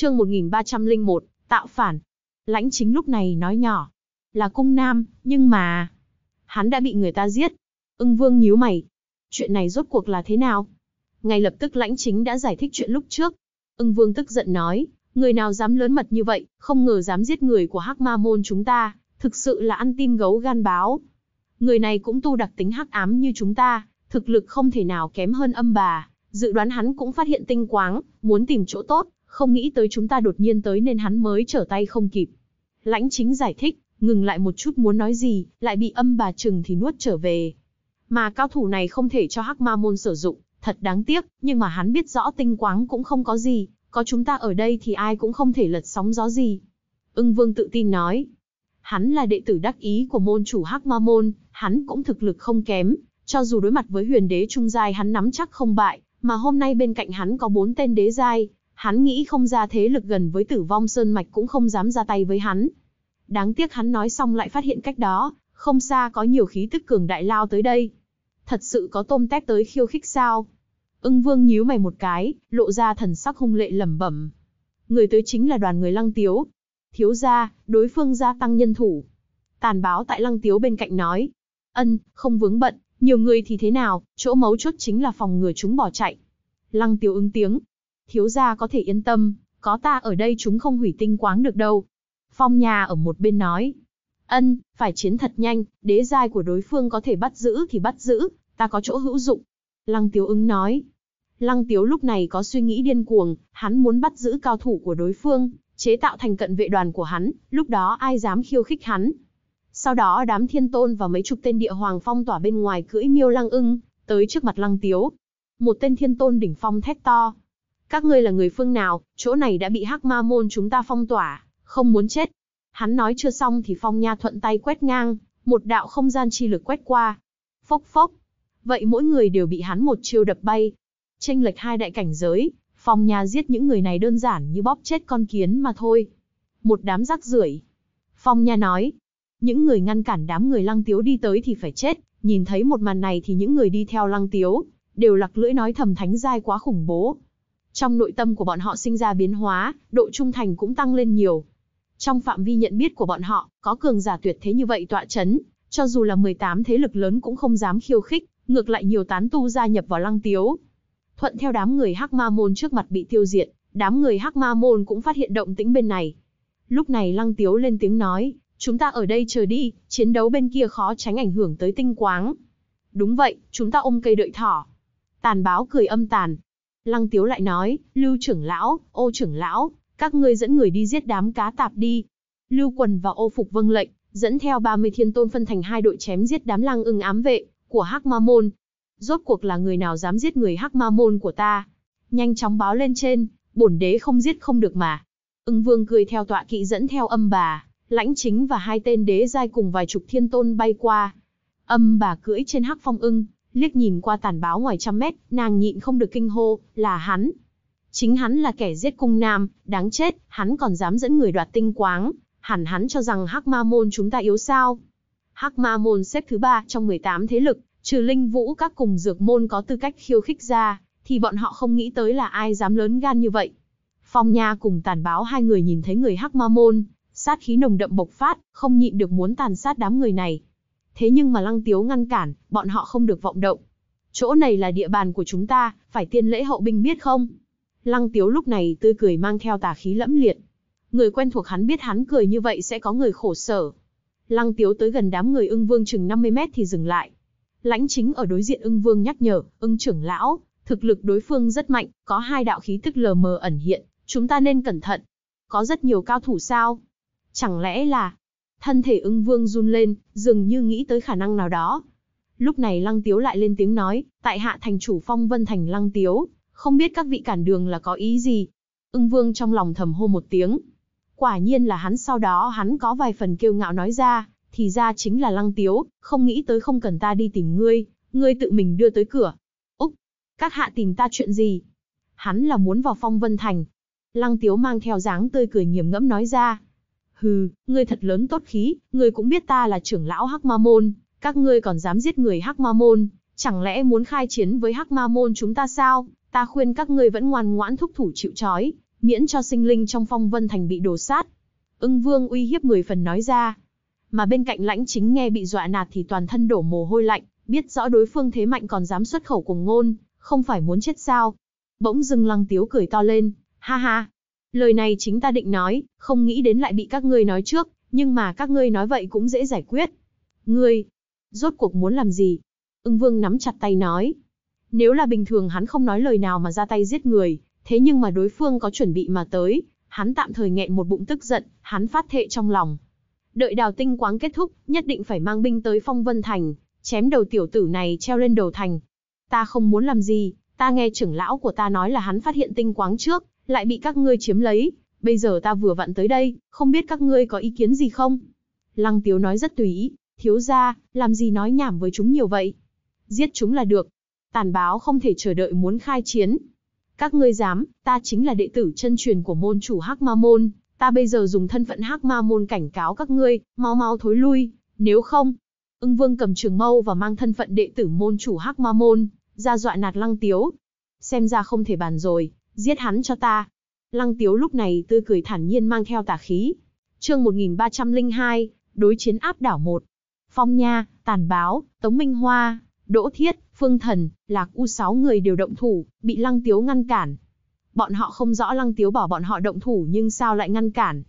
chương 1301, tạo phản. Lãnh chính lúc này nói nhỏ, là cung nam, nhưng mà... Hắn đã bị người ta giết. Ưng vương nhíu mày. Chuyện này rốt cuộc là thế nào? Ngay lập tức lãnh chính đã giải thích chuyện lúc trước. Ưng vương tức giận nói, người nào dám lớn mật như vậy, không ngờ dám giết người của hắc ma môn chúng ta, thực sự là ăn tim gấu gan báo. Người này cũng tu đặc tính hắc ám như chúng ta, thực lực không thể nào kém hơn âm bà. Dự đoán hắn cũng phát hiện tinh quáng, muốn tìm chỗ tốt, không nghĩ tới chúng ta đột nhiên tới nên hắn mới trở tay không kịp. Lãnh chính giải thích, ngừng lại một chút muốn nói gì, lại bị âm bà chừng thì nuốt trở về. Mà cao thủ này không thể cho hắc ma môn sử dụng, thật đáng tiếc, nhưng mà hắn biết rõ tinh quáng cũng không có gì, có chúng ta ở đây thì ai cũng không thể lật sóng gió gì. Ưng vương tự tin nói, hắn là đệ tử đắc ý của môn chủ hắc ma môn, hắn cũng thực lực không kém, cho dù đối mặt với huyền đế trung giai hắn nắm chắc không bại, mà hôm nay bên cạnh hắn có bốn tên đế giai, hắn nghĩ không ra thế lực gần với tử vong sơn mạch cũng không dám ra tay với hắn. Đáng tiếc hắn nói xong lại phát hiện cách đó, không xa có nhiều khí tức cường đại lao tới đây. Thật sự có tôm tép tới khiêu khích sao? Ưng vương nhíu mày một cái, lộ ra thần sắc hung lệ lẩm bẩm. Người tới chính là đoàn người lăng tiếu. Thiếu gia, đối phương gia tăng nhân thủ. Tàn báo tại lăng tiếu bên cạnh nói. Ân, không vướng bận, nhiều người thì thế nào, chỗ mấu chốt chính là phòng ngừa chúng bỏ chạy. Lăng tiếu ứng tiếng, thiếu gia có thể yên tâm, có ta ở đây chúng không hủy tinh quáng được đâu. Phong nhà ở một bên nói, ân, phải chiến thật nhanh, đế giai của đối phương có thể bắt giữ thì bắt giữ, ta có chỗ hữu dụng. Lăng tiếu ứng nói, lăng tiếu lúc này có suy nghĩ điên cuồng, hắn muốn bắt giữ cao thủ của đối phương, chế tạo thành cận vệ đoàn của hắn, lúc đó ai dám khiêu khích hắn. Sau đó đám thiên tôn và mấy chục tên địa hoàng phong tỏa bên ngoài cưỡi miêu lăng ưng, tới trước mặt lăng tiếu. Một tên thiên tôn đỉnh phong thét to, các ngươi là người phương nào, chỗ này đã bị hắc ma môn chúng ta phong tỏa, không muốn chết. Hắn nói chưa xong thì phong nha thuận tay quét ngang, một đạo không gian chi lực quét qua. Phốc phốc. Vậy mỗi người đều bị hắn một chiêu đập bay. Tranh lệch hai đại cảnh giới, phong nha giết những người này đơn giản như bóp chết con kiến mà thôi. Một đám rác rưởi. Phong nha nói. Những người ngăn cản đám người lăng tiếu đi tới thì phải chết, nhìn thấy một màn này thì những người đi theo lăng tiếu, đều lặc lưỡi nói thầm thánh giai quá khủng bố, trong nội tâm của bọn họ sinh ra biến hóa, độ trung thành cũng tăng lên nhiều. Trong phạm vi nhận biết của bọn họ, có cường giả tuyệt thế như vậy tọa chấn, cho dù là 18 thế lực lớn cũng không dám khiêu khích, ngược lại nhiều tán tu gia nhập vào lăng tiếu. Thuận theo đám người Hắc Ma Môn trước mặt bị tiêu diệt, đám người Hắc Ma Môn cũng phát hiện động tĩnh bên này. Lúc này lăng tiếu lên tiếng nói, chúng ta ở đây chờ đi, chiến đấu bên kia khó tránh ảnh hưởng tới tinh quáng. Đúng vậy, chúng ta ôm cây đợi thỏ. Tàn báo cười âm tàn, Lăng Tiếu lại nói, Lưu trưởng lão, ô trưởng lão, các ngươi dẫn người đi giết đám cá tạp đi. Lưu Quần và ô phục vâng lệnh, dẫn theo 30 thiên tôn phân thành hai đội chém giết đám lăng ưng ám vệ của Hắc Ma Môn. Rốt cuộc là người nào dám giết người Hắc Ma Môn của ta? Nhanh chóng báo lên trên, bổn đế không giết không được mà. Ưng Vương cười theo tọa kỵ dẫn theo âm bà, lãnh chính và hai tên đế giai cùng vài chục thiên tôn bay qua. Âm bà cưỡi trên Hắc Phong ưng, liếc nhìn qua tàn báo ngoài trăm mét, nàng nhịn không được kinh hô, là hắn. Chính hắn là kẻ giết cung nam, đáng chết, hắn còn dám dẫn người đoạt tinh quáng, hẳn hắn cho rằng Hắc Ma Môn chúng ta yếu sao. Hắc Ma Môn xếp thứ ba trong 18 thế lực, trừ linh vũ các cùng dược môn có tư cách khiêu khích ra, thì bọn họ không nghĩ tới là ai dám lớn gan như vậy. Phong Nha cùng tàn báo hai người nhìn thấy người Hắc Ma Môn, sát khí nồng đậm bộc phát, không nhịn được muốn tàn sát đám người này thế nhưng mà Lăng Tiếu ngăn cản, bọn họ không được vọng động. Chỗ này là địa bàn của chúng ta, phải tiên lễ hậu binh biết không? Lăng Tiếu lúc này tươi cười mang theo tà khí lẫm liệt. Người quen thuộc hắn biết hắn cười như vậy sẽ có người khổ sở. Lăng Tiếu tới gần đám người ưng vương chừng 50 mét thì dừng lại. Lãnh chính ở đối diện ưng vương nhắc nhở, ưng trưởng lão, thực lực đối phương rất mạnh, có hai đạo khí tức lờ mờ ẩn hiện, chúng ta nên cẩn thận. Có rất nhiều cao thủ sao? Chẳng lẽ là, Thân thể ưng vương run lên, dường như nghĩ tới khả năng nào đó. Lúc này Lăng Tiếu lại lên tiếng nói, tại hạ thành chủ phong vân thành Lăng Tiếu, không biết các vị cản đường là có ý gì. Ưng vương trong lòng thầm hô một tiếng. Quả nhiên là hắn sau đó hắn có vài phần kiêu ngạo nói ra, thì ra chính là Lăng Tiếu, không nghĩ tới không cần ta đi tìm ngươi, ngươi tự mình đưa tới cửa. Úc, các hạ tìm ta chuyện gì? Hắn là muốn vào phong vân thành. Lăng Tiếu mang theo dáng tươi cười nghiêm ngẫm nói ra, Hừ, ngươi thật lớn tốt khí, ngươi cũng biết ta là trưởng lão Hắc Ma Môn, các ngươi còn dám giết người Hắc Ma Môn, chẳng lẽ muốn khai chiến với Hắc Ma Môn chúng ta sao? Ta khuyên các ngươi vẫn ngoan ngoãn thúc thủ chịu trói, miễn cho sinh linh trong phong vân thành bị đổ sát. Ưng Vương uy hiếp mười phần nói ra. Mà bên cạnh lãnh chính nghe bị dọa nạt thì toàn thân đổ mồ hôi lạnh, biết rõ đối phương thế mạnh còn dám xuất khẩu cùng ngôn, không phải muốn chết sao. Bỗng dưng lăng tiếu cười to lên, ha ha, Lời này chính ta định nói, không nghĩ đến lại bị các ngươi nói trước, nhưng mà các ngươi nói vậy cũng dễ giải quyết. Ngươi, rốt cuộc muốn làm gì? Ưng vương nắm chặt tay nói. Nếu là bình thường hắn không nói lời nào mà ra tay giết người, thế nhưng mà đối phương có chuẩn bị mà tới, hắn tạm thời nghẹn một bụng tức giận, hắn phát thệ trong lòng. Đợi đào tinh quáng kết thúc, nhất định phải mang binh tới phong vân thành, chém đầu tiểu tử này treo lên đầu thành. Ta không muốn làm gì, ta nghe trưởng lão của ta nói là hắn phát hiện tinh quáng trước, lại bị các ngươi chiếm lấy, bây giờ ta vừa vặn tới đây, không biết các ngươi có ý kiến gì không? Lăng Tiếu nói rất tùy ý, thiếu ra, làm gì nói nhảm với chúng nhiều vậy? Giết chúng là được. Tàn báo không thể chờ đợi muốn khai chiến. Các ngươi dám, ta chính là đệ tử chân truyền của môn chủ Hắc Ma Môn, ta bây giờ dùng thân phận Hắc Ma Môn cảnh cáo các ngươi, mau mau thối lui, nếu không. Ưng Vương cầm trường mâu và mang thân phận đệ tử môn chủ Hắc Ma Môn, ra dọa nạt Lăng Tiếu. Xem ra không thể bàn rồi, Giết hắn cho ta. Lăng tiếu lúc này tươi cười thản nhiên mang theo tà khí. chương 1302, đối chiến áp đảo một Phong Nha, Tàn Báo, Tống Minh Hoa, Đỗ Thiết, Phương Thần, Lạc U sáu người đều động thủ, bị Lăng Tiếu ngăn cản. Bọn họ không rõ Lăng Tiếu bỏ bọn họ động thủ nhưng sao lại ngăn cản.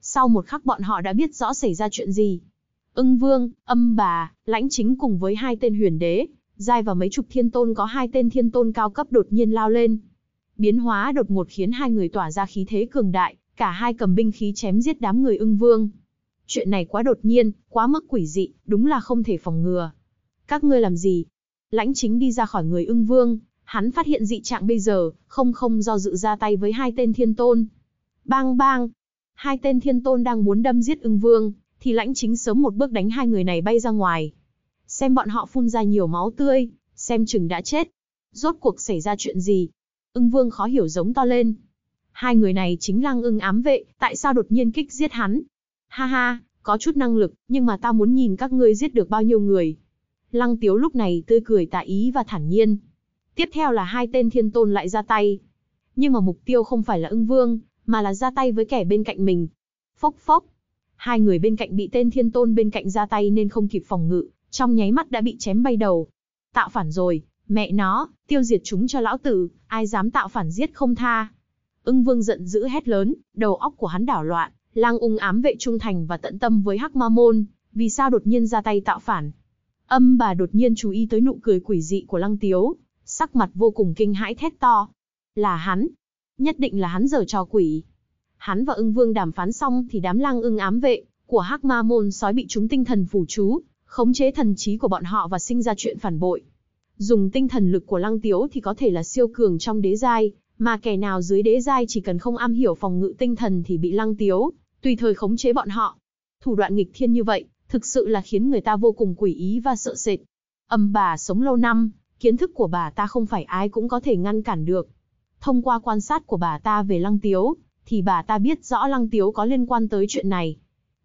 Sau một khắc bọn họ đã biết rõ xảy ra chuyện gì. Ưng Vương, Âm Bà, Lãnh Chính cùng với hai tên huyền đế, giai và mấy chục thiên tôn có hai tên thiên tôn cao cấp đột nhiên lao lên, Biến hóa đột ngột khiến hai người tỏa ra khí thế cường đại, cả hai cầm binh khí chém giết đám người ưng vương. Chuyện này quá đột nhiên, quá mức quỷ dị, đúng là không thể phòng ngừa. Các ngươi làm gì? Lãnh chính đi ra khỏi người ưng vương, hắn phát hiện dị trạng bây giờ, không không do dự ra tay với hai tên thiên tôn. Bang bang! Hai tên thiên tôn đang muốn đâm giết ưng vương, thì lãnh chính sớm một bước đánh hai người này bay ra ngoài. Xem bọn họ phun ra nhiều máu tươi, xem chừng đã chết. Rốt cuộc xảy ra chuyện gì? Ưng Vương khó hiểu giống to lên. Hai người này chính Lăng Ưng ám vệ, tại sao đột nhiên kích giết hắn? Ha ha, có chút năng lực, nhưng mà ta muốn nhìn các ngươi giết được bao nhiêu người. Lăng Tiếu lúc này tươi cười tại ý và thản nhiên. Tiếp theo là hai tên thiên tôn lại ra tay. Nhưng mà mục tiêu không phải là Ưng Vương, mà là ra tay với kẻ bên cạnh mình. Phốc phốc. Hai người bên cạnh bị tên thiên tôn bên cạnh ra tay nên không kịp phòng ngự, trong nháy mắt đã bị chém bay đầu. Tạo phản rồi. Mẹ nó, tiêu diệt chúng cho lão tử, ai dám tạo phản giết không tha. Ưng vương giận dữ hét lớn, đầu óc của hắn đảo loạn, lang ung ám vệ trung thành và tận tâm với hắc ma môn, vì sao đột nhiên ra tay tạo phản. Âm bà đột nhiên chú ý tới nụ cười quỷ dị của lăng tiếu, sắc mặt vô cùng kinh hãi thét to. Là hắn, nhất định là hắn giờ trò quỷ. Hắn và ưng vương đàm phán xong thì đám lang ưng ám vệ của hắc ma môn sói bị chúng tinh thần phủ chú, khống chế thần trí của bọn họ và sinh ra chuyện phản bội. Dùng tinh thần lực của Lăng Tiếu thì có thể là siêu cường trong đế giai, mà kẻ nào dưới đế giai chỉ cần không am hiểu phòng ngự tinh thần thì bị Lăng Tiếu tùy thời khống chế bọn họ. Thủ đoạn nghịch thiên như vậy, thực sự là khiến người ta vô cùng quỷ ý và sợ sệt. Âm bà sống lâu năm, kiến thức của bà ta không phải ai cũng có thể ngăn cản được. Thông qua quan sát của bà ta về Lăng Tiếu, thì bà ta biết rõ Lăng Tiếu có liên quan tới chuyện này.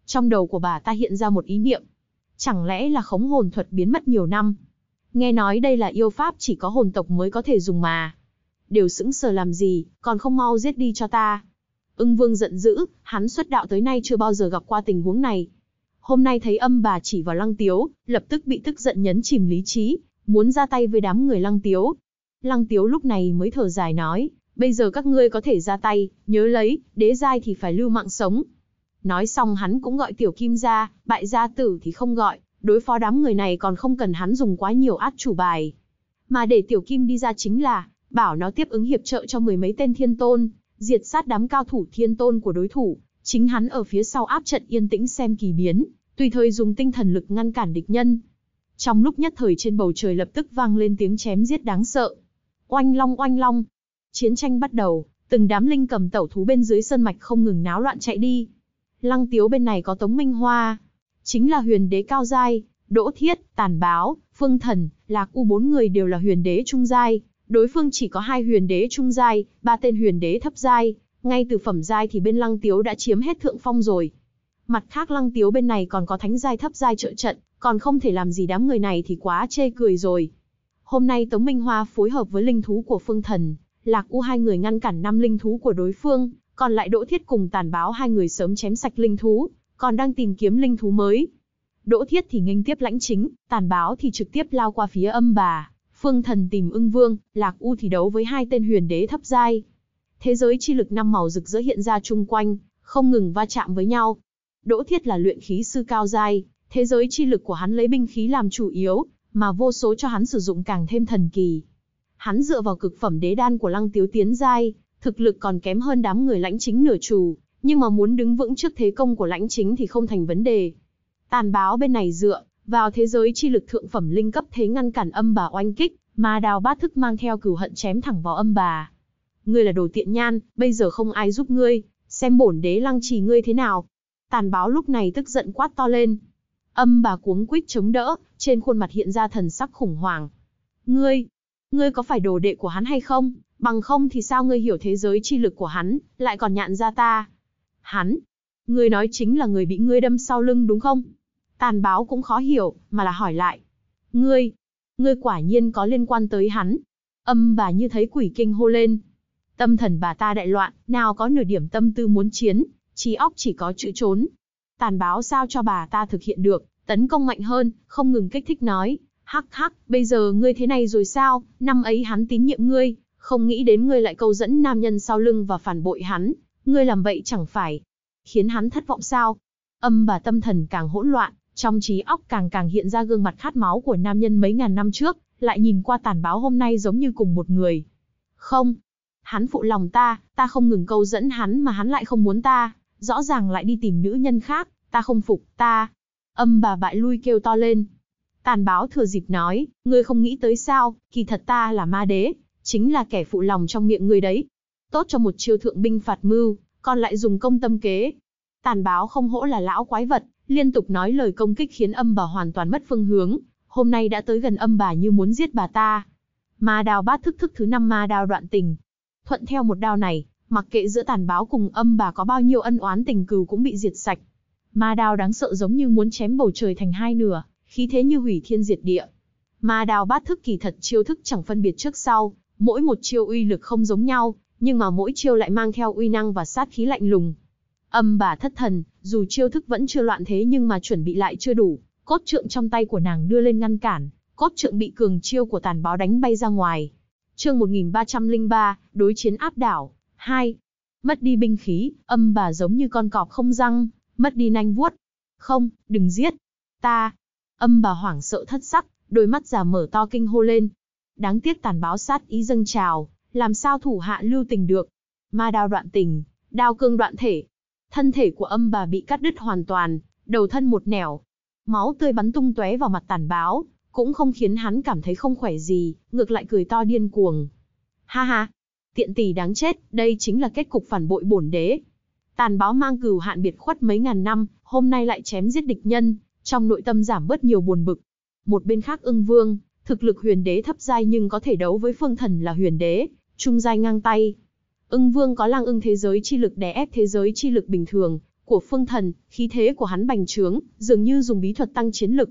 Trong đầu của bà ta hiện ra một ý niệm. Chẳng lẽ là khống hồn thuật biến mất nhiều năm, Nghe nói đây là yêu pháp chỉ có hồn tộc mới có thể dùng mà. Đều sững sờ làm gì, còn không mau giết đi cho ta. Ưng vương giận dữ, hắn xuất đạo tới nay chưa bao giờ gặp qua tình huống này. Hôm nay thấy âm bà chỉ vào lăng tiếu, lập tức bị tức giận nhấn chìm lý trí, muốn ra tay với đám người lăng tiếu. Lăng tiếu lúc này mới thở dài nói, bây giờ các ngươi có thể ra tay, nhớ lấy, đế giai thì phải lưu mạng sống. Nói xong hắn cũng gọi tiểu kim ra, bại gia tử thì không gọi. Đối phó đám người này còn không cần hắn dùng quá nhiều át chủ bài. Mà để Tiểu Kim đi ra chính là, bảo nó tiếp ứng hiệp trợ cho mười mấy tên thiên tôn, diệt sát đám cao thủ thiên tôn của đối thủ, chính hắn ở phía sau áp trận yên tĩnh xem kỳ biến, tùy thời dùng tinh thần lực ngăn cản địch nhân. Trong lúc nhất thời trên bầu trời lập tức vang lên tiếng chém giết đáng sợ. Oanh long oanh long, chiến tranh bắt đầu, từng đám linh cầm tẩu thú bên dưới sơn mạch không ngừng náo loạn chạy đi. Lăng Tiếu bên này có Tống Minh Hoa, chính là huyền đế cao giai, Đỗ Thiết, Tàn Báo, Phương Thần, Lạc U bốn người đều là huyền đế trung giai, đối phương chỉ có hai huyền đế trung giai, ba tên huyền đế thấp giai, ngay từ phẩm giai thì bên Lăng Tiếu đã chiếm hết thượng phong rồi. Mặt khác Lăng Tiếu bên này còn có thánh giai thấp giai trợ trận, còn không thể làm gì đám người này thì quá chê cười rồi. Hôm nay Tống Minh Hoa phối hợp với linh thú của Phương Thần, Lạc U hai người ngăn cản năm linh thú của đối phương, còn lại Đỗ Thiết cùng tàn báo hai người sớm chém sạch linh thú, còn đang tìm kiếm linh thú mới. Đỗ Thiết thì nghênh tiếp lãnh chính, tàn báo thì trực tiếp lao qua phía âm bà, phương thần tìm ưng vương, lạc u thì đấu với hai tên huyền đế thấp giai. Thế giới chi lực năm màu rực rỡ hiện ra chung quanh, không ngừng va chạm với nhau. Đỗ Thiết là luyện khí sư cao giai, thế giới chi lực của hắn lấy binh khí làm chủ yếu, mà vô số cho hắn sử dụng càng thêm thần kỳ. Hắn dựa vào cực phẩm đế đan của Lăng Tiếu tiến giai, thực lực còn kém hơn đám người lãnh chính nửa trù, nhưng mà muốn đứng vững trước thế công của lãnh chính thì không thành vấn đề. Tàn báo bên này dựa vào thế giới chi lực thượng phẩm linh cấp thế ngăn cản âm bà oanh kích, mà đào bát thức mang theo cửu hận chém thẳng vào âm bà. Ngươi là đồ tiện nhan, bây giờ không ai giúp ngươi, xem bổn đế lăng trì ngươi thế nào. Tàn báo lúc này tức giận quát to lên. Âm bà cuống quýt chống đỡ, trên khuôn mặt hiện ra thần sắc khủng hoảng. Ngươi, ngươi có phải đồ đệ của hắn hay không? Bằng không thì sao ngươi hiểu thế giới chi lực của hắn, lại còn nhạn ra ta? Hắn, ngươi nói chính là người bị ngươi đâm sau lưng đúng không? Tàn báo cũng khó hiểu, mà là hỏi lại. Ngươi, ngươi quả nhiên có liên quan tới hắn. Âm bà như thấy quỷ kinh hô lên. Tâm thần bà ta đại loạn, nào có nửa điểm tâm tư muốn chiến, trí óc chỉ có chữ trốn. Tàn báo sao cho bà ta thực hiện được, tấn công mạnh hơn, không ngừng kích thích nói. Hắc hắc, bây giờ ngươi thế này rồi sao, năm ấy hắn tín nhiệm ngươi, không nghĩ đến ngươi lại câu dẫn nam nhân sau lưng và phản bội hắn, Ngươi làm vậy chẳng phải khiến hắn thất vọng sao? Âm bà tâm thần càng hỗn loạn, trong trí óc càng càng hiện ra gương mặt khát máu của nam nhân mấy ngàn năm trước, lại nhìn qua tàn báo hôm nay giống như cùng một người. Không, hắn phụ lòng ta, ta không ngừng câu dẫn hắn mà hắn lại không muốn ta, rõ ràng lại đi tìm nữ nhân khác, ta không phục, ta. Âm bà bại lui kêu to lên. Tàn báo thừa dịp nói, ngươi không nghĩ tới sao, kỳ thật ta là ma đế, chính là kẻ phụ lòng trong miệng ngươi đấy tốt cho một chiêu thượng binh phạt mưu, còn lại dùng công tâm kế. Tàn báo không hỗ là lão quái vật, liên tục nói lời công kích khiến âm bà hoàn toàn mất phương hướng, hôm nay đã tới gần âm bà như muốn giết bà ta. Ma đào bát thức thức thứ năm ma đào đoạn tình. Thuận theo một đao này, mặc kệ giữa tàn báo cùng âm bà có bao nhiêu ân oán tình cừu cũng bị diệt sạch. Ma đao đáng sợ giống như muốn chém bầu trời thành hai nửa, khí thế như hủy thiên diệt địa. Ma đao bát thức kỳ thật chiêu thức chẳng phân biệt trước sau, mỗi một chiêu uy lực không giống nhau, nhưng mà mỗi chiêu lại mang theo uy năng và sát khí lạnh lùng. Âm bà thất thần, dù chiêu thức vẫn chưa loạn thế nhưng mà chuẩn bị lại chưa đủ, cốt trượng trong tay của nàng đưa lên ngăn cản, cốt trượng bị cường chiêu của tàn báo đánh bay ra ngoài. Chương 1303, đối chiến áp đảo, 2. Mất đi binh khí, âm bà giống như con cọp không răng, mất đi nanh vuốt. Không, đừng giết. Ta. Âm bà hoảng sợ thất sắc, đôi mắt già mở to kinh hô lên. Đáng tiếc tàn báo sát ý dâng trào, làm sao thủ hạ lưu tình được. Ma đao đoạn tình, đao cương đoạn thể. Thân thể của âm bà bị cắt đứt hoàn toàn, đầu thân một nẻo. Máu tươi bắn tung tóe vào mặt tàn báo, cũng không khiến hắn cảm thấy không khỏe gì, ngược lại cười to điên cuồng. Ha ha, tiện tỷ đáng chết, đây chính là kết cục phản bội bổn đế. Tàn báo mang cừu hạn biệt khuất mấy ngàn năm, hôm nay lại chém giết địch nhân, trong nội tâm giảm bớt nhiều buồn bực. Một bên khác ưng vương, thực lực huyền đế thấp dai nhưng có thể đấu với phương thần là huyền đế, trung giai ngang tay. Ưng Vương có lang ưng thế giới chi lực đè ép thế giới chi lực bình thường của Phương Thần, khí thế của hắn bành trướng, dường như dùng bí thuật tăng chiến lực.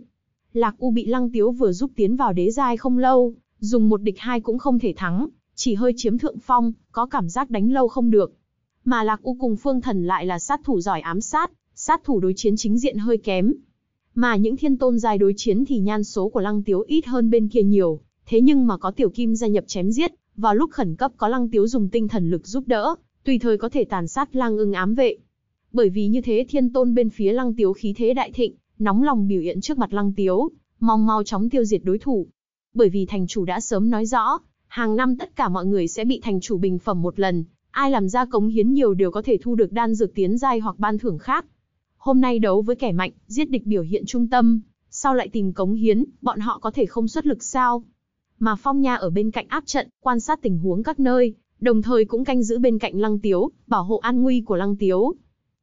Lạc U bị Lăng Tiếu vừa giúp tiến vào đế giai không lâu, dùng một địch hai cũng không thể thắng, chỉ hơi chiếm thượng phong, có cảm giác đánh lâu không được. Mà Lạc U cùng Phương Thần lại là sát thủ giỏi ám sát, sát thủ đối chiến chính diện hơi kém. Mà những thiên tôn giai đối chiến thì nhan số của Lăng Tiếu ít hơn bên kia nhiều, thế nhưng mà có tiểu kim gia nhập chém giết, vào lúc khẩn cấp có Lăng Tiếu dùng tinh thần lực giúp đỡ, tùy thời có thể tàn sát Lang Ưng ám vệ. Bởi vì như thế Thiên Tôn bên phía Lăng Tiếu khí thế đại thịnh, nóng lòng biểu hiện trước mặt Lăng Tiếu, mong mau chóng tiêu diệt đối thủ. Bởi vì thành chủ đã sớm nói rõ, hàng năm tất cả mọi người sẽ bị thành chủ bình phẩm một lần, ai làm ra cống hiến nhiều đều có thể thu được đan dược tiến giai hoặc ban thưởng khác. Hôm nay đấu với kẻ mạnh, giết địch biểu hiện trung tâm, sau lại tìm cống hiến, bọn họ có thể không xuất lực sao? mà Phong Nha ở bên cạnh áp trận, quan sát tình huống các nơi, đồng thời cũng canh giữ bên cạnh Lăng Tiếu, bảo hộ an nguy của Lăng Tiếu.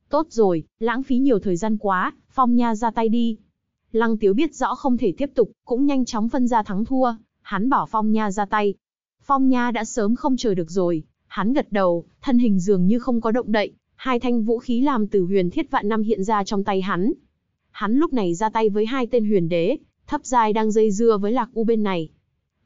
Tốt rồi, lãng phí nhiều thời gian quá, Phong Nha ra tay đi. Lăng Tiếu biết rõ không thể tiếp tục, cũng nhanh chóng phân ra thắng thua, hắn bảo Phong Nha ra tay. Phong Nha đã sớm không chờ được rồi, hắn gật đầu, thân hình dường như không có động đậy, hai thanh vũ khí làm từ huyền thiết vạn năm hiện ra trong tay hắn. Hắn lúc này ra tay với hai tên huyền đế, thấp giai đang dây dưa với lạc u bên này,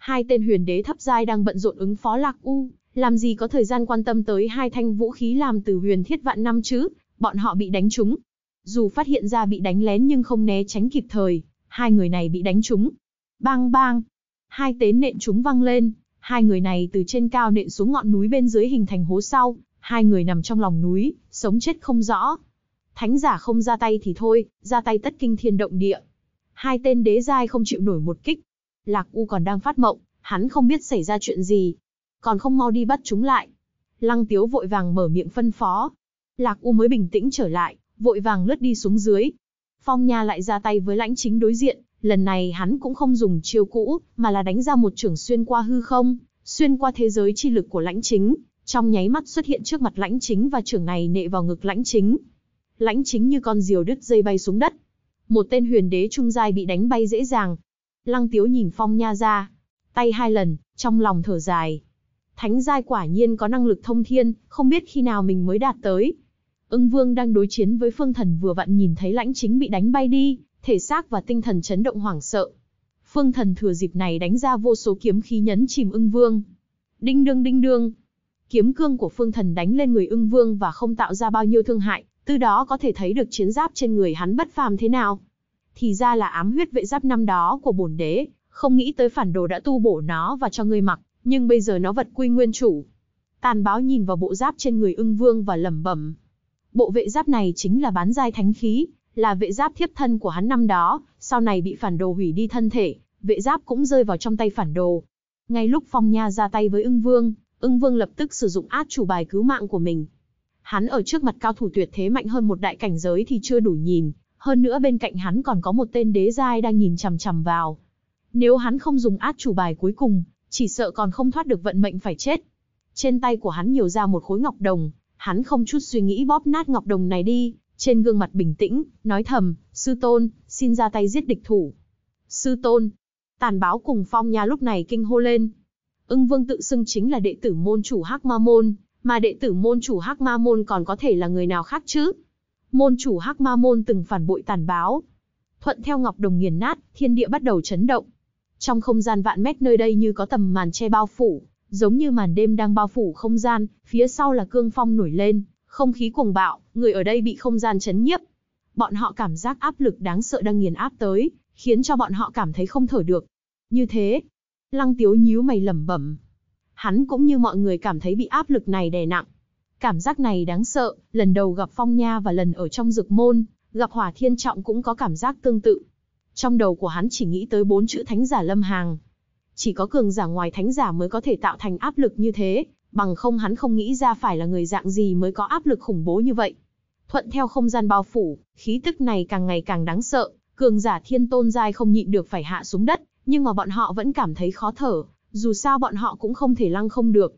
hai tên huyền đế thấp giai đang bận rộn ứng phó Lạc U, làm gì có thời gian quan tâm tới hai thanh vũ khí làm từ huyền thiết vạn năm chứ, bọn họ bị đánh trúng. Dù phát hiện ra bị đánh lén nhưng không né tránh kịp thời, hai người này bị đánh trúng. Bang bang, hai tế nện chúng văng lên, hai người này từ trên cao nện xuống ngọn núi bên dưới hình thành hố sau, hai người nằm trong lòng núi, sống chết không rõ. Thánh giả không ra tay thì thôi, ra tay tất kinh thiên động địa. Hai tên đế giai không chịu nổi một kích, Lạc U còn đang phát mộng, hắn không biết xảy ra chuyện gì. Còn không mau đi bắt chúng lại. Lăng Tiếu vội vàng mở miệng phân phó. Lạc U mới bình tĩnh trở lại, vội vàng lướt đi xuống dưới. Phong Nha lại ra tay với lãnh chính đối diện, lần này hắn cũng không dùng chiêu cũ, mà là đánh ra một trường xuyên qua hư không, xuyên qua thế giới chi lực của lãnh chính, trong nháy mắt xuất hiện trước mặt lãnh chính và trưởng này nệ vào ngực lãnh chính. Lãnh chính như con diều đứt dây bay xuống đất. Một tên huyền đế trung giai bị đánh bay dễ dàng, Lăng Tiếu nhìn Phong Nha ra, tay hai lần, trong lòng thở dài. Thánh giai quả nhiên có năng lực thông thiên, không biết khi nào mình mới đạt tới. Ưng Vương đang đối chiến với Phương Thần vừa vặn nhìn thấy lãnh chính bị đánh bay đi, thể xác và tinh thần chấn động hoảng sợ. Phương Thần thừa dịp này đánh ra vô số kiếm khí nhấn chìm Ưng Vương. Đinh đương đinh đương. Kiếm cương của Phương Thần đánh lên người Ưng Vương và không tạo ra bao nhiêu thương hại, từ đó có thể thấy được chiến giáp trên người hắn bất phàm thế nào thì ra là ám huyết vệ giáp năm đó của bổn đế, không nghĩ tới phản đồ đã tu bổ nó và cho ngươi mặc, nhưng bây giờ nó vật quy nguyên chủ. Tàn báo nhìn vào bộ giáp trên người ưng vương và lẩm bẩm. Bộ vệ giáp này chính là bán giai thánh khí, là vệ giáp thiếp thân của hắn năm đó, sau này bị phản đồ hủy đi thân thể, vệ giáp cũng rơi vào trong tay phản đồ. Ngay lúc Phong Nha ra tay với ưng vương, ưng vương lập tức sử dụng át chủ bài cứu mạng của mình. Hắn ở trước mặt cao thủ tuyệt thế mạnh hơn một đại cảnh giới thì chưa đủ nhìn, hơn nữa bên cạnh hắn còn có một tên đế giai đang nhìn chằm chằm vào. Nếu hắn không dùng át chủ bài cuối cùng, chỉ sợ còn không thoát được vận mệnh phải chết. Trên tay của hắn nhiều ra một khối ngọc đồng, hắn không chút suy nghĩ bóp nát ngọc đồng này đi, trên gương mặt bình tĩnh, nói thầm, sư tôn, xin ra tay giết địch thủ. Sư tôn, tàn báo cùng phong nha lúc này kinh hô lên. Ưng vương tự xưng chính là đệ tử môn chủ Hắc Ma Môn, mà đệ tử môn chủ Hắc Ma Môn còn có thể là người nào khác chứ? môn chủ Hắc Ma môn từng phản bội tàn báo. Thuận theo ngọc đồng nghiền nát, thiên địa bắt đầu chấn động. Trong không gian vạn mét nơi đây như có tầm màn che bao phủ, giống như màn đêm đang bao phủ không gian, phía sau là cương phong nổi lên, không khí cuồng bạo, người ở đây bị không gian chấn nhiếp. Bọn họ cảm giác áp lực đáng sợ đang nghiền áp tới, khiến cho bọn họ cảm thấy không thở được. Như thế, Lăng Tiếu nhíu mày lẩm bẩm. Hắn cũng như mọi người cảm thấy bị áp lực này đè nặng, Cảm giác này đáng sợ, lần đầu gặp Phong Nha và lần ở trong dược môn, gặp Hỏa Thiên Trọng cũng có cảm giác tương tự. Trong đầu của hắn chỉ nghĩ tới bốn chữ thánh giả lâm hàng. Chỉ có cường giả ngoài thánh giả mới có thể tạo thành áp lực như thế, bằng không hắn không nghĩ ra phải là người dạng gì mới có áp lực khủng bố như vậy. Thuận theo không gian bao phủ, khí tức này càng ngày càng đáng sợ, cường giả thiên tôn giai không nhịn được phải hạ xuống đất, nhưng mà bọn họ vẫn cảm thấy khó thở, dù sao bọn họ cũng không thể lăng không được.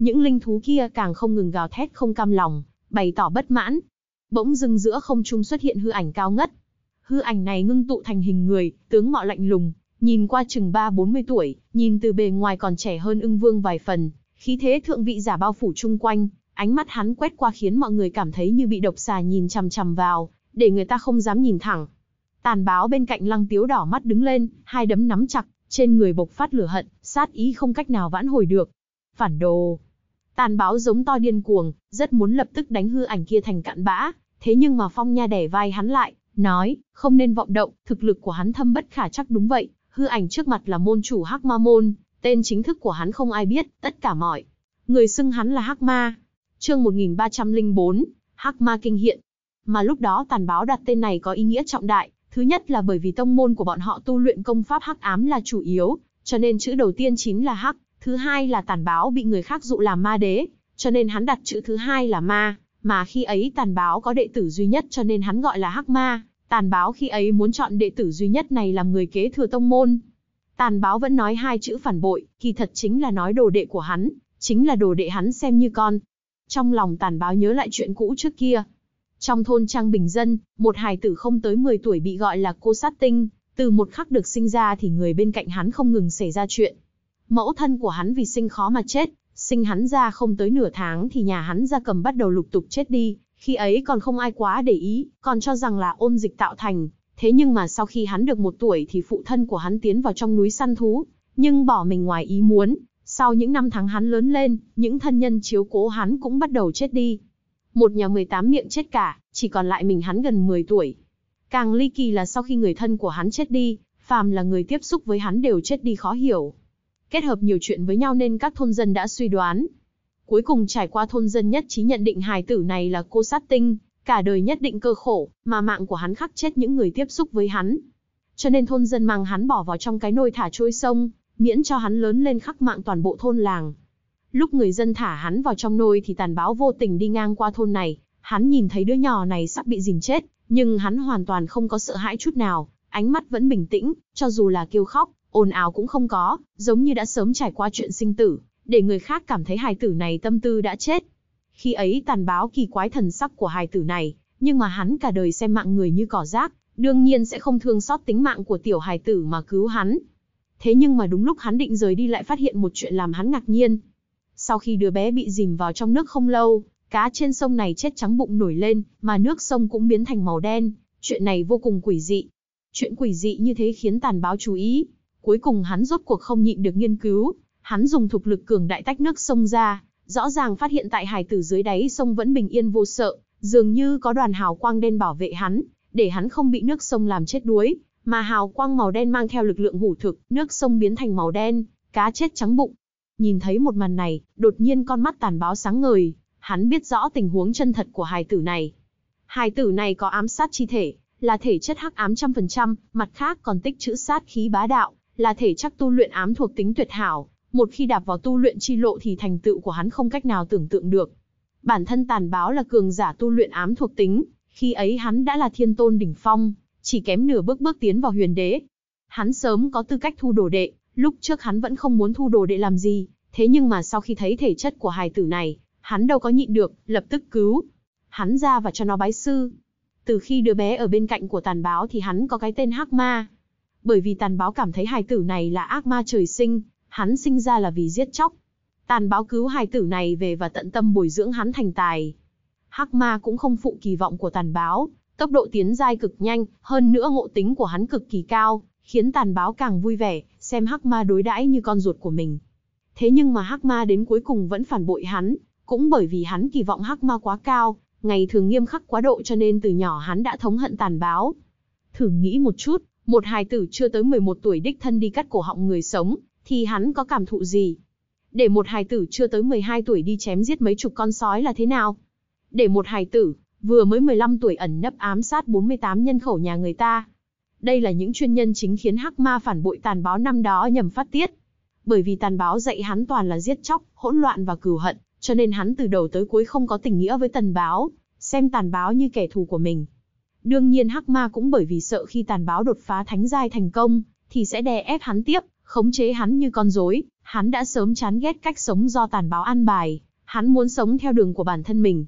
Những linh thú kia càng không ngừng gào thét không cam lòng, bày tỏ bất mãn. Bỗng dưng giữa không trung xuất hiện hư ảnh cao ngất. Hư ảnh này ngưng tụ thành hình người, tướng mạo lạnh lùng, nhìn qua chừng ba bốn mươi tuổi, nhìn từ bề ngoài còn trẻ hơn ưng vương vài phần, khí thế thượng vị giả bao phủ chung quanh, ánh mắt hắn quét qua khiến mọi người cảm thấy như bị độc xà nhìn chằm chằm vào, để người ta không dám nhìn thẳng. Tàn báo bên cạnh lăng tiếu đỏ mắt đứng lên, hai đấm nắm chặt, trên người bộc phát lửa hận, sát ý không cách nào vãn hồi được. Phản đồ, Tàn báo giống to điên cuồng, rất muốn lập tức đánh hư ảnh kia thành cạn bã, thế nhưng mà Phong Nha đè vai hắn lại, nói, không nên vọng động, thực lực của hắn thâm bất khả chắc đúng vậy, hư ảnh trước mặt là môn chủ Hắc Ma Môn, tên chính thức của hắn không ai biết, tất cả mọi. Người xưng hắn là Hắc Ma. Chương 1304, Hắc Ma kinh hiện. Mà lúc đó tàn báo đặt tên này có ý nghĩa trọng đại, thứ nhất là bởi vì tông môn của bọn họ tu luyện công pháp Hắc Ám là chủ yếu, cho nên chữ đầu tiên chính là Hắc, Thứ hai là tàn báo bị người khác dụ làm ma đế, cho nên hắn đặt chữ thứ hai là ma, mà khi ấy tàn báo có đệ tử duy nhất cho nên hắn gọi là hắc ma. Tàn báo khi ấy muốn chọn đệ tử duy nhất này làm người kế thừa tông môn. Tàn báo vẫn nói hai chữ phản bội, kỳ thật chính là nói đồ đệ của hắn, chính là đồ đệ hắn xem như con. Trong lòng tàn báo nhớ lại chuyện cũ trước kia. Trong thôn Trang Bình Dân, một hài tử không tới 10 tuổi bị gọi là cô sát tinh, từ một khắc được sinh ra thì người bên cạnh hắn không ngừng xảy ra chuyện. Mẫu thân của hắn vì sinh khó mà chết, sinh hắn ra không tới nửa tháng thì nhà hắn ra cầm bắt đầu lục tục chết đi, khi ấy còn không ai quá để ý, còn cho rằng là ôn dịch tạo thành. Thế nhưng mà sau khi hắn được một tuổi thì phụ thân của hắn tiến vào trong núi săn thú, nhưng bỏ mình ngoài ý muốn. Sau những năm tháng hắn lớn lên, những thân nhân chiếu cố hắn cũng bắt đầu chết đi. Một nhà 18 miệng chết cả, chỉ còn lại mình hắn gần 10 tuổi. Càng ly kỳ là sau khi người thân của hắn chết đi, phàm là người tiếp xúc với hắn đều chết đi khó hiểu. Kết hợp nhiều chuyện với nhau nên các thôn dân đã suy đoán. Cuối cùng trải qua thôn dân nhất trí nhận định hài tử này là cô sát tinh, cả đời nhất định cơ khổ, mà mạng của hắn khắc chết những người tiếp xúc với hắn. Cho nên thôn dân mang hắn bỏ vào trong cái nôi thả trôi sông, miễn cho hắn lớn lên khắc mạng toàn bộ thôn làng. Lúc người dân thả hắn vào trong nôi thì tàn báo vô tình đi ngang qua thôn này, hắn nhìn thấy đứa nhỏ này sắp bị dìm chết, nhưng hắn hoàn toàn không có sợ hãi chút nào, ánh mắt vẫn bình tĩnh, cho dù là kêu khóc, ồn ào cũng không có, giống như đã sớm trải qua chuyện sinh tử, để người khác cảm thấy hài tử này tâm tư đã chết. Khi ấy tàn báo kỳ quái thần sắc của hài tử này, nhưng mà hắn cả đời xem mạng người như cỏ rác, đương nhiên sẽ không thương xót tính mạng của tiểu hài tử mà cứu hắn. Thế nhưng mà đúng lúc hắn định rời đi lại phát hiện một chuyện làm hắn ngạc nhiên. Sau khi đứa bé bị dìm vào trong nước không lâu, cá trên sông này chết trắng bụng nổi lên, mà nước sông cũng biến thành màu đen. Chuyện này vô cùng quỷ dị. Chuyện quỷ dị như thế khiến tàn báo chú ý, Cuối cùng hắn rốt cuộc không nhịn được nghiên cứu, hắn dùng thục lực cường đại tách nước sông ra, rõ ràng phát hiện tại hải tử dưới đáy sông vẫn bình yên vô sợ, dường như có đoàn hào quang đen bảo vệ hắn, để hắn không bị nước sông làm chết đuối, mà hào quang màu đen mang theo lực lượng hủ thực, nước sông biến thành màu đen, cá chết trắng bụng. Nhìn thấy một màn này, đột nhiên con mắt tàn báo sáng ngời, hắn biết rõ tình huống chân thật của hài tử này. Hài tử này có ám sát chi thể, là thể chất hắc ám trăm phần trăm, mặt khác còn tích chữ sát khí bá đạo, là thể chất tu luyện ám thuộc tính tuyệt hảo, một khi đạp vào tu luyện chi lộ thì thành tựu của hắn không cách nào tưởng tượng được. Bản thân tàn báo là cường giả tu luyện ám thuộc tính, khi ấy hắn đã là thiên tôn đỉnh phong, chỉ kém nửa bước bước tiến vào huyền đế. Hắn sớm có tư cách thu đồ đệ, lúc trước hắn vẫn không muốn thu đồ đệ làm gì, thế nhưng mà sau khi thấy thể chất của hài tử này, hắn đâu có nhịn được, lập tức cứu. Hắn ra và cho nó bái sư. Từ khi đứa bé ở bên cạnh của tàn báo thì hắn có cái tên Hắc Ma, bởi vì tàn báo cảm thấy hài tử này là ác ma trời sinh, hắn sinh ra là vì giết chóc. Tàn báo cứu hài tử này về và tận tâm bồi dưỡng hắn thành tài. Hắc ma cũng không phụ kỳ vọng của tàn báo, tốc độ tiến giai cực nhanh, hơn nữa ngộ tính của hắn cực kỳ cao, khiến tàn báo càng vui vẻ, xem Hắc ma đối đãi như con ruột của mình. Thế nhưng mà Hắc ma đến cuối cùng vẫn phản bội hắn, cũng bởi vì hắn kỳ vọng Hắc ma quá cao, ngày thường nghiêm khắc quá độ cho nên từ nhỏ hắn đã thống hận tàn báo. Thử nghĩ một chút, một hài tử chưa tới 11 tuổi đích thân đi cắt cổ họng người sống, thì hắn có cảm thụ gì? Để một hài tử chưa tới 12 tuổi đi chém giết mấy chục con sói là thế nào? Để một hài tử, vừa mới 15 tuổi ẩn nấp ám sát 48 nhân khẩu nhà người ta. Đây là những chuyên nhân chính khiến Hắc Ma phản bội tàn báo năm đó nhằm phát tiết. Bởi vì tàn báo dạy hắn toàn là giết chóc, hỗn loạn và cừu hận, cho nên hắn từ đầu tới cuối không có tình nghĩa với tàn báo, xem tàn báo như kẻ thù của mình, Đương nhiên Hắc Ma cũng bởi vì sợ khi tàn báo đột phá thánh giai thành công, thì sẽ đè ép hắn tiếp, khống chế hắn như con rối, hắn đã sớm chán ghét cách sống do tàn báo an bài, hắn muốn sống theo đường của bản thân mình.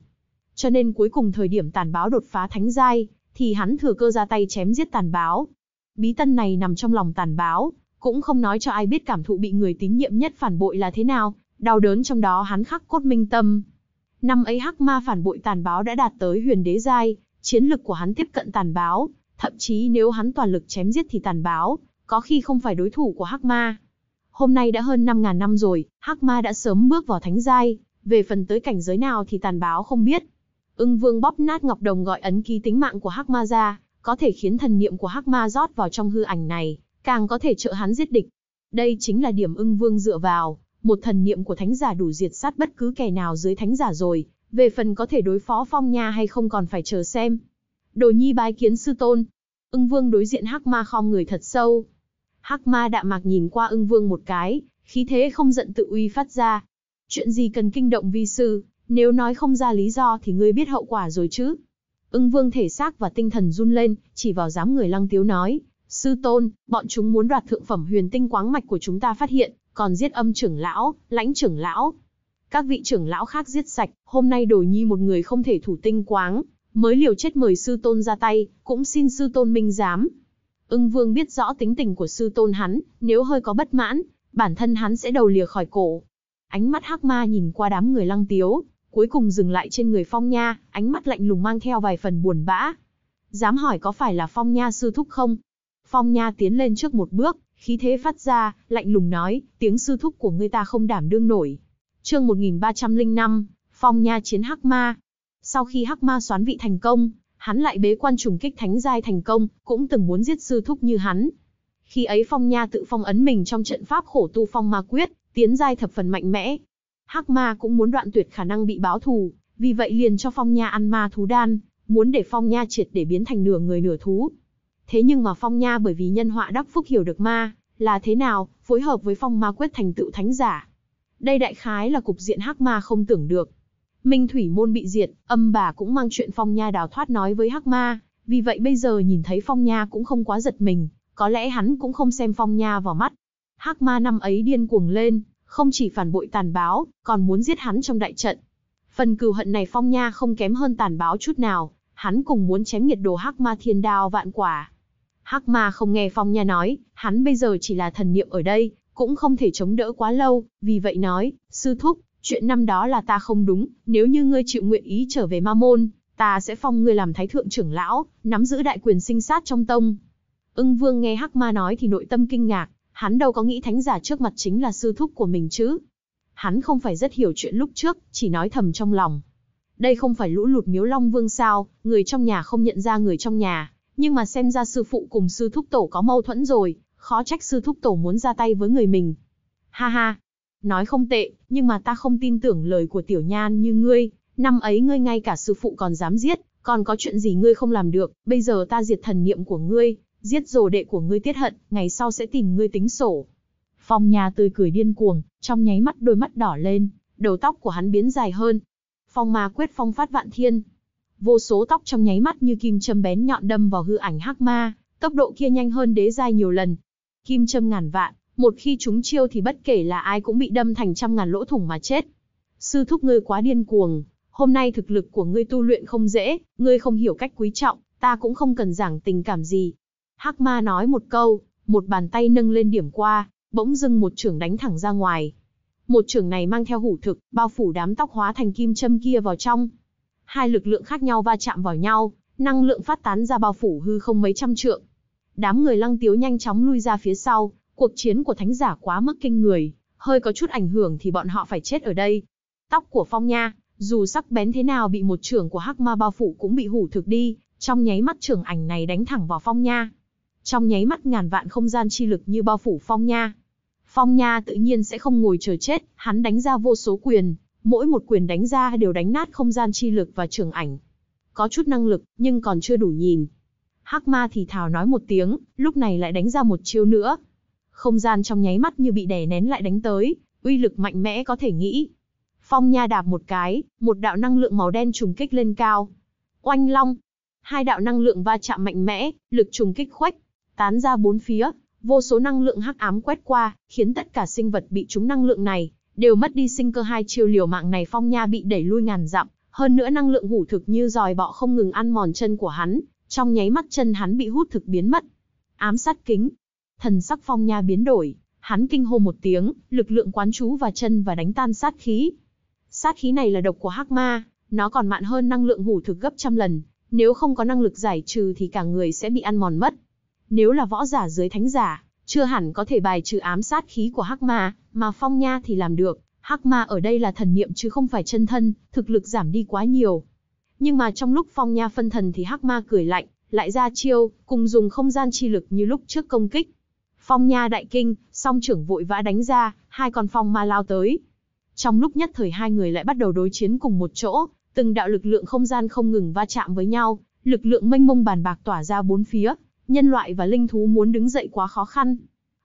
Cho nên cuối cùng thời điểm tàn báo đột phá thánh giai, thì hắn thừa cơ ra tay chém giết tàn báo. Bí tân này nằm trong lòng tàn báo, cũng không nói cho ai biết cảm thụ bị người tín nhiệm nhất phản bội là thế nào, đau đớn trong đó hắn khắc cốt minh tâm. Năm ấy hắc ma phản bội tàn báo đã đạt tới huyền đế giai, Chiến lực của hắn tiếp cận tàn báo, thậm chí nếu hắn toàn lực chém giết thì tàn báo, có khi không phải đối thủ của Hắc Ma. Hôm nay đã hơn 5.000 năm rồi, Hắc Ma đã sớm bước vào thánh giai, về phần tới cảnh giới nào thì tàn báo không biết. Ưng Vương bóp nát ngọc đồng gọi ấn ký tính mạng của Hắc Ma ra, có thể khiến thần niệm của Hắc Ma rót vào trong hư ảnh này, càng có thể trợ hắn giết địch. Đây chính là điểm Ưng Vương dựa vào, một thần niệm của thánh giả đủ diệt sát bất cứ kẻ nào dưới thánh giả rồi, về phần có thể đối phó phong nha hay không còn phải chờ xem. Đồ nhi bái kiến sư tôn. Ưng vương đối diện hắc ma khom người thật sâu. Hắc ma đạm mạc nhìn qua ưng vương một cái, khí thế không giận tự uy phát ra. Chuyện gì cần kinh động vi sư, nếu nói không ra lý do thì ngươi biết hậu quả rồi chứ. Ưng vương thể xác và tinh thần run lên, chỉ vào dám người lăng tiếu nói. Sư tôn, bọn chúng muốn đoạt thượng phẩm huyền tinh quáng mạch của chúng ta phát hiện, còn giết âm trưởng lão, lãnh trưởng lão. Các vị trưởng lão khác giết sạch, hôm nay đổi nhi một người không thể thủ tinh quáng, mới liều chết mời sư tôn ra tay, cũng xin sư tôn minh giám. Ưng vương biết rõ tính tình của sư tôn hắn, nếu hơi có bất mãn, bản thân hắn sẽ đầu lìa khỏi cổ. Ánh mắt hắc ma nhìn qua đám người lăng tiếu, cuối cùng dừng lại trên người phong nha, ánh mắt lạnh lùng mang theo vài phần buồn bã. Dám hỏi có phải là phong nha sư thúc không? Phong nha tiến lên trước một bước, khí thế phát ra, lạnh lùng nói, tiếng sư thúc của ngươi ta không đảm đương nổi, Chương 1305, Phong Nha chiến Hắc Ma. Sau khi Hắc Ma xoán vị thành công, hắn lại bế quan trùng kích thánh giai thành công, cũng từng muốn giết sư thúc như hắn. Khi ấy Phong Nha tự phong ấn mình trong trận pháp khổ tu phong ma quyết, tiến giai thập phần mạnh mẽ. Hắc Ma cũng muốn đoạn tuyệt khả năng bị báo thù, vì vậy liền cho Phong Nha ăn ma thú đan, muốn để Phong Nha triệt để biến thành nửa người nửa thú. Thế nhưng mà Phong Nha bởi vì nhân họa đắc phúc hiểu được ma là thế nào, phối hợp với phong ma quyết thành tựu thánh giả, đây đại khái là cục diện Hắc Ma không tưởng được. Minh Thủy môn bị diệt, âm bà cũng mang chuyện Phong Nha đào thoát nói với Hắc Ma, vì vậy bây giờ nhìn thấy Phong Nha cũng không quá giật mình, có lẽ hắn cũng không xem Phong Nha vào mắt. Hắc Ma năm ấy điên cuồng lên, không chỉ phản bội tàn báo, còn muốn giết hắn trong đại trận. Phần cừu hận này Phong Nha không kém hơn tàn báo chút nào, hắn cùng muốn chém nhiệt đồ Hắc Ma Thiên Đao vạn quả. Hắc Ma không nghe Phong Nha nói, hắn bây giờ chỉ là thần niệm ở đây, cũng không thể chống đỡ quá lâu, vì vậy nói, sư thúc, chuyện năm đó là ta không đúng, nếu như ngươi chịu nguyện ý trở về ma môn, ta sẽ phong ngươi làm thái thượng trưởng lão, nắm giữ đại quyền sinh sát trong tông. Ưng vương nghe Hắc Ma nói thì nội tâm kinh ngạc, hắn đâu có nghĩ thánh giả trước mặt chính là sư thúc của mình chứ. Hắn không phải rất hiểu chuyện lúc trước, chỉ nói thầm trong lòng. Đây không phải lũ lụt miếu long vương sao, người trong nhà không nhận ra người trong nhà, nhưng mà xem ra sư phụ cùng sư thúc tổ có mâu thuẫn rồi, khó trách sư thúc tổ muốn ra tay với người mình. Ha ha, nói không tệ, nhưng mà ta không tin tưởng lời của tiểu nhan như ngươi, năm ấy ngươi ngay cả sư phụ còn dám giết, còn có chuyện gì ngươi không làm được, bây giờ ta diệt thần niệm của ngươi, giết rồ đệ của ngươi tiết hận, ngày sau sẽ tìm ngươi tính sổ. Phong nhà tươi cười điên cuồng, trong nháy mắt đôi mắt đỏ lên, đầu tóc của hắn biến dài hơn. Phong ma quyết phong phát vạn thiên. Vô số tóc trong nháy mắt như kim châm bén nhọn đâm vào hư ảnh hắc ma, tốc độ kia nhanh hơn đế giai nhiều lần, kim châm ngàn vạn, một khi chúng chiêu thì bất kể là ai cũng bị đâm thành trăm ngàn lỗ thủng mà chết. Sư thúc ngươi quá điên cuồng, hôm nay thực lực của ngươi tu luyện không dễ, ngươi không hiểu cách quý trọng, ta cũng không cần giảng tình cảm gì. Hắc ma nói một câu, một bàn tay nâng lên điểm qua, bỗng dưng một trưởng đánh thẳng ra ngoài. Một trưởng này mang theo hủ thực, bao phủ đám tóc hóa thành kim châm kia vào trong. Hai lực lượng khác nhau va chạm vào nhau, năng lượng phát tán ra bao phủ hư không mấy trăm trượng, Đám người lăng tiếu nhanh chóng lui ra phía sau, cuộc chiến của thánh giả quá mức kinh người, hơi có chút ảnh hưởng thì bọn họ phải chết ở đây. Tóc của Phong Nha, dù sắc bén thế nào bị một trưởng của Hắc Ma bao phủ cũng bị hủ thực đi, trong nháy mắt trưởng ảnh này đánh thẳng vào Phong Nha. Trong nháy mắt ngàn vạn không gian chi lực như bao phủ Phong Nha. Phong Nha tự nhiên sẽ không ngồi chờ chết, hắn đánh ra vô số quyền, mỗi một quyền đánh ra đều đánh nát không gian chi lực và trưởng ảnh. Có chút năng lực, nhưng còn chưa đủ nhìn, Hắc ma thì thào nói một tiếng, lúc này lại đánh ra một chiêu nữa. Không gian trong nháy mắt như bị đè nén lại đánh tới, uy lực mạnh mẽ có thể nghĩ. Phong Nha đạp một cái, một đạo năng lượng màu đen trùng kích lên cao. Oanh long, hai đạo năng lượng va chạm mạnh mẽ, lực trùng kích khoách, tán ra bốn phía, vô số năng lượng hắc ám quét qua, khiến tất cả sinh vật bị trúng năng lượng này đều mất đi sinh cơ hai chiêu liều mạng này Phong Nha bị đẩy lui ngàn dặm, hơn nữa năng lượng hủ thực như dòi bọ không ngừng ăn mòn chân của hắn, trong nháy mắt chân hắn bị hút thực biến mất. Ám sát kính. Thần sắc phong nha biến đổi, hắn kinh hô một tiếng, lực lượng quán chú và chân và đánh tan sát khí. Sát khí này là độc của hắc ma, nó còn mạn hơn năng lượng hủ thực gấp trăm lần, nếu không có năng lực giải trừ thì cả người sẽ bị ăn mòn mất. Nếu là võ giả dưới thánh giả, chưa hẳn có thể bài trừ ám sát khí của hắc ma, mà phong nha thì làm được. Hắc ma ở đây là thần niệm chứ không phải chân thân, thực lực giảm đi quá nhiều, nhưng mà trong lúc phong nha phân thần thì hắc ma cười lạnh, lại ra chiêu, cùng dùng không gian chi lực như lúc trước công kích. Phong nha đại kinh, song trưởng vội vã đánh ra, hai con phong ma lao tới. Trong lúc nhất thời hai người lại bắt đầu đối chiến cùng một chỗ, từng đạo lực lượng không gian không ngừng va chạm với nhau, lực lượng mênh mông bàn bạc tỏa ra bốn phía, nhân loại và linh thú muốn đứng dậy quá khó khăn.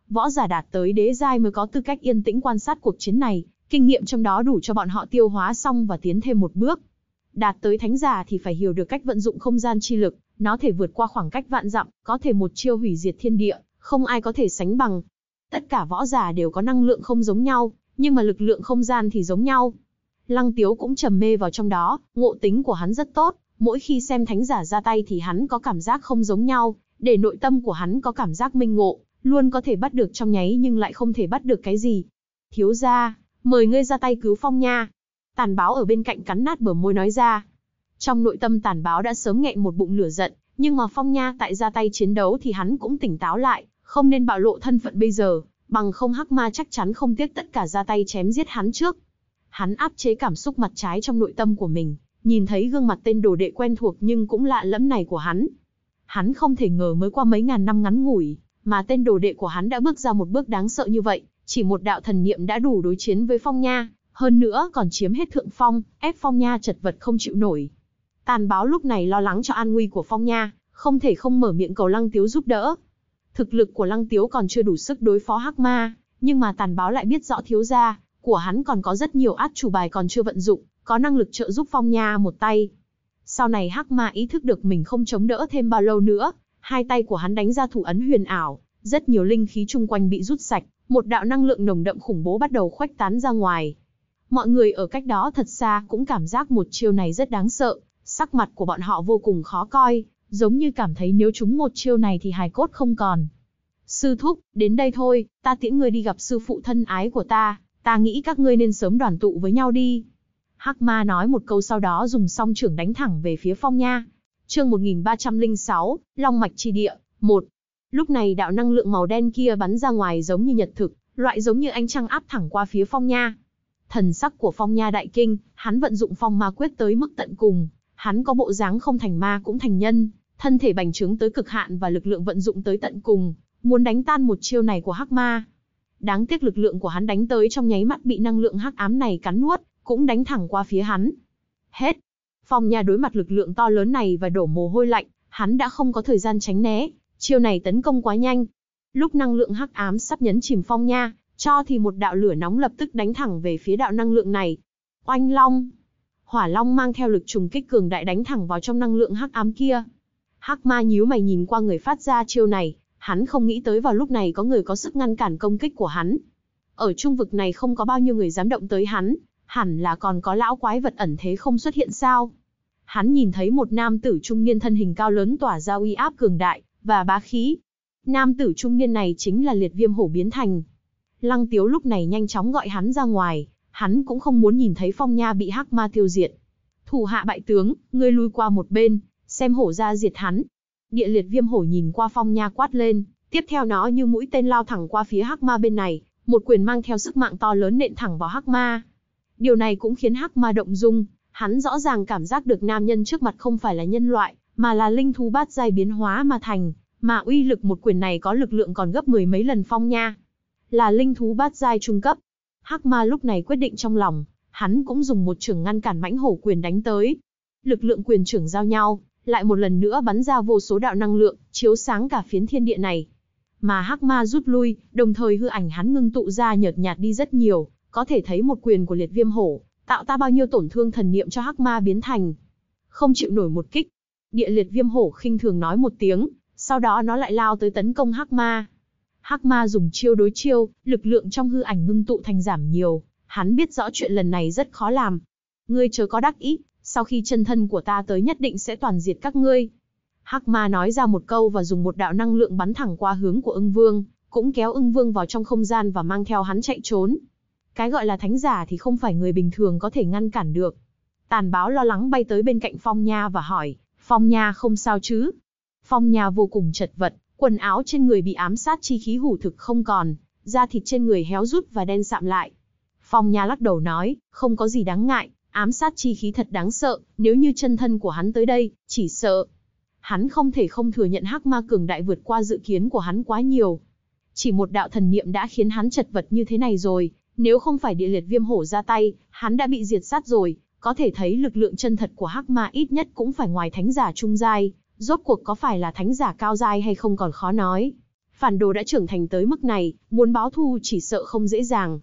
Võ giả đạt tới đế giai mới có tư cách yên tĩnh quan sát cuộc chiến này, kinh nghiệm trong đó đủ cho bọn họ tiêu hóa xong và tiến thêm một bước. Đạt tới thánh giả thì phải hiểu được cách vận dụng không gian chi lực, nó thể vượt qua khoảng cách vạn dặm, có thể một chiêu hủy diệt thiên địa, không ai có thể sánh bằng. Tất cả võ giả đều có năng lượng không giống nhau, nhưng mà lực lượng không gian thì giống nhau. Lăng Tiếu cũng trầm mê vào trong đó, ngộ tính của hắn rất tốt, mỗi khi xem thánh giả ra tay thì hắn có cảm giác không giống nhau, để nội tâm của hắn có cảm giác minh ngộ, luôn có thể bắt được trong nháy nhưng lại không thể bắt được cái gì. Thiếu gia, mời ngươi ra tay cứu Phong nha. Tàn báo ở bên cạnh cắn nát bờ môi nói ra. Trong nội tâm tàn báo đã sớm nghẹn một bụng lửa giận, nhưng mà Phong Nha tại ra tay chiến đấu thì hắn cũng tỉnh táo lại, không nên bạo lộ thân phận bây giờ, bằng không hắc ma chắc chắn không tiếc tất cả ra tay chém giết hắn trước. Hắn áp chế cảm xúc mặt trái trong nội tâm của mình, nhìn thấy gương mặt tên đồ đệ quen thuộc nhưng cũng lạ lẫm này của hắn. Hắn không thể ngờ mới qua mấy ngàn năm ngắn ngủi, mà tên đồ đệ của hắn đã bước ra một bước đáng sợ như vậy, chỉ một đạo thần niệm đã đủ đối chiến với Phong Nha, hơn nữa còn chiếm hết thượng phong, ép Phong Nha chật vật không chịu nổi. Tàn báo lúc này lo lắng cho an nguy của Phong Nha, không thể không mở miệng cầu Lăng Tiếu giúp đỡ. Thực lực của Lăng Tiếu còn chưa đủ sức đối phó Hắc Ma, nhưng mà tàn báo lại biết rõ thiếu gia của hắn còn có rất nhiều át chủ bài còn chưa vận dụng, có năng lực trợ giúp Phong Nha một tay. Sau này Hắc Ma ý thức được mình không chống đỡ thêm bao lâu nữa, hai tay của hắn đánh ra thủ ấn huyền ảo, rất nhiều linh khí chung quanh bị rút sạch, một đạo năng lượng nồng đậm khủng bố bắt đầu khoách tán ra ngoài, Mọi người ở cách đó thật xa cũng cảm giác một chiêu này rất đáng sợ, sắc mặt của bọn họ vô cùng khó coi, giống như cảm thấy nếu chúng một chiêu này thì hài cốt không còn. Sư thúc, đến đây thôi, ta tiễn ngươi đi gặp sư phụ thân ái của ta, ta nghĩ các ngươi nên sớm đoàn tụ với nhau đi. Hắc ma nói một câu sau đó dùng song trưởng đánh thẳng về phía phong nha. Chương 1306, Long Mạch Chi Địa, 1. Lúc này đạo năng lượng màu đen kia bắn ra ngoài giống như nhật thực, loại giống như ánh trăng áp thẳng qua phía phong nha. Thần sắc của phong nha đại kinh, hắn vận dụng phong ma quyết tới mức tận cùng, hắn có bộ dáng không thành ma cũng thành nhân, thân thể bành trướng tới cực hạn và lực lượng vận dụng tới tận cùng, muốn đánh tan một chiêu này của hắc ma. Đáng tiếc lực lượng của hắn đánh tới trong nháy mắt bị năng lượng hắc ám này cắn nuốt, cũng đánh thẳng qua phía hắn. Hết. Phong Nha đối mặt lực lượng to lớn này và đổ mồ hôi lạnh, hắn đã không có thời gian tránh né, chiêu này tấn công quá nhanh. Lúc năng lượng hắc ám sắp nhấn chìm Phong Nha, cho thì một đạo lửa nóng lập tức đánh thẳng về phía đạo năng lượng này. Oanh long! Hỏa long mang theo lực trùng kích cường đại đánh thẳng vào trong năng lượng hắc ám kia. Hắc ma nhíu mày nhìn qua người phát ra chiêu này, hắn không nghĩ tới vào lúc này có người có sức ngăn cản công kích của hắn. Ở trung vực này không có bao nhiêu người dám động tới hắn, hẳn là còn có lão quái vật ẩn thế không xuất hiện sao. Hắn nhìn thấy một nam tử trung niên thân hình cao lớn tỏa ra uy áp cường đại, và bá khí. Nam tử trung niên này chính là liệt viêm hổ biến thành, Lăng Tiếu lúc này nhanh chóng gọi hắn ra ngoài, hắn cũng không muốn nhìn thấy Phong Nha bị hắc ma tiêu diệt. Thủ hạ bại tướng, ngươi lui qua một bên, xem hổ ra diệt hắn. Địa liệt viêm hổ nhìn qua Phong Nha quát lên, tiếp theo nó như mũi tên lao thẳng qua phía hắc ma bên này, một quyền mang theo sức mạng to lớn nện thẳng vào hắc ma. Điều này cũng khiến hắc ma động dung, hắn rõ ràng cảm giác được nam nhân trước mặt không phải là nhân loại, mà là linh thú bát giai biến hóa mà thành, mà uy lực một quyền này có lực lượng còn gấp mười mấy lần phong nha là linh thú bát giai trung cấp. Hắc ma lúc này quyết định trong lòng, hắn cũng dùng một trường ngăn cản mãnh hổ quyền đánh tới. Lực lượng quyền trưởng giao nhau, lại một lần nữa bắn ra vô số đạo năng lượng, chiếu sáng cả phiến thiên địa này. Mà Hắc Ma rút lui, đồng thời hư ảnh hắn ngưng tụ ra nhợt nhạt đi rất nhiều, có thể thấy một quyền của liệt viêm hổ, tạo ta bao nhiêu tổn thương thần niệm cho Hắc Ma biến thành. Không chịu nổi một kích. Địa liệt viêm hổ khinh thường nói một tiếng, sau đó nó lại lao tới tấn công Hắc Ma. Hắc ma dùng chiêu đối chiêu, lực lượng trong hư ảnh ngưng tụ thành giảm nhiều, hắn biết rõ chuyện lần này rất khó làm. Ngươi chớ có đắc ý, sau khi chân thân của ta tới nhất định sẽ toàn diệt các ngươi. Hắc ma nói ra một câu và dùng một đạo năng lượng bắn thẳng qua hướng của ưng vương, cũng kéo ưng vương vào trong không gian và mang theo hắn chạy trốn. Cái gọi là thánh giả thì không phải người bình thường có thể ngăn cản được. Tàn báo lo lắng bay tới bên cạnh Phong Nha và hỏi, Phong Nha không sao chứ? Phong Nha vô cùng chật vật, Quần áo trên người bị ám sát chi khí hủ thực không còn, da thịt trên người héo rút và đen sạm lại. Phong Nha lắc đầu nói, không có gì đáng ngại, ám sát chi khí thật đáng sợ, nếu như chân thân của hắn tới đây, chỉ sợ. Hắn không thể không thừa nhận hắc ma cường đại vượt qua dự kiến của hắn quá nhiều. Chỉ một đạo thần niệm đã khiến hắn chật vật như thế này rồi, nếu không phải địa liệt viêm hổ ra tay, hắn đã bị diệt sát rồi, có thể thấy lực lượng chân thật của hắc ma ít nhất cũng phải ngoài thánh giả trung giai, Rốt cuộc có phải là thánh giả cao giai hay không còn khó nói. Phản đồ đã trưởng thành tới mức này, muốn báo thù chỉ sợ không dễ dàng.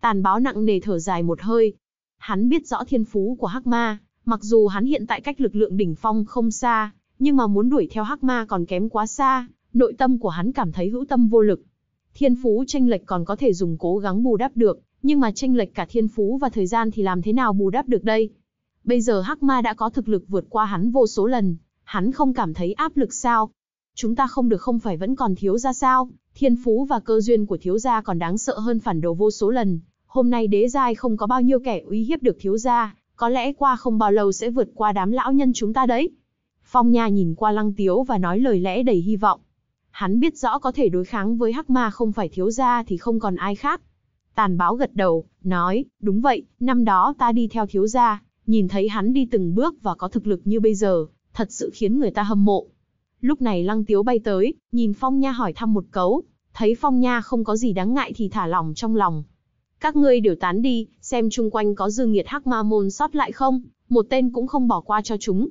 Tàn báo nặng nề thở dài một hơi. Hắn biết rõ thiên phú của Hắc Ma, mặc dù hắn hiện tại cách lực lượng đỉnh phong không xa, nhưng mà muốn đuổi theo Hắc Ma còn kém quá xa, nội tâm của hắn cảm thấy hữu tâm vô lực. Thiên phú tranh lệch còn có thể dùng cố gắng bù đắp được, nhưng mà tranh lệch cả thiên phú và thời gian thì làm thế nào bù đắp được đây? Bây giờ Hắc Ma đã có thực lực vượt qua hắn vô số lần, hắn không cảm thấy áp lực sao? Chúng ta không được không phải vẫn còn thiếu gia sao? Thiên phú và cơ duyên của thiếu gia còn đáng sợ hơn phản đồ vô số lần. Hôm nay đế giai không có bao nhiêu kẻ uy hiếp được thiếu gia, có lẽ qua không bao lâu sẽ vượt qua đám lão nhân chúng ta đấy. Phong Nha nhìn qua Lăng Tiếu và nói lời lẽ đầy hy vọng. Hắn biết rõ có thể đối kháng với Hắc Ma không phải thiếu gia thì không còn ai khác. Tàn báo gật đầu, nói, đúng vậy, năm đó ta đi theo thiếu gia, nhìn thấy hắn đi từng bước và có thực lực như bây giờ, thật sự khiến người ta hâm mộ. Lúc này Lăng Tiếu bay tới, nhìn Phong Nha hỏi thăm một cấu, thấy Phong Nha không có gì đáng ngại thì thả lòng trong lòng. Các ngươi đều tán đi, xem chung quanh có dư nghiệt hắc ma môn sót lại không, một tên cũng không bỏ qua cho chúng.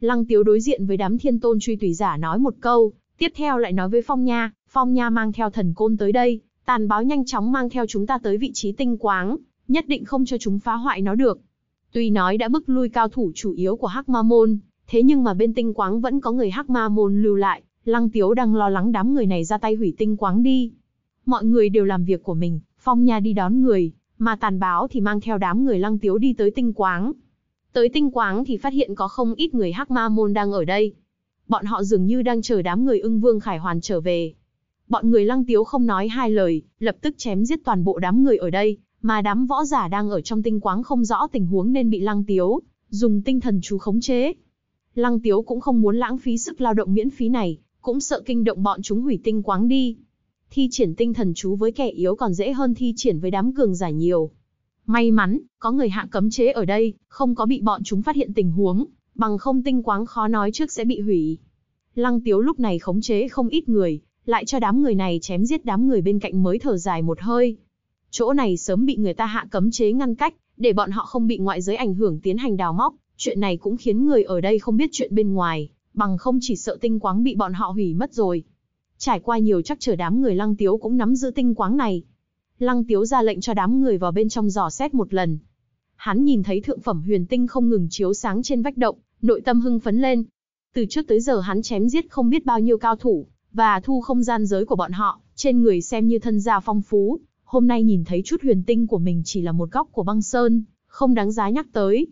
Lăng Tiếu đối diện với đám thiên tôn truy tùy giả nói một câu, tiếp theo lại nói với Phong Nha, Phong Nha mang theo thần côn tới đây, tàn báo nhanh chóng mang theo chúng ta tới vị trí tinh quáng, nhất định không cho chúng phá hoại nó được. Tuy nói đã bức lui cao thủ chủ yếu của Hắc Ma Môn, Thế nhưng mà bên tinh quáng vẫn có người hắc ma môn lưu lại, Lăng Tiếu đang lo lắng đám người này ra tay hủy tinh quáng đi. Mọi người đều làm việc của mình, Phong Nha đi đón người, mà tàn báo thì mang theo đám người Lăng Tiếu đi tới tinh quáng. Tới tinh quáng thì phát hiện có không ít người hắc ma môn đang ở đây. Bọn họ dường như đang chờ đám người ưng vương khải hoàn trở về. Bọn người Lăng Tiếu không nói hai lời, lập tức chém giết toàn bộ đám người ở đây, mà đám võ giả đang ở trong tinh quáng không rõ tình huống nên bị Lăng Tiếu dùng tinh thần chú khống chế. Lăng Tiếu cũng không muốn lãng phí sức lao động miễn phí này, cũng sợ kinh động bọn chúng hủy tinh quáng đi. Thi triển tinh thần chú với kẻ yếu còn dễ hơn thi triển với đám cường giả nhiều. May mắn, có người hạ cấm chế ở đây, không có bị bọn chúng phát hiện tình huống, bằng không tinh quáng khó nói trước sẽ bị hủy. Lăng Tiếu lúc này khống chế không ít người, lại cho đám người này chém giết đám người bên cạnh mới thở dài một hơi. Chỗ này sớm bị người ta hạ cấm chế ngăn cách, để bọn họ không bị ngoại giới ảnh hưởng tiến hành đào móc, Chuyện này cũng khiến người ở đây không biết chuyện bên ngoài, bằng không chỉ sợ tinh quáng bị bọn họ hủy mất rồi. Trải qua nhiều chắc chờ đám người lăng tiếu cũng nắm giữ tinh quáng này. Lăng tiếu ra lệnh cho đám người vào bên trong dò xét một lần. Hắn nhìn thấy thượng phẩm huyền tinh không ngừng chiếu sáng trên vách động, nội tâm hưng phấn lên. Từ trước tới giờ hắn chém giết không biết bao nhiêu cao thủ, và thu không gian giới của bọn họ, trên người xem như thân gia phong phú. Hôm nay nhìn thấy chút huyền tinh của mình chỉ là một góc của băng sơn, không đáng giá nhắc tới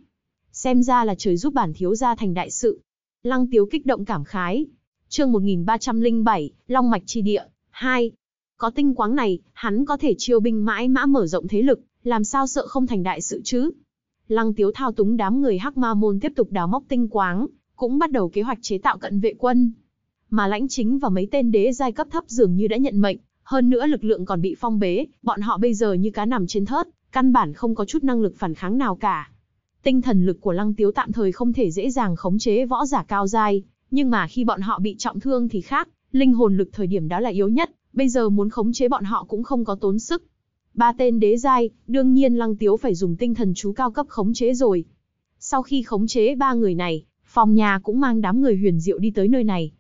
xem ra là trời giúp bản thiếu gia thành đại sự. Lăng Tiếu kích động cảm khái. Chương 1307, Long mạch chi địa 2. Có tinh quáng này, hắn có thể chiêu binh mãi mã mở rộng thế lực, làm sao sợ không thành đại sự chứ? Lăng Tiếu thao túng đám người Hắc Ma môn tiếp tục đào móc tinh quáng, cũng bắt đầu kế hoạch chế tạo cận vệ quân. Mà lãnh chính và mấy tên đế giai cấp thấp dường như đã nhận mệnh, hơn nữa lực lượng còn bị phong bế, bọn họ bây giờ như cá nằm trên thớt, căn bản không có chút năng lực phản kháng nào cả. Tinh thần lực của Lăng Tiếu tạm thời không thể dễ dàng khống chế võ giả cao giai, nhưng mà khi bọn họ bị trọng thương thì khác, linh hồn lực thời điểm đó là yếu nhất, bây giờ muốn khống chế bọn họ cũng không có tốn sức. Ba tên đế giai, đương nhiên Lăng Tiếu phải dùng tinh thần chú cao cấp khống chế rồi. Sau khi khống chế ba người này, phòng nhà cũng mang đám người huyền diệu đi tới nơi này.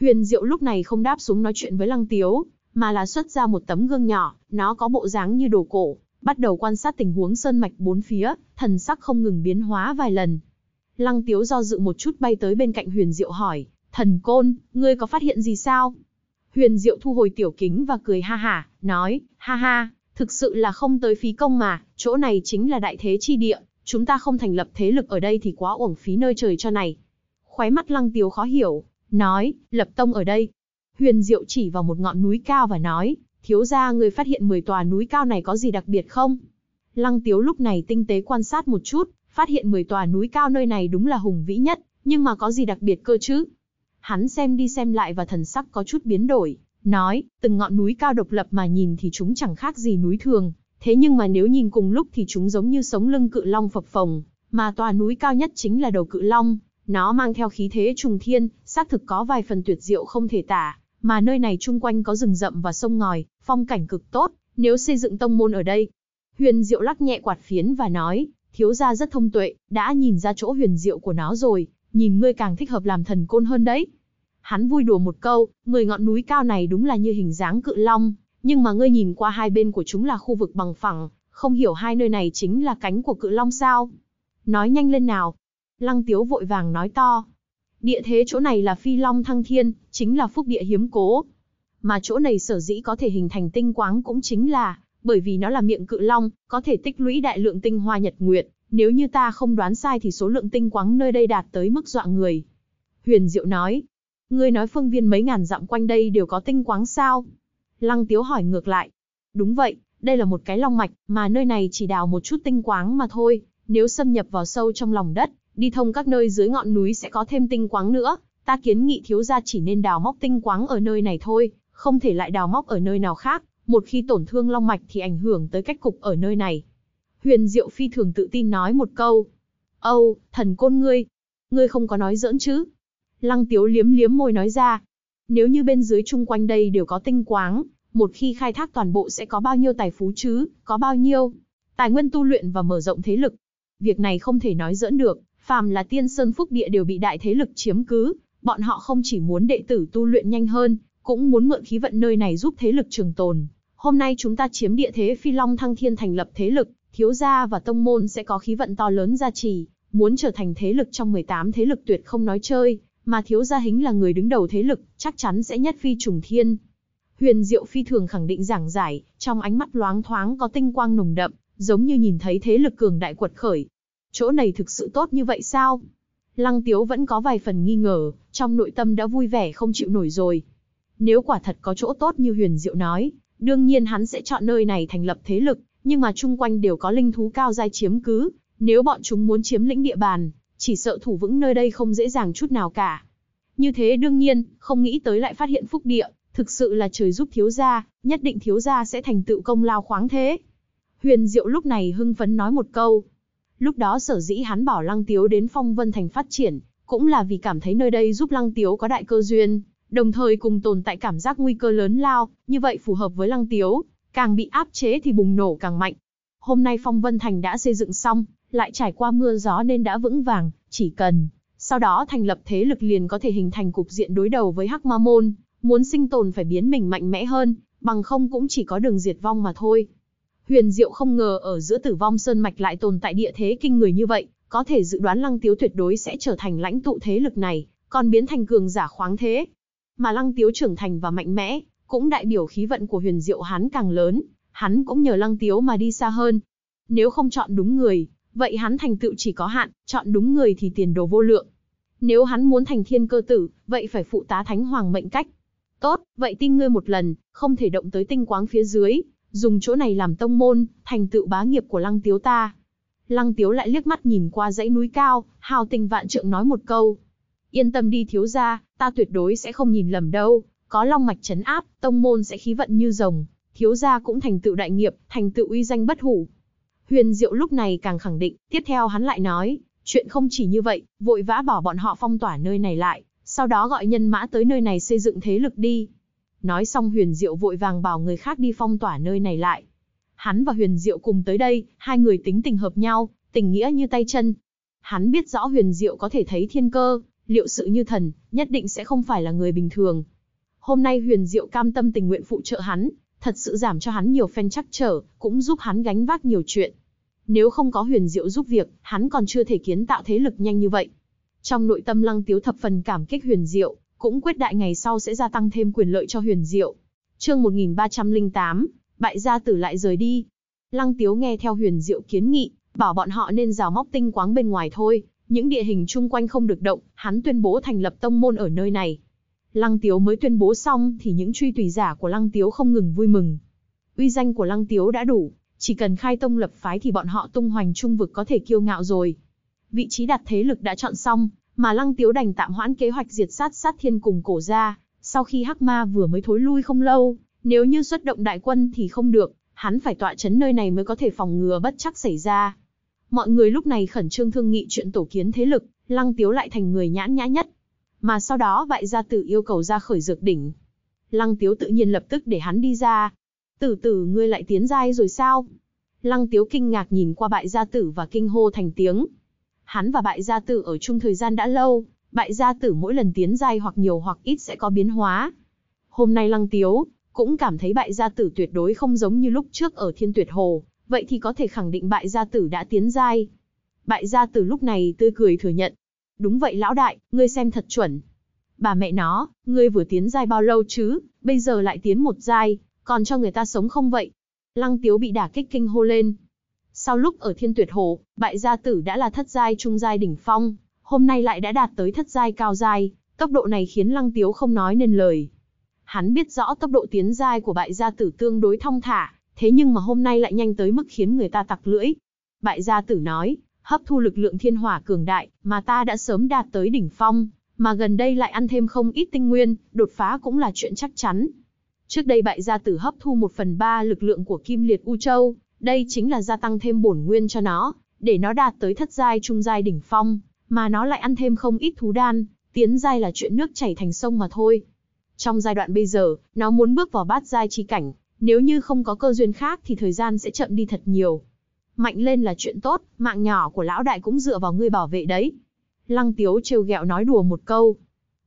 Huyền diệu lúc này không đáp xuống nói chuyện với Lăng Tiếu, mà là xuất ra một tấm gương nhỏ, nó có bộ dáng như đồ cổ, bắt đầu quan sát tình huống sơn mạch bốn phía, thần sắc không ngừng biến hóa vài lần. Lăng Tiếu do dự một chút bay tới bên cạnh Huyền Diệu hỏi, thần côn, ngươi có phát hiện gì sao? Huyền Diệu thu hồi tiểu kính và cười ha hả, nói, ha ha, thực sự là không tới phí công mà, chỗ này chính là đại thế chi địa, chúng ta không thành lập thế lực ở đây thì quá uổng phí nơi trời cho này. Khóe mắt Lăng Tiếu khó hiểu, nói, lập tông ở đây. Huyền Diệu chỉ vào một ngọn núi cao và nói, thiếu gia người phát hiện 10 tòa núi cao này có gì đặc biệt không? Lăng Tiếu lúc này tinh tế quan sát một chút, phát hiện 10 tòa núi cao nơi này đúng là hùng vĩ nhất, nhưng mà có gì đặc biệt cơ chứ? Hắn xem đi xem lại và thần sắc có chút biến đổi, nói, từng ngọn núi cao độc lập mà nhìn thì chúng chẳng khác gì núi thường, thế nhưng mà nếu nhìn cùng lúc thì chúng giống như sống lưng cự long phập phồng, mà tòa núi cao nhất chính là đầu cự long, nó mang theo khí thế trùng thiên, xác thực có vài phần tuyệt diệu không thể tả, mà nơi này chung quanh có rừng rậm và sông ngòi, phong cảnh cực tốt, nếu xây dựng tông môn ở đây. Huyền Diệu lắc nhẹ quạt phiến và nói, thiếu gia rất thông tuệ, đã nhìn ra chỗ huyền diệu của nó rồi, nhìn ngươi càng thích hợp làm thần côn hơn đấy. Hắn vui đùa một câu, người ngọn núi cao này đúng là như hình dáng cự long, nhưng mà ngươi nhìn qua hai bên của chúng là khu vực bằng phẳng, không hiểu hai nơi này chính là cánh của cự long sao. Nói nhanh lên nào. Lăng tiếu vội vàng nói to, Địa thế chỗ này là phi long thăng thiên, chính là phúc địa hiếm cố. Mà chỗ này sở dĩ có thể hình thành tinh quáng cũng chính là, bởi vì nó là miệng cự long, có thể tích lũy đại lượng tinh hoa nhật nguyệt, nếu như ta không đoán sai thì số lượng tinh quáng nơi đây đạt tới mức dọa người. Huyền Diệu nói, ngươi nói phương viên mấy ngàn dặm quanh đây đều có tinh quáng sao? Lăng Tiếu hỏi ngược lại. Đúng vậy, đây là một cái long mạch, mà nơi này chỉ đào một chút tinh quáng mà thôi, nếu xâm nhập vào sâu trong lòng đất, đi thông các nơi dưới ngọn núi sẽ có thêm tinh quáng nữa, ta kiến nghị thiếu gia chỉ nên đào móc tinh quáng ở nơi này thôi, không thể lại đào móc ở nơi nào khác, một khi tổn thương long mạch thì ảnh hưởng tới cách cục ở nơi này. Huyền Diệu phi thường tự tin nói một câu. Âu, thần côn ngươi, ngươi không có nói giỡn chứ? Lăng tiếu liếm liếm môi nói ra. Nếu như bên dưới chung quanh đây đều có tinh quáng, một khi khai thác toàn bộ sẽ có bao nhiêu tài phú chứ, có bao nhiêu? Tài nguyên tu luyện và mở rộng thế lực. Việc này không thể nói giỡn được phàm là tiên sơn phúc địa đều bị đại thế lực chiếm cứ, bọn họ không chỉ muốn đệ tử tu luyện nhanh hơn, cũng muốn mượn khí vận nơi này giúp thế lực trường tồn. Hôm nay chúng ta chiếm địa thế Phi Long Thăng Thiên thành lập thế lực, thiếu gia và tông môn sẽ có khí vận to lớn gia trì, muốn trở thành thế lực trong 18 thế lực tuyệt không nói chơi, mà thiếu gia hính là người đứng đầu thế lực, chắc chắn sẽ nhất phi trùng thiên. Huyền Diệu phi thường khẳng định giảng giải, trong ánh mắt loáng thoáng có tinh quang nồng đậm, giống như nhìn thấy thế lực cường đại quật khởi, chỗ này thực sự tốt như vậy sao? Lăng Tiếu vẫn có vài phần nghi ngờ, trong nội tâm đã vui vẻ không chịu nổi rồi. Nếu quả thật có chỗ tốt như Huyền Diệu nói, đương nhiên hắn sẽ chọn nơi này thành lập thế lực, nhưng mà chung quanh đều có linh thú cao giai chiếm cứ, nếu bọn chúng muốn chiếm lĩnh địa bàn, chỉ sợ thủ vững nơi đây không dễ dàng chút nào cả. Như thế đương nhiên, không nghĩ tới lại phát hiện phúc địa, thực sự là trời giúp thiếu gia, nhất định thiếu gia sẽ thành tựu công lao khoáng thế. Huyền Diệu lúc này hưng phấn nói một câu, Lúc đó sở dĩ hắn bảo Lăng Tiếu đến Phong Vân Thành phát triển, cũng là vì cảm thấy nơi đây giúp Lăng Tiếu có đại cơ duyên, đồng thời cùng tồn tại cảm giác nguy cơ lớn lao, như vậy phù hợp với Lăng Tiếu, càng bị áp chế thì bùng nổ càng mạnh. Hôm nay Phong Vân Thành đã xây dựng xong, lại trải qua mưa gió nên đã vững vàng, chỉ cần sau đó thành lập thế lực liền có thể hình thành cục diện đối đầu với Hắc Ma Môn, muốn sinh tồn phải biến mình mạnh mẽ hơn, bằng không cũng chỉ có đường diệt vong mà thôi. Huyền Diệu không ngờ ở giữa Tử Vong Sơn mạch lại tồn tại địa thế kinh người như vậy, có thể dự đoán Lăng Tiếu tuyệt đối sẽ trở thành lãnh tụ thế lực này, còn biến thành cường giả khoáng thế. Mà Lăng Tiếu trưởng thành và mạnh mẽ, cũng đại biểu khí vận của Huyền Diệu hắn càng lớn, hắn cũng nhờ Lăng Tiếu mà đi xa hơn. Nếu không chọn đúng người, vậy hắn thành tựu chỉ có hạn, chọn đúng người thì tiền đồ vô lượng. Nếu hắn muốn thành thiên cơ tử, vậy phải phụ tá thánh hoàng mệnh cách. Tốt, vậy tin ngươi một lần, không thể động tới tinh quáng phía dưới, dùng chỗ này làm tông môn, thành tựu bá nghiệp của Lăng Tiếu ta. Lăng Tiếu lại liếc mắt nhìn qua dãy núi cao, hào tình vạn trượng nói một câu. Yên tâm đi thiếu gia, ta tuyệt đối sẽ không nhìn lầm đâu, có long mạch chấn áp, tông môn sẽ khí vận như rồng, thiếu gia cũng thành tựu đại nghiệp, thành tựu uy danh bất hủ. Huyền Diệu lúc này càng khẳng định, tiếp theo hắn lại nói, chuyện không chỉ như vậy, vội vã bỏ bọn họ phong tỏa nơi này lại, sau đó gọi nhân mã tới nơi này xây dựng thế lực đi. Nói xong Huyền Diệu vội vàng bảo người khác đi phong tỏa nơi này lại. Hắn và Huyền Diệu cùng tới đây, hai người tính tình hợp nhau, tình nghĩa như tay chân. Hắn biết rõ Huyền Diệu có thể thấy thiên cơ, liệu sự như thần, nhất định sẽ không phải là người bình thường. Hôm nay Huyền Diệu cam tâm tình nguyện phụ trợ hắn, thật sự giảm cho hắn nhiều phen chắc trở, cũng giúp hắn gánh vác nhiều chuyện. Nếu không có Huyền Diệu giúp việc, hắn còn chưa thể kiến tạo thế lực nhanh như vậy. Trong nội tâm Lăng Tiếu thập phần cảm kích Huyền Diệu, cũng quyết đại ngày sau sẽ gia tăng thêm quyền lợi cho huyền diệu. Chương 1308, bại gia tử lại rời đi. Lăng Tiếu nghe theo huyền diệu kiến nghị, bảo bọn họ nên rào móc tinh quáng bên ngoài thôi, những địa hình chung quanh không được động, hắn tuyên bố thành lập tông môn ở nơi này. Lăng Tiếu mới tuyên bố xong thì những truy tùy giả của Lăng Tiếu không ngừng vui mừng. Uy danh của Lăng Tiếu đã đủ, chỉ cần khai tông lập phái thì bọn họ tung hoành trung vực có thể kiêu ngạo rồi. Vị trí đặt thế lực đã chọn xong, mà Lăng Tiếu đành tạm hoãn kế hoạch diệt sát sát thiên cùng cổ ra, sau khi Hắc Ma vừa mới thối lui không lâu, nếu như xuất động đại quân thì không được, hắn phải tọa chấn nơi này mới có thể phòng ngừa bất chắc xảy ra. Mọi người lúc này khẩn trương thương nghị chuyện tổ kiến thế lực, Lăng Tiếu lại thành người nhãn nhã nhất. Mà sau đó Vại Gia Tử yêu cầu ra khởi dược đỉnh. Lăng Tiếu tự nhiên lập tức để hắn đi ra. Tử tử ngươi lại tiến giai rồi sao? Lăng Tiếu kinh ngạc nhìn qua Bại Gia Tử và kinh hô thành tiếng. Hắn và bại gia tử ở chung thời gian đã lâu, bại gia tử mỗi lần tiến giai hoặc nhiều hoặc ít sẽ có biến hóa. Hôm nay Lăng Tiếu cũng cảm thấy bại gia tử tuyệt đối không giống như lúc trước ở Thiên Tuyệt Hồ, vậy thì có thể khẳng định bại gia tử đã tiến giai. Bại gia tử lúc này tươi cười thừa nhận, "Đúng vậy lão đại, ngươi xem thật chuẩn." Bà mẹ nó, ngươi vừa tiến giai bao lâu chứ, bây giờ lại tiến một giai, còn cho người ta sống không vậy? Lăng Tiếu bị đả kích kinh hô lên, sau lúc ở Thiên Tuyệt Hồ, bại gia tử đã là thất giai trung giai đỉnh phong, hôm nay lại đã đạt tới thất giai cao giai, tốc độ này khiến Lăng Tiếu không nói nên lời. Hắn biết rõ tốc độ tiến giai của bại gia tử tương đối thong thả, thế nhưng mà hôm nay lại nhanh tới mức khiến người ta tặc lưỡi. Bại gia tử nói, hấp thu lực lượng thiên hỏa cường đại, mà ta đã sớm đạt tới đỉnh phong, mà gần đây lại ăn thêm không ít tinh nguyên, đột phá cũng là chuyện chắc chắn. Trước đây bại gia tử hấp thu một phần ba lực lượng của kim liệt U Châu, đây chính là gia tăng thêm bổn nguyên cho nó, để nó đạt tới thất giai trung giai đỉnh phong, mà nó lại ăn thêm không ít thú đan, tiến giai là chuyện nước chảy thành sông mà thôi. Trong giai đoạn bây giờ, nó muốn bước vào bát giai chi cảnh, nếu như không có cơ duyên khác thì thời gian sẽ chậm đi thật nhiều. Mạnh lên là chuyện tốt, mạng nhỏ của lão đại cũng dựa vào ngươi bảo vệ đấy. Lăng Tiếu trêu ghẹo nói đùa một câu.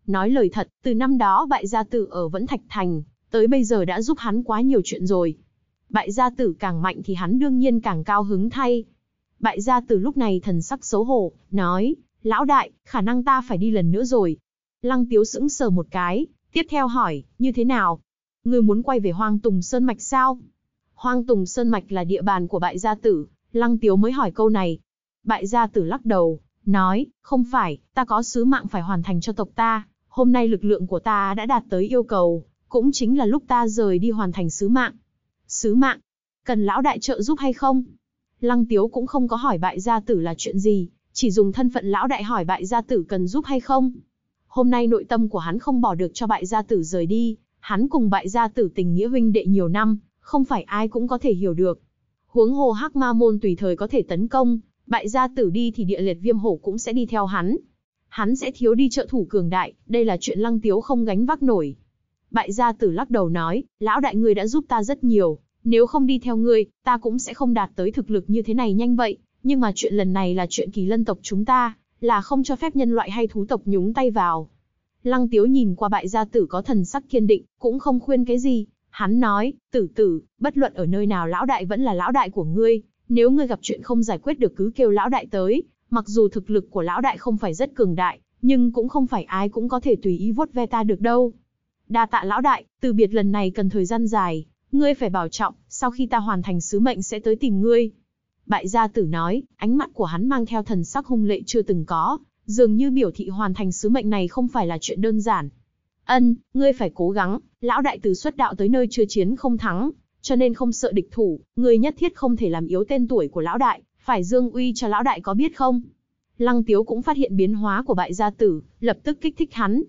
Nói lời thật, từ năm đó bại gia tự ở Vẫn Thạch Thành, tới bây giờ đã giúp hắn quá nhiều chuyện rồi bại gia tử càng mạnh thì hắn đương nhiên càng cao hứng thay. Bại gia tử lúc này thần sắc xấu hổ, nói, lão đại, khả năng ta phải đi lần nữa rồi. Lăng tiếu sững sờ một cái, tiếp theo hỏi, như thế nào? Ngươi muốn quay về Hoang Tùng Sơn Mạch sao? Hoang Tùng Sơn Mạch là địa bàn của bại gia tử, Lăng Tiếu mới hỏi câu này. Bại gia tử lắc đầu, nói, không phải, ta có sứ mạng phải hoàn thành cho tộc ta, hôm nay lực lượng của ta đã đạt tới yêu cầu, cũng chính là lúc ta rời đi hoàn thành sứ mạng, sứ mạng, cần lão đại trợ giúp hay không? Lăng Tiếu cũng không có hỏi bại gia tử là chuyện gì, chỉ dùng thân phận lão đại hỏi bại gia tử cần giúp hay không. Hôm nay nội tâm của hắn không bỏ được cho bại gia tử rời đi, hắn cùng bại gia tử tình nghĩa huynh đệ nhiều năm, không phải ai cũng có thể hiểu được. Huống hồ hắc ma môn tùy thời có thể tấn công, bại gia tử đi thì địa liệt viêm hổ cũng sẽ đi theo hắn. Hắn sẽ thiếu đi trợ thủ cường đại, đây là chuyện lăng tiếu không gánh vác nổi. Bại gia tử lắc đầu nói, lão đại ngươi đã giúp ta rất nhiều, nếu không đi theo ngươi, ta cũng sẽ không đạt tới thực lực như thế này nhanh vậy, nhưng mà chuyện lần này là chuyện kỳ lân tộc chúng ta, là không cho phép nhân loại hay thú tộc nhúng tay vào. Lăng tiếu nhìn qua bại gia tử có thần sắc kiên định, cũng không khuyên cái gì, hắn nói, tử tử, bất luận ở nơi nào lão đại vẫn là lão đại của ngươi, nếu ngươi gặp chuyện không giải quyết được cứ kêu lão đại tới, mặc dù thực lực của lão đại không phải rất cường đại, nhưng cũng không phải ai cũng có thể tùy ý vuốt ve ta được đâu. Đa tạ lão đại, từ biệt lần này cần thời gian dài, ngươi phải bảo trọng, sau khi ta hoàn thành sứ mệnh sẽ tới tìm ngươi. Bại gia tử nói, ánh mắt của hắn mang theo thần sắc hung lệ chưa từng có, dường như biểu thị hoàn thành sứ mệnh này không phải là chuyện đơn giản. Ân, ngươi phải cố gắng, lão đại từ xuất đạo tới nơi chưa chiến không thắng, cho nên không sợ địch thủ, ngươi nhất thiết không thể làm yếu tên tuổi của lão đại, phải dương uy cho lão đại có biết không? Lăng Tiếu cũng phát hiện biến hóa của bại gia tử, lập tức kích thích hắn.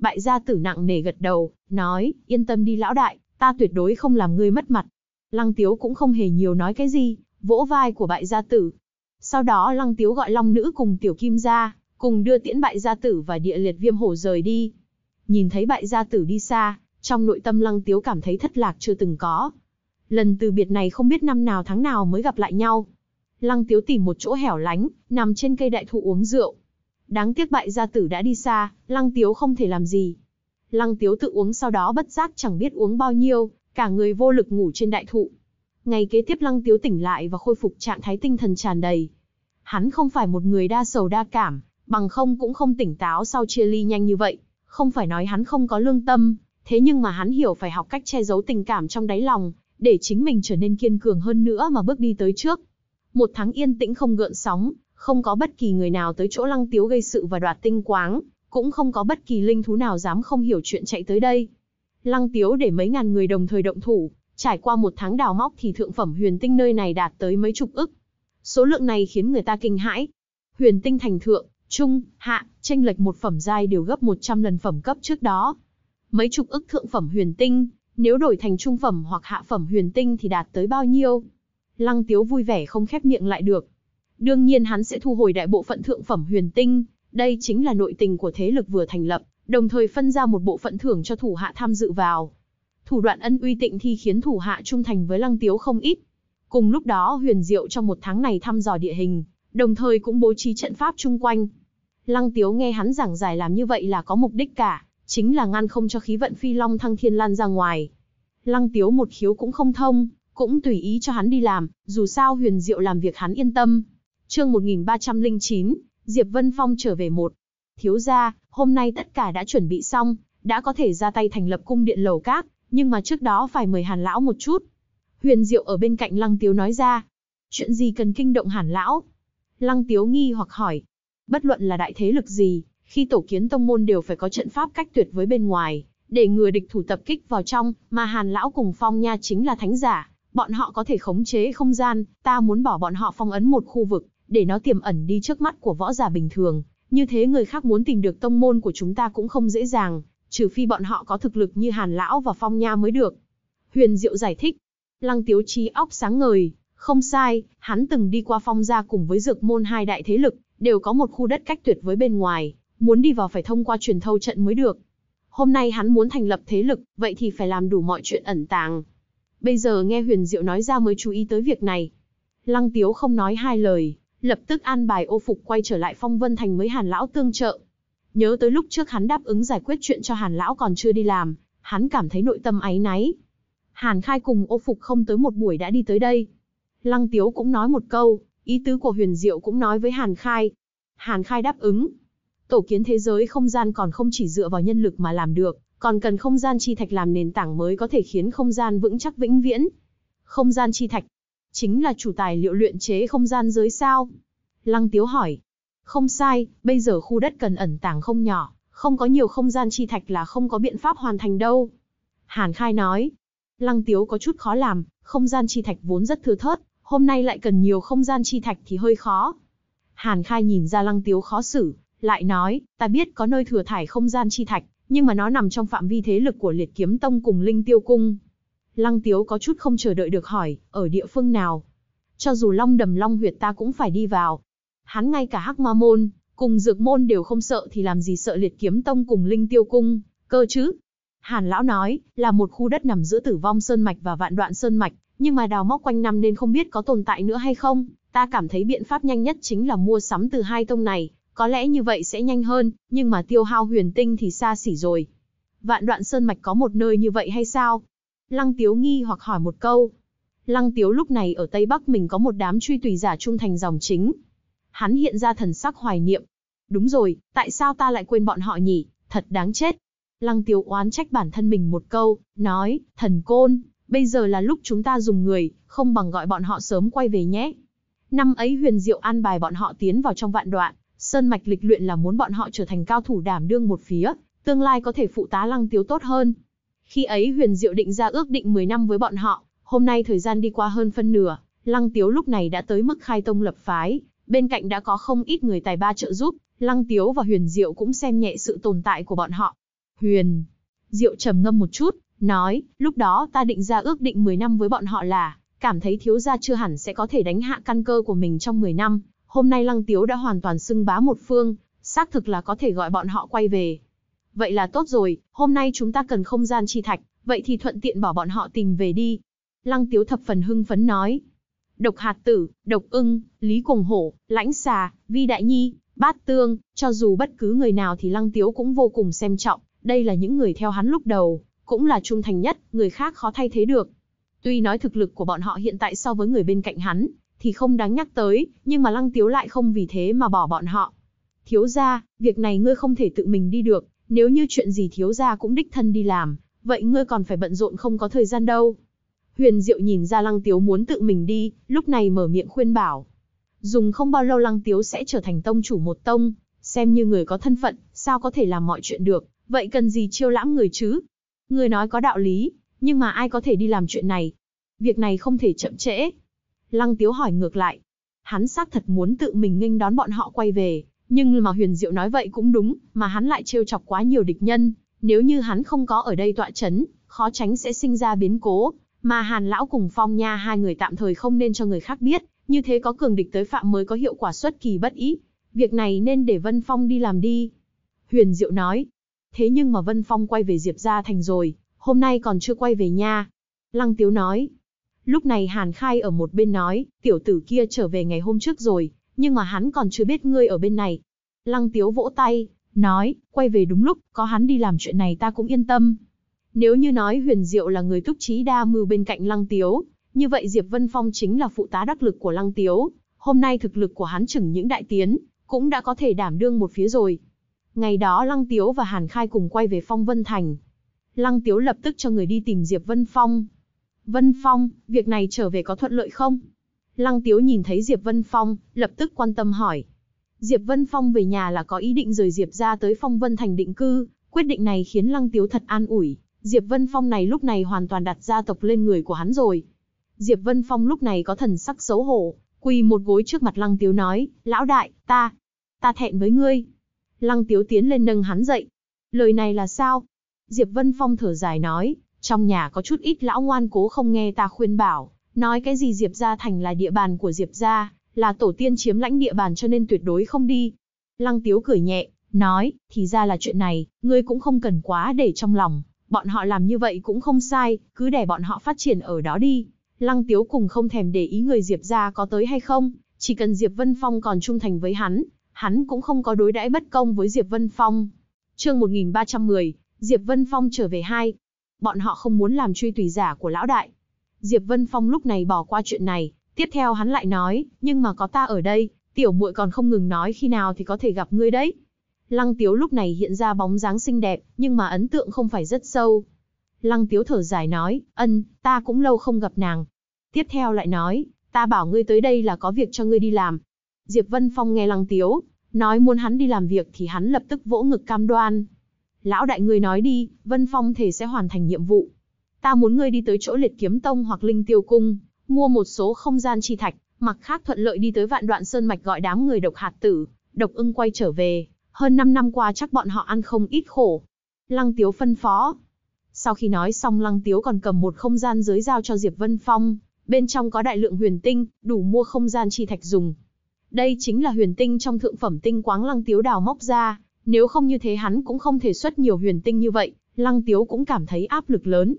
Bại gia tử nặng nề gật đầu, nói, yên tâm đi lão đại, ta tuyệt đối không làm ngươi mất mặt. Lăng tiếu cũng không hề nhiều nói cái gì, vỗ vai của bại gia tử. Sau đó lăng tiếu gọi long nữ cùng tiểu kim ra, cùng đưa tiễn bại gia tử và địa liệt viêm hổ rời đi. Nhìn thấy bại gia tử đi xa, trong nội tâm lăng tiếu cảm thấy thất lạc chưa từng có. Lần từ biệt này không biết năm nào tháng nào mới gặp lại nhau. Lăng tiếu tìm một chỗ hẻo lánh, nằm trên cây đại thụ uống rượu. Đáng tiếc bại gia tử đã đi xa, Lăng Tiếu không thể làm gì. Lăng Tiếu tự uống sau đó bất giác chẳng biết uống bao nhiêu, cả người vô lực ngủ trên đại thụ. Ngày kế tiếp Lăng Tiếu tỉnh lại và khôi phục trạng thái tinh thần tràn đầy. Hắn không phải một người đa sầu đa cảm, bằng không cũng không tỉnh táo sau chia ly nhanh như vậy. Không phải nói hắn không có lương tâm, thế nhưng mà hắn hiểu phải học cách che giấu tình cảm trong đáy lòng, để chính mình trở nên kiên cường hơn nữa mà bước đi tới trước. Một tháng yên tĩnh không gợn sóng, không có bất kỳ người nào tới chỗ lăng tiếu gây sự và đoạt tinh quáng, cũng không có bất kỳ linh thú nào dám không hiểu chuyện chạy tới đây. Lăng tiếu để mấy ngàn người đồng thời động thủ, trải qua một tháng đào móc thì thượng phẩm huyền tinh nơi này đạt tới mấy chục ức. Số lượng này khiến người ta kinh hãi. Huyền tinh thành thượng, trung, hạ, tranh lệch một phẩm giai đều gấp 100 lần phẩm cấp trước đó. Mấy chục ức thượng phẩm huyền tinh, nếu đổi thành trung phẩm hoặc hạ phẩm huyền tinh thì đạt tới bao nhiêu? Lăng Tiếu vui vẻ không khép miệng lại được, đương nhiên hắn sẽ thu hồi đại bộ phận thượng phẩm huyền tinh, đây chính là nội tình của thế lực vừa thành lập, đồng thời phân ra một bộ phận thưởng cho thủ hạ tham dự vào. Thủ đoạn ân uy tịnh thi khiến thủ hạ trung thành với Lăng Tiếu không ít. Cùng lúc đó huyền diệu trong một tháng này thăm dò địa hình, đồng thời cũng bố trí trận pháp chung quanh. Lăng Tiếu nghe hắn giảng giải làm như vậy là có mục đích cả, chính là ngăn không cho khí vận phi long thăng thiên lan ra ngoài. Lăng Tiếu một khiếu cũng không thông, cũng tùy ý cho hắn đi làm, dù sao huyền diệu làm việc hắn yên tâm chương 1309, Diệp Vân Phong trở về một. Thiếu gia, hôm nay tất cả đã chuẩn bị xong, đã có thể ra tay thành lập cung điện lầu các, nhưng mà trước đó phải mời Hàn Lão một chút. Huyền Diệu ở bên cạnh Lăng Tiếu nói ra. Chuyện gì cần kinh động Hàn Lão? Lăng Tiếu nghi hoặc hỏi. Bất luận là đại thế lực gì, khi tổ kiến tông môn đều phải có trận pháp cách tuyệt với bên ngoài, để ngừa địch thủ tập kích vào trong, mà Hàn Lão cùng Phong Nha chính là thánh giả. Bọn họ có thể khống chế không gian, ta muốn bỏ bọn họ phong ấn một khu vực, để nó tiềm ẩn đi trước mắt của võ giả bình thường. Như thế người khác muốn tìm được tông môn của chúng ta cũng không dễ dàng, trừ phi bọn họ có thực lực như Hàn Lão và Phong Nha mới được. Huyền Diệu giải thích. Lăng Tiếu Chí óc sáng ngời, không sai, hắn từng đi qua Phong gia cùng với dược môn hai đại thế lực, đều có một khu đất cách tuyệt với bên ngoài, muốn đi vào phải thông qua truyền thâu trận mới được. Hôm nay hắn muốn thành lập thế lực, vậy thì phải làm đủ mọi chuyện ẩn tàng. Bây giờ nghe Huyền Diệu nói ra mới chú ý tới việc này. Lăng Tiếu không nói hai lời, lập tức an bài ô phục quay trở lại phong vân thành mới hàn lão tương trợ. Nhớ tới lúc trước hắn đáp ứng giải quyết chuyện cho hàn lão còn chưa đi làm, hắn cảm thấy nội tâm áy náy. Hàn khai cùng ô phục không tới một buổi đã đi tới đây. Lăng tiếu cũng nói một câu, ý tứ của huyền diệu cũng nói với hàn khai. Hàn khai đáp ứng. Tổ kiến thế giới không gian còn không chỉ dựa vào nhân lực mà làm được, còn cần không gian chi thạch làm nền tảng mới có thể khiến không gian vững chắc vĩnh viễn. Không gian chi thạch Chính là chủ tài liệu luyện chế không gian giới sao? Lăng Tiếu hỏi. Không sai, bây giờ khu đất cần ẩn tàng không nhỏ, không có nhiều không gian chi thạch là không có biện pháp hoàn thành đâu. Hàn Khai nói. Lăng Tiếu có chút khó làm, không gian chi thạch vốn rất thừa thớt, hôm nay lại cần nhiều không gian chi thạch thì hơi khó. Hàn Khai nhìn ra Lăng Tiếu khó xử, lại nói, ta biết có nơi thừa thải không gian chi thạch, nhưng mà nó nằm trong phạm vi thế lực của liệt kiếm tông cùng linh tiêu cung. Lăng Tiếu có chút không chờ đợi được hỏi, ở địa phương nào? Cho dù long đầm long huyệt ta cũng phải đi vào. Hắn ngay cả hắc ma môn, cùng dược môn đều không sợ thì làm gì sợ liệt kiếm tông cùng linh tiêu cung, cơ chứ? Hàn lão nói, là một khu đất nằm giữa tử vong sơn mạch và vạn đoạn sơn mạch, nhưng mà đào móc quanh năm nên không biết có tồn tại nữa hay không. Ta cảm thấy biện pháp nhanh nhất chính là mua sắm từ hai tông này, có lẽ như vậy sẽ nhanh hơn, nhưng mà tiêu hao huyền tinh thì xa xỉ rồi. Vạn đoạn sơn mạch có một nơi như vậy hay sao? Lăng Tiếu nghi hoặc hỏi một câu. Lăng Tiếu lúc này ở Tây Bắc mình có một đám truy tùy giả trung thành dòng chính. Hắn hiện ra thần sắc hoài niệm. Đúng rồi, tại sao ta lại quên bọn họ nhỉ, thật đáng chết. Lăng Tiếu oán trách bản thân mình một câu, nói, thần côn, bây giờ là lúc chúng ta dùng người, không bằng gọi bọn họ sớm quay về nhé. Năm ấy huyền diệu an bài bọn họ tiến vào trong vạn đoạn, sơn mạch lịch luyện là muốn bọn họ trở thành cao thủ đảm đương một phía, tương lai có thể phụ tá lăng tiếu tốt hơn, khi ấy Huyền Diệu định ra ước định 10 năm với bọn họ, hôm nay thời gian đi qua hơn phân nửa, Lăng Tiếu lúc này đã tới mức khai tông lập phái, bên cạnh đã có không ít người tài ba trợ giúp, Lăng Tiếu và Huyền Diệu cũng xem nhẹ sự tồn tại của bọn họ. Huyền, Diệu trầm ngâm một chút, nói, lúc đó ta định ra ước định 10 năm với bọn họ là, cảm thấy thiếu gia chưa hẳn sẽ có thể đánh hạ căn cơ của mình trong 10 năm, hôm nay Lăng Tiếu đã hoàn toàn xưng bá một phương, xác thực là có thể gọi bọn họ quay về. Vậy là tốt rồi, hôm nay chúng ta cần không gian chi thạch, vậy thì thuận tiện bỏ bọn họ tìm về đi. Lăng tiếu thập phần hưng phấn nói. Độc hạt tử, độc ưng, lý cùng hổ, lãnh xà, vi đại nhi, bát tương, cho dù bất cứ người nào thì lăng tiếu cũng vô cùng xem trọng, đây là những người theo hắn lúc đầu, cũng là trung thành nhất, người khác khó thay thế được. Tuy nói thực lực của bọn họ hiện tại so với người bên cạnh hắn, thì không đáng nhắc tới, nhưng mà lăng tiếu lại không vì thế mà bỏ bọn họ. Thiếu ra, việc này ngươi không thể tự mình đi được, nếu như chuyện gì thiếu gia cũng đích thân đi làm, vậy ngươi còn phải bận rộn không có thời gian đâu. Huyền Diệu nhìn ra Lăng Tiếu muốn tự mình đi, lúc này mở miệng khuyên bảo. Dùng không bao lâu Lăng Tiếu sẽ trở thành tông chủ một tông, xem như người có thân phận, sao có thể làm mọi chuyện được, vậy cần gì chiêu lãm người chứ? Người nói có đạo lý, nhưng mà ai có thể đi làm chuyện này? Việc này không thể chậm trễ. Lăng Tiếu hỏi ngược lại. Hắn xác thật muốn tự mình nghênh đón bọn họ quay về, nhưng mà huyền diệu nói vậy cũng đúng, mà hắn lại trêu chọc quá nhiều địch nhân, nếu như hắn không có ở đây tọa chấn, khó tránh sẽ sinh ra biến cố, mà hàn lão cùng phong nha hai người tạm thời không nên cho người khác biết, như thế có cường địch tới phạm mới có hiệu quả xuất kỳ bất ý. Việc này nên để Vân Phong đi làm đi. Huyền Diệu nói. Thế nhưng mà Vân Phong quay về Diệp Gia Thành rồi, hôm nay còn chưa quay về nha. Lăng Tiếu nói. Lúc này Hàn Khai ở một bên nói, tiểu tử kia trở về ngày hôm trước rồi, nhưng mà hắn còn chưa biết ngươi ở bên này. Lăng tiếu vỗ tay, nói, quay về đúng lúc, có hắn đi làm chuyện này ta cũng yên tâm. Nếu như nói huyền diệu là người túc trí đa mưu bên cạnh lăng tiếu, như vậy Diệp Vân Phong chính là phụ tá đắc lực của lăng tiếu. Hôm nay thực lực của hắn chừng những đại tiến, cũng đã có thể đảm đương một phía rồi. Ngày đó Lăng Tiếu và Hàn Khai cùng quay về Phong Vân Thành. Lăng Tiếu lập tức cho người đi tìm Diệp Vân Phong. Vân Phong, việc này trở về có thuận lợi không? Lăng Tiếu nhìn thấy Diệp Vân Phong, lập tức quan tâm hỏi. Diệp Vân Phong về nhà là có ý định rời Diệp ra tới Phong Vân Thành định cư, quyết định này khiến Lăng Tiếu thật an ủi. Diệp Vân Phong này lúc này hoàn toàn đặt gia tộc lên người của hắn rồi. Diệp Vân Phong lúc này có thần sắc xấu hổ, quỳ một gối trước mặt Lăng Tiếu nói, lão đại, ta, ta thẹn với ngươi. Lăng Tiếu tiến lên nâng hắn dậy. Lời này là sao? Diệp Vân Phong thở dài nói, trong nhà có chút ít lão ngoan cố không nghe ta khuyên bảo, Nói cái gì Diệp Gia Thành là địa bàn của Diệp Gia, là tổ tiên chiếm lãnh địa bàn cho nên tuyệt đối không đi. Lăng Tiếu cười nhẹ, nói, thì ra là chuyện này, ngươi cũng không cần quá để trong lòng, bọn họ làm như vậy cũng không sai, cứ để bọn họ phát triển ở đó đi. Lăng Tiếu cùng không thèm để ý người Diệp Gia có tới hay không, chỉ cần Diệp Vân Phong còn trung thành với hắn, hắn cũng không có đối đãi bất công với Diệp Vân Phong. chương 1310, Diệp Vân Phong trở về hai. Bọn họ không muốn làm truy tùy giả của lão đại, Diệp Vân Phong lúc này bỏ qua chuyện này, tiếp theo hắn lại nói, nhưng mà có ta ở đây, tiểu muội còn không ngừng nói khi nào thì có thể gặp ngươi đấy. Lăng Tiếu lúc này hiện ra bóng dáng xinh đẹp, nhưng mà ấn tượng không phải rất sâu. Lăng Tiếu thở dài nói, ân, ta cũng lâu không gặp nàng. Tiếp theo lại nói, ta bảo ngươi tới đây là có việc cho ngươi đi làm. Diệp Vân Phong nghe Lăng Tiếu, nói muốn hắn đi làm việc thì hắn lập tức vỗ ngực cam đoan. Lão đại ngươi nói đi, Vân Phong thể sẽ hoàn thành nhiệm vụ, Ta muốn ngươi đi tới chỗ liệt kiếm tông hoặc linh tiêu cung, mua một số không gian chi thạch, mặc khác thuận lợi đi tới vạn đoạn sơn mạch gọi đám người độc hạt tử, độc ưng quay trở về. Hơn 5 năm qua chắc bọn họ ăn không ít khổ. Lăng Tiếu phân phó. Sau khi nói xong Lăng Tiếu còn cầm một không gian giới giao cho Diệp Vân Phong, bên trong có đại lượng huyền tinh, đủ mua không gian chi thạch dùng. Đây chính là huyền tinh trong thượng phẩm tinh quáng Lăng Tiếu đào móc ra, nếu không như thế hắn cũng không thể xuất nhiều huyền tinh như vậy, Lăng Tiếu cũng cảm thấy áp lực lớn.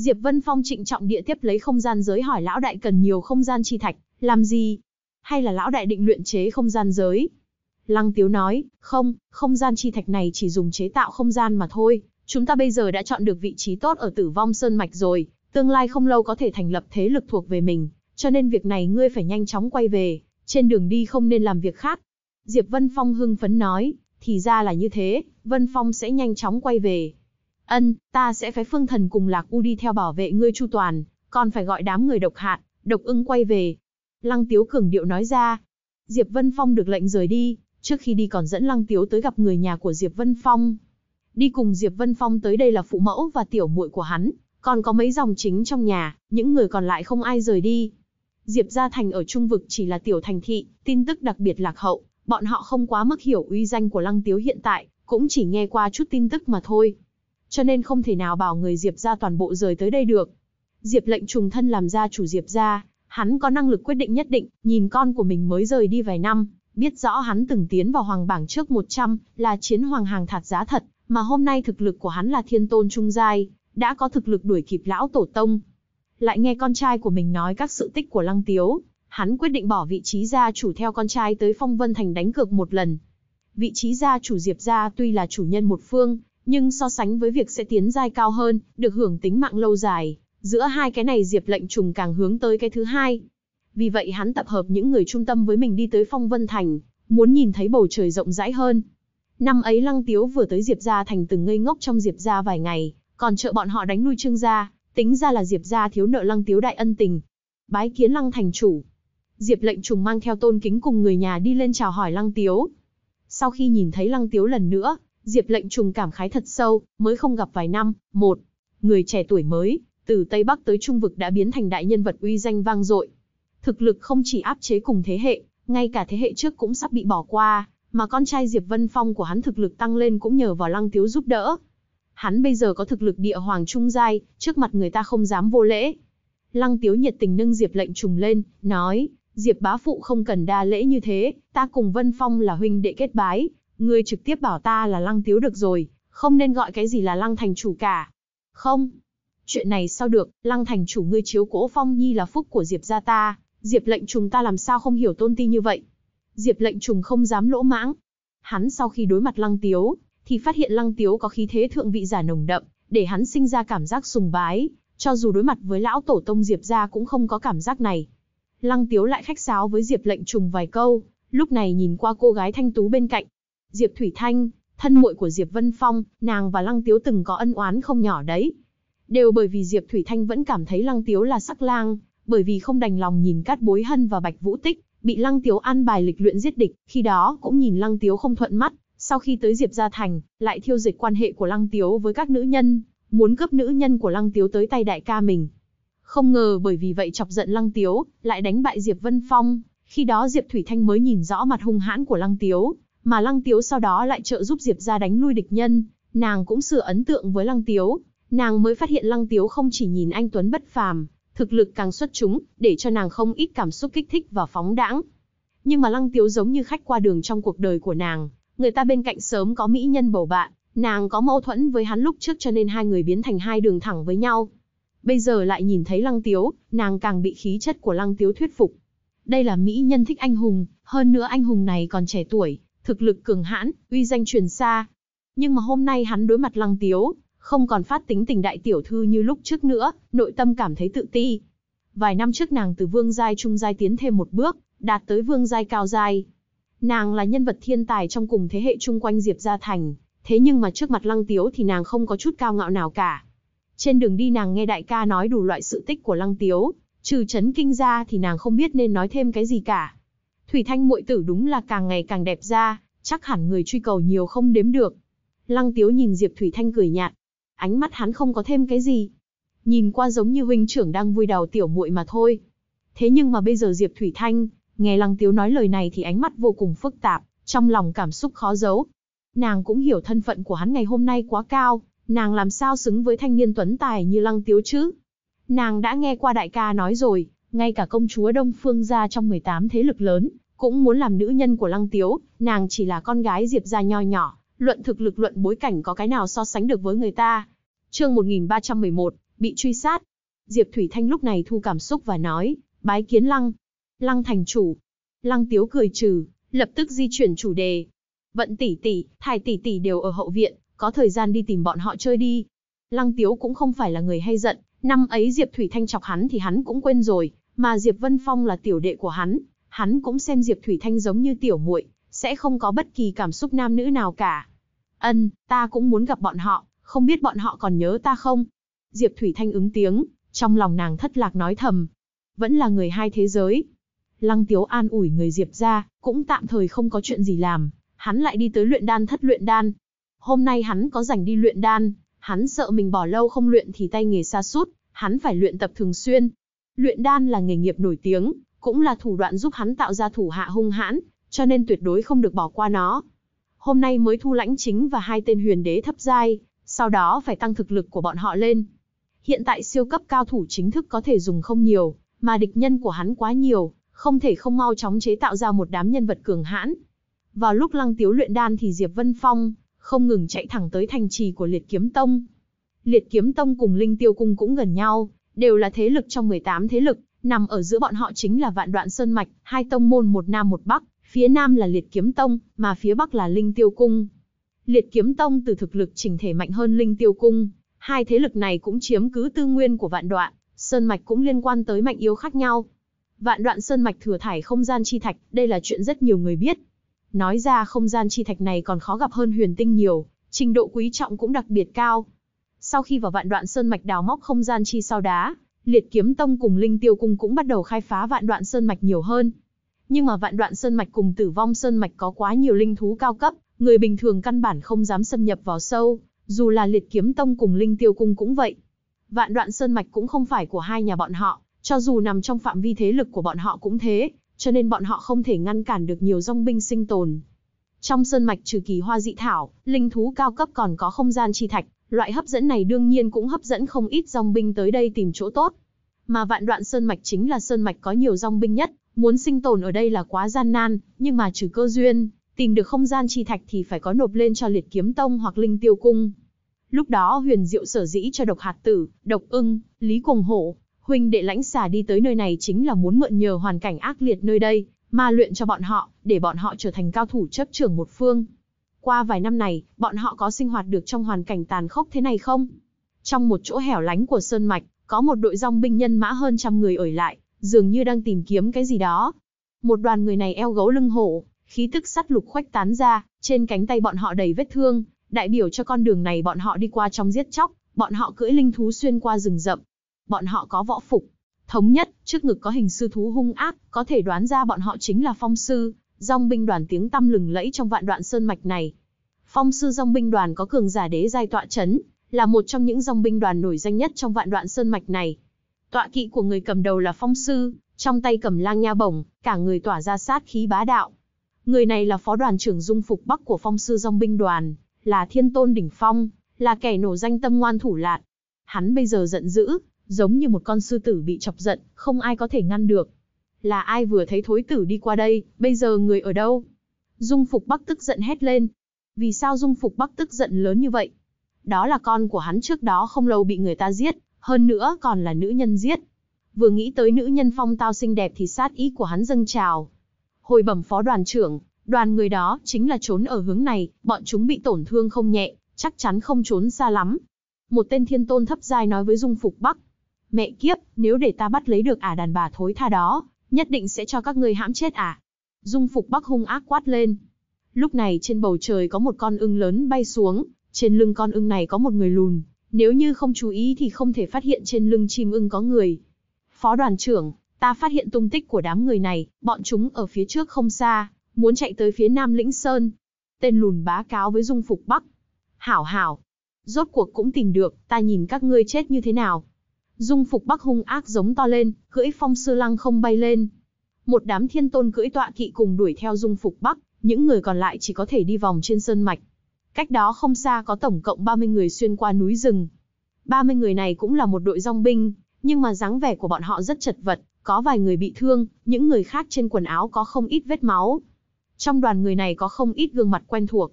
Diệp Vân Phong trịnh trọng địa tiếp lấy không gian giới hỏi lão đại cần nhiều không gian chi thạch, làm gì? Hay là lão đại định luyện chế không gian giới? Lăng Tiếu nói, không, không gian chi thạch này chỉ dùng chế tạo không gian mà thôi. Chúng ta bây giờ đã chọn được vị trí tốt ở tử vong sơn mạch rồi, tương lai không lâu có thể thành lập thế lực thuộc về mình, cho nên việc này ngươi phải nhanh chóng quay về, trên đường đi không nên làm việc khác. Diệp Vân Phong hưng phấn nói, thì ra là như thế, Vân Phong sẽ nhanh chóng quay về, Ân, ta sẽ phái phương thần cùng lạc u đi theo bảo vệ ngươi chu toàn, còn phải gọi đám người độc hạn, độc ưng quay về. Lăng tiếu cường điệu nói ra. Diệp Vân Phong được lệnh rời đi, trước khi đi còn dẫn Lăng tiếu tới gặp người nhà của Diệp Vân Phong. Đi cùng Diệp Vân Phong tới đây là phụ mẫu và tiểu muội của hắn, còn có mấy dòng chính trong nhà, những người còn lại không ai rời đi. Diệp Gia Thành ở trung vực chỉ là tiểu thành thị, tin tức đặc biệt lạc hậu, bọn họ không quá mức hiểu uy danh của Lăng Tiếu hiện tại, cũng chỉ nghe qua chút tin tức mà thôi cho nên không thể nào bảo người Diệp gia toàn bộ rời tới đây được. Diệp lệnh trùng thân làm gia chủ Diệp gia, hắn có năng lực quyết định nhất định, nhìn con của mình mới rời đi vài năm, biết rõ hắn từng tiến vào hoàng bảng trước 100, là chiến hoàng hàng thật giá thật, mà hôm nay thực lực của hắn là thiên tôn trung giai, đã có thực lực đuổi kịp lão tổ tông. Lại nghe con trai của mình nói các sự tích của Lăng Tiếu, hắn quyết định bỏ vị trí gia chủ theo con trai tới Phong Vân Thành đánh cược một lần. Vị trí gia chủ Diệp gia tuy là chủ nhân một phương, nhưng so sánh với việc sẽ tiến giai cao hơn, được hưởng tính mạng lâu dài, giữa hai cái này Diệp Lệnh Trùng càng hướng tới cái thứ hai. Vì vậy hắn tập hợp những người trung tâm với mình đi tới Phong Vân Thành, muốn nhìn thấy bầu trời rộng rãi hơn. Năm ấy Lăng Tiếu vừa tới Diệp gia thành từng ngây ngốc trong Diệp gia vài ngày, còn trợ bọn họ đánh nuôi Trương gia, tính ra là Diệp gia thiếu nợ Lăng Tiếu đại ân tình. Bái kiến Lăng thành chủ. Diệp Lệnh Trùng mang theo Tôn Kính cùng người nhà đi lên chào hỏi Lăng Tiếu. Sau khi nhìn thấy Lăng Tiếu lần nữa, Diệp lệnh trùng cảm khái thật sâu, mới không gặp vài năm, một, người trẻ tuổi mới, từ Tây Bắc tới Trung Vực đã biến thành đại nhân vật uy danh vang dội. Thực lực không chỉ áp chế cùng thế hệ, ngay cả thế hệ trước cũng sắp bị bỏ qua, mà con trai Diệp Vân Phong của hắn thực lực tăng lên cũng nhờ vào Lăng Tiếu giúp đỡ. Hắn bây giờ có thực lực địa hoàng trung giai, trước mặt người ta không dám vô lễ. Lăng Tiếu nhiệt tình nâng Diệp lệnh trùng lên, nói, Diệp bá phụ không cần đa lễ như thế, ta cùng Vân Phong là huynh đệ kết bái, Ngươi trực tiếp bảo ta là Lăng Tiếu được rồi, không nên gọi cái gì là Lăng Thành Chủ cả. Không. Chuyện này sao được, Lăng Thành Chủ ngươi chiếu cố Phong Nhi là phúc của Diệp gia ta, Diệp lệnh trùng ta làm sao không hiểu tôn ti như vậy. Diệp lệnh trùng không dám lỗ mãng. Hắn sau khi đối mặt Lăng Tiếu, thì phát hiện Lăng Tiếu có khí thế thượng vị giả nồng đậm, để hắn sinh ra cảm giác sùng bái, cho dù đối mặt với lão tổ tông Diệp gia cũng không có cảm giác này. Lăng Tiếu lại khách sáo với Diệp lệnh trùng vài câu, lúc này nhìn qua cô gái thanh tú bên cạnh, Diệp Thủy Thanh, thân muội của Diệp Vân Phong, nàng và Lăng Tiếu từng có ân oán không nhỏ đấy. Đều bởi vì Diệp Thủy Thanh vẫn cảm thấy Lăng Tiếu là sắc lang, bởi vì không đành lòng nhìn Cát Bối Hân và Bạch Vũ Tích, bị Lăng Tiếu an bài lịch luyện giết địch, khi đó cũng nhìn Lăng Tiếu không thuận mắt, sau khi tới Diệp Gia Thành, lại thiêu dịch quan hệ của Lăng Tiếu với các nữ nhân, muốn cướp nữ nhân của Lăng Tiếu tới tay đại ca mình. Không ngờ bởi vì vậy chọc giận Lăng Tiếu, lại đánh bại Diệp Vân Phong, khi đó Diệp Thủy Thanh mới nhìn rõ mặt hung hãn của Lăng Tiếu, mà Lăng Tiếu sau đó lại trợ giúp Diệp ra đánh lui địch nhân, nàng cũng sửa ấn tượng với Lăng Tiếu, nàng mới phát hiện Lăng Tiếu không chỉ nhìn anh Tuấn bất phàm, thực lực càng xuất chúng, để cho nàng không ít cảm xúc kích thích và phóng đãng. Nhưng mà Lăng Tiếu giống như khách qua đường trong cuộc đời của nàng, người ta bên cạnh sớm có mỹ nhân bầu bạn, nàng có mâu thuẫn với hắn lúc trước cho nên hai người biến thành hai đường thẳng với nhau. Bây giờ lại nhìn thấy Lăng Tiếu, nàng càng bị khí chất của Lăng Tiếu thuyết phục. Đây là mỹ nhân thích anh hùng, hơn nữa anh hùng này còn trẻ tuổi, thực lực cường hãn, uy danh truyền xa. Nhưng mà hôm nay hắn đối mặt Lăng Tiếu, không còn phát tính tình đại tiểu thư như lúc trước nữa, nội tâm cảm thấy tự ti. Vài năm trước nàng từ vương giai trung giai tiến thêm một bước, đạt tới vương giai cao giai. Nàng là nhân vật thiên tài trong cùng thế hệ chung quanh Diệp Gia Thành, thế nhưng mà trước mặt Lăng Tiếu thì nàng không có chút cao ngạo nào cả. Trên đường đi nàng nghe đại ca nói đủ loại sự tích của Lăng Tiếu, trừ chấn kinh ra thì nàng không biết nên nói thêm cái gì cả. Thủy Thanh muội tử đúng là càng ngày càng đẹp ra, chắc hẳn người truy cầu nhiều không đếm được. Lăng Tiếu nhìn Diệp Thủy Thanh cười nhạt, ánh mắt hắn không có thêm cái gì. Nhìn qua giống như huynh trưởng đang vui đào tiểu muội mà thôi. Thế nhưng mà bây giờ Diệp Thủy Thanh, nghe Lăng Tiếu nói lời này thì ánh mắt vô cùng phức tạp, trong lòng cảm xúc khó giấu. Nàng cũng hiểu thân phận của hắn ngày hôm nay quá cao, nàng làm sao xứng với thanh niên tuấn tài như Lăng Tiếu chứ? Nàng đã nghe qua đại ca nói rồi, ngay cả công chúa Đông Phương gia trong 18 thế lực lớn, cũng muốn làm nữ nhân của Lăng Tiếu, nàng chỉ là con gái Diệp gia nho nhỏ, luận thực lực luận bối cảnh có cái nào so sánh được với người ta. Chương 1311, bị truy sát. Diệp Thủy Thanh lúc này thu cảm xúc và nói, bái kiến Lăng. Lăng thành chủ. Lăng Tiếu cười trừ, lập tức di chuyển chủ đề. Vận tỷ tỷ, thải tỷ tỷ đều ở hậu viện, có thời gian đi tìm bọn họ chơi đi. Lăng Tiếu cũng không phải là người hay giận, năm ấy Diệp Thủy Thanh chọc hắn thì hắn cũng quên rồi, mà Diệp Vân Phong là tiểu đệ của hắn, hắn cũng xem Diệp Thủy Thanh giống như tiểu muội, sẽ không có bất kỳ cảm xúc nam nữ nào cả. Ân, ta cũng muốn gặp bọn họ, không biết bọn họ còn nhớ ta không? Diệp Thủy Thanh ứng tiếng, trong lòng nàng thất lạc nói thầm. Vẫn là người hai thế giới. Lăng Tiếu an ủi người Diệp ra, cũng tạm thời không có chuyện gì làm, hắn lại đi tới luyện đan thất luyện đan. Hôm nay hắn có rảnh đi luyện đan, hắn sợ mình bỏ lâu không luyện thì tay nghề xa sút hắn phải luyện tập thường xuyên luyện đan là nghề nghiệp nổi tiếng, cũng là thủ đoạn giúp hắn tạo ra thủ hạ hung hãn, cho nên tuyệt đối không được bỏ qua nó. Hôm nay mới thu lãnh chính và hai tên huyền đế thấp giai, sau đó phải tăng thực lực của bọn họ lên. Hiện tại siêu cấp cao thủ chính thức có thể dùng không nhiều, mà địch nhân của hắn quá nhiều, không thể không mau chóng chế tạo ra một đám nhân vật cường hãn. Vào lúc Lăng Tiếu luyện đan thì Diệp Vân Phong không ngừng chạy thẳng tới thành trì của Liệt Kiếm Tông. Liệt Kiếm Tông cùng Linh Tiêu Cung cũng gần nhau, đều là thế lực trong 18 thế lực, nằm ở giữa bọn họ chính là Vạn Đoạn Sơn Mạch, hai tông môn một nam một bắc, phía nam là Liệt Kiếm Tông, mà phía bắc là Linh Tiêu Cung. Liệt Kiếm Tông từ thực lực trình thể mạnh hơn Linh Tiêu Cung, hai thế lực này cũng chiếm cứ tư nguyên của Vạn Đoạn, Sơn Mạch cũng liên quan tới mạnh yếu khác nhau. Vạn Đoạn Sơn Mạch thừa thải không gian chi thạch, đây là chuyện rất nhiều người biết. Nói ra không gian chi thạch này còn khó gặp hơn huyền tinh nhiều, trình độ quý trọng cũng đặc biệt cao. Sau khi vào vạn đoạn sơn mạch đào móc không gian chi sau đá, liệt kiếm tông cùng linh tiêu cung cũng bắt đầu khai phá vạn đoạn sơn mạch nhiều hơn. Nhưng mà vạn đoạn sơn mạch cùng tử vong sơn mạch có quá nhiều linh thú cao cấp, người bình thường căn bản không dám xâm nhập vào sâu, dù là liệt kiếm tông cùng linh tiêu cung cũng vậy. Vạn đoạn sơn mạch cũng không phải của hai nhà bọn họ, cho dù nằm trong phạm vi thế lực của bọn họ cũng thế, cho nên bọn họ không thể ngăn cản được nhiều dòng binh sinh tồn. Trong sơn mạch trừ kỳ hoa dị thảo, linh thú cao cấp còn có không gian chi thạch, Loại hấp dẫn này đương nhiên cũng hấp dẫn không ít dòng binh tới đây tìm chỗ tốt. Mà vạn đoạn sơn mạch chính là sơn mạch có nhiều dòng binh nhất, muốn sinh tồn ở đây là quá gian nan, nhưng mà trừ cơ duyên, tìm được không gian chi thạch thì phải có nộp lên cho liệt kiếm tông hoặc linh tiêu cung. Lúc đó huyền diệu sở dĩ cho độc hạt tử, độc ưng, lý cùng hổ, huynh đệ lãnh xà đi tới nơi này chính là muốn mượn nhờ hoàn cảnh ác liệt nơi đây, ma luyện cho bọn họ, để bọn họ trở thành cao thủ chấp trưởng một phương. Qua vài năm này, bọn họ có sinh hoạt được trong hoàn cảnh tàn khốc thế này không? Trong một chỗ hẻo lánh của Sơn Mạch, có một đội dòng binh nhân mã hơn trăm người ở lại, dường như đang tìm kiếm cái gì đó. Một đoàn người này eo gấu lưng hổ, khí tức sắt lục khoách tán ra, trên cánh tay bọn họ đầy vết thương, đại biểu cho con đường này bọn họ đi qua trong giết chóc, bọn họ cưỡi linh thú xuyên qua rừng rậm. Bọn họ có võ phục, thống nhất, trước ngực có hình sư thú hung ác, có thể đoán ra bọn họ chính là phong sư, Dòng binh đoàn tiếng tăm lừng lẫy trong vạn đoạn sơn mạch này. Phong sư dòng binh đoàn có cường giả đế giai tọa chấn, là một trong những dòng binh đoàn nổi danh nhất trong vạn đoạn sơn mạch này. Tọa kỵ của người cầm đầu là phong sư, trong tay cầm lang nha bổng, cả người tỏa ra sát khí bá đạo. Người này là phó đoàn trưởng dung phục bắc của phong sư dòng binh đoàn, là thiên tôn đỉnh phong, là kẻ nổ danh tâm ngoan thủ lạt. Hắn bây giờ giận dữ, giống như một con sư tử bị chọc giận, không ai có thể ngăn được là ai vừa thấy thối tử đi qua đây, bây giờ người ở đâu? Dung Phục Bắc tức giận hét lên. Vì sao Dung Phục Bắc tức giận lớn như vậy? Đó là con của hắn trước đó không lâu bị người ta giết, hơn nữa còn là nữ nhân giết. Vừa nghĩ tới nữ nhân phong tao xinh đẹp thì sát ý của hắn dâng trào. Hồi bẩm phó đoàn trưởng, đoàn người đó chính là trốn ở hướng này, bọn chúng bị tổn thương không nhẹ, chắc chắn không trốn xa lắm. Một tên thiên tôn thấp giai nói với Dung Phục Bắc. Mẹ kiếp, nếu để ta bắt lấy được ả đàn bà thối tha đó, Nhất định sẽ cho các ngươi hãm chết à? Dung Phục Bắc hung ác quát lên. Lúc này trên bầu trời có một con ưng lớn bay xuống, trên lưng con ưng này có một người lùn, nếu như không chú ý thì không thể phát hiện trên lưng chim ưng có người. Phó đoàn trưởng, ta phát hiện tung tích của đám người này, bọn chúng ở phía trước không xa, muốn chạy tới phía Nam Lĩnh Sơn. Tên lùn bá cáo với Dung Phục Bắc. Hảo hảo, rốt cuộc cũng tìm được, ta nhìn các ngươi chết như thế nào. Dung phục Bắc hung ác giống to lên, cưỡi phong sư lăng không bay lên. Một đám thiên tôn cưỡi tọa kỵ cùng đuổi theo dung phục Bắc, những người còn lại chỉ có thể đi vòng trên sơn mạch. Cách đó không xa có tổng cộng 30 người xuyên qua núi rừng. 30 người này cũng là một đội dòng binh, nhưng mà dáng vẻ của bọn họ rất chật vật, có vài người bị thương, những người khác trên quần áo có không ít vết máu. Trong đoàn người này có không ít gương mặt quen thuộc.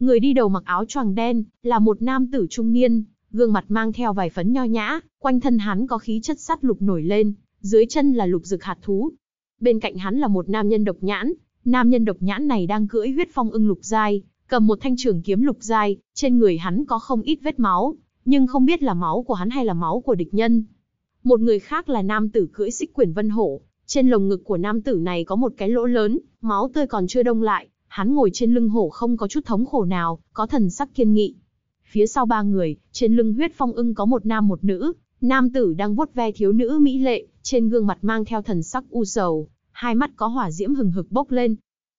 Người đi đầu mặc áo choàng đen, là một nam tử trung niên, gương mặt mang theo vài phấn nho nhã, quanh thân hắn có khí chất sắt lục nổi lên, dưới chân là lục dực hạt thú. Bên cạnh hắn là một nam nhân độc nhãn, nam nhân độc nhãn này đang cưỡi huyết phong ưng lục giai, cầm một thanh trường kiếm lục giai, trên người hắn có không ít vết máu, nhưng không biết là máu của hắn hay là máu của địch nhân. Một người khác là nam tử cưỡi xích quyển vân hổ, trên lồng ngực của nam tử này có một cái lỗ lớn, máu tươi còn chưa đông lại, hắn ngồi trên lưng hổ không có chút thống khổ nào, có thần sắc kiên nghị, phía sau ba người, trên lưng huyết phong ưng có một nam một nữ, nam tử đang vuốt ve thiếu nữ mỹ lệ, trên gương mặt mang theo thần sắc u sầu, hai mắt có hỏa diễm hừng hực bốc lên.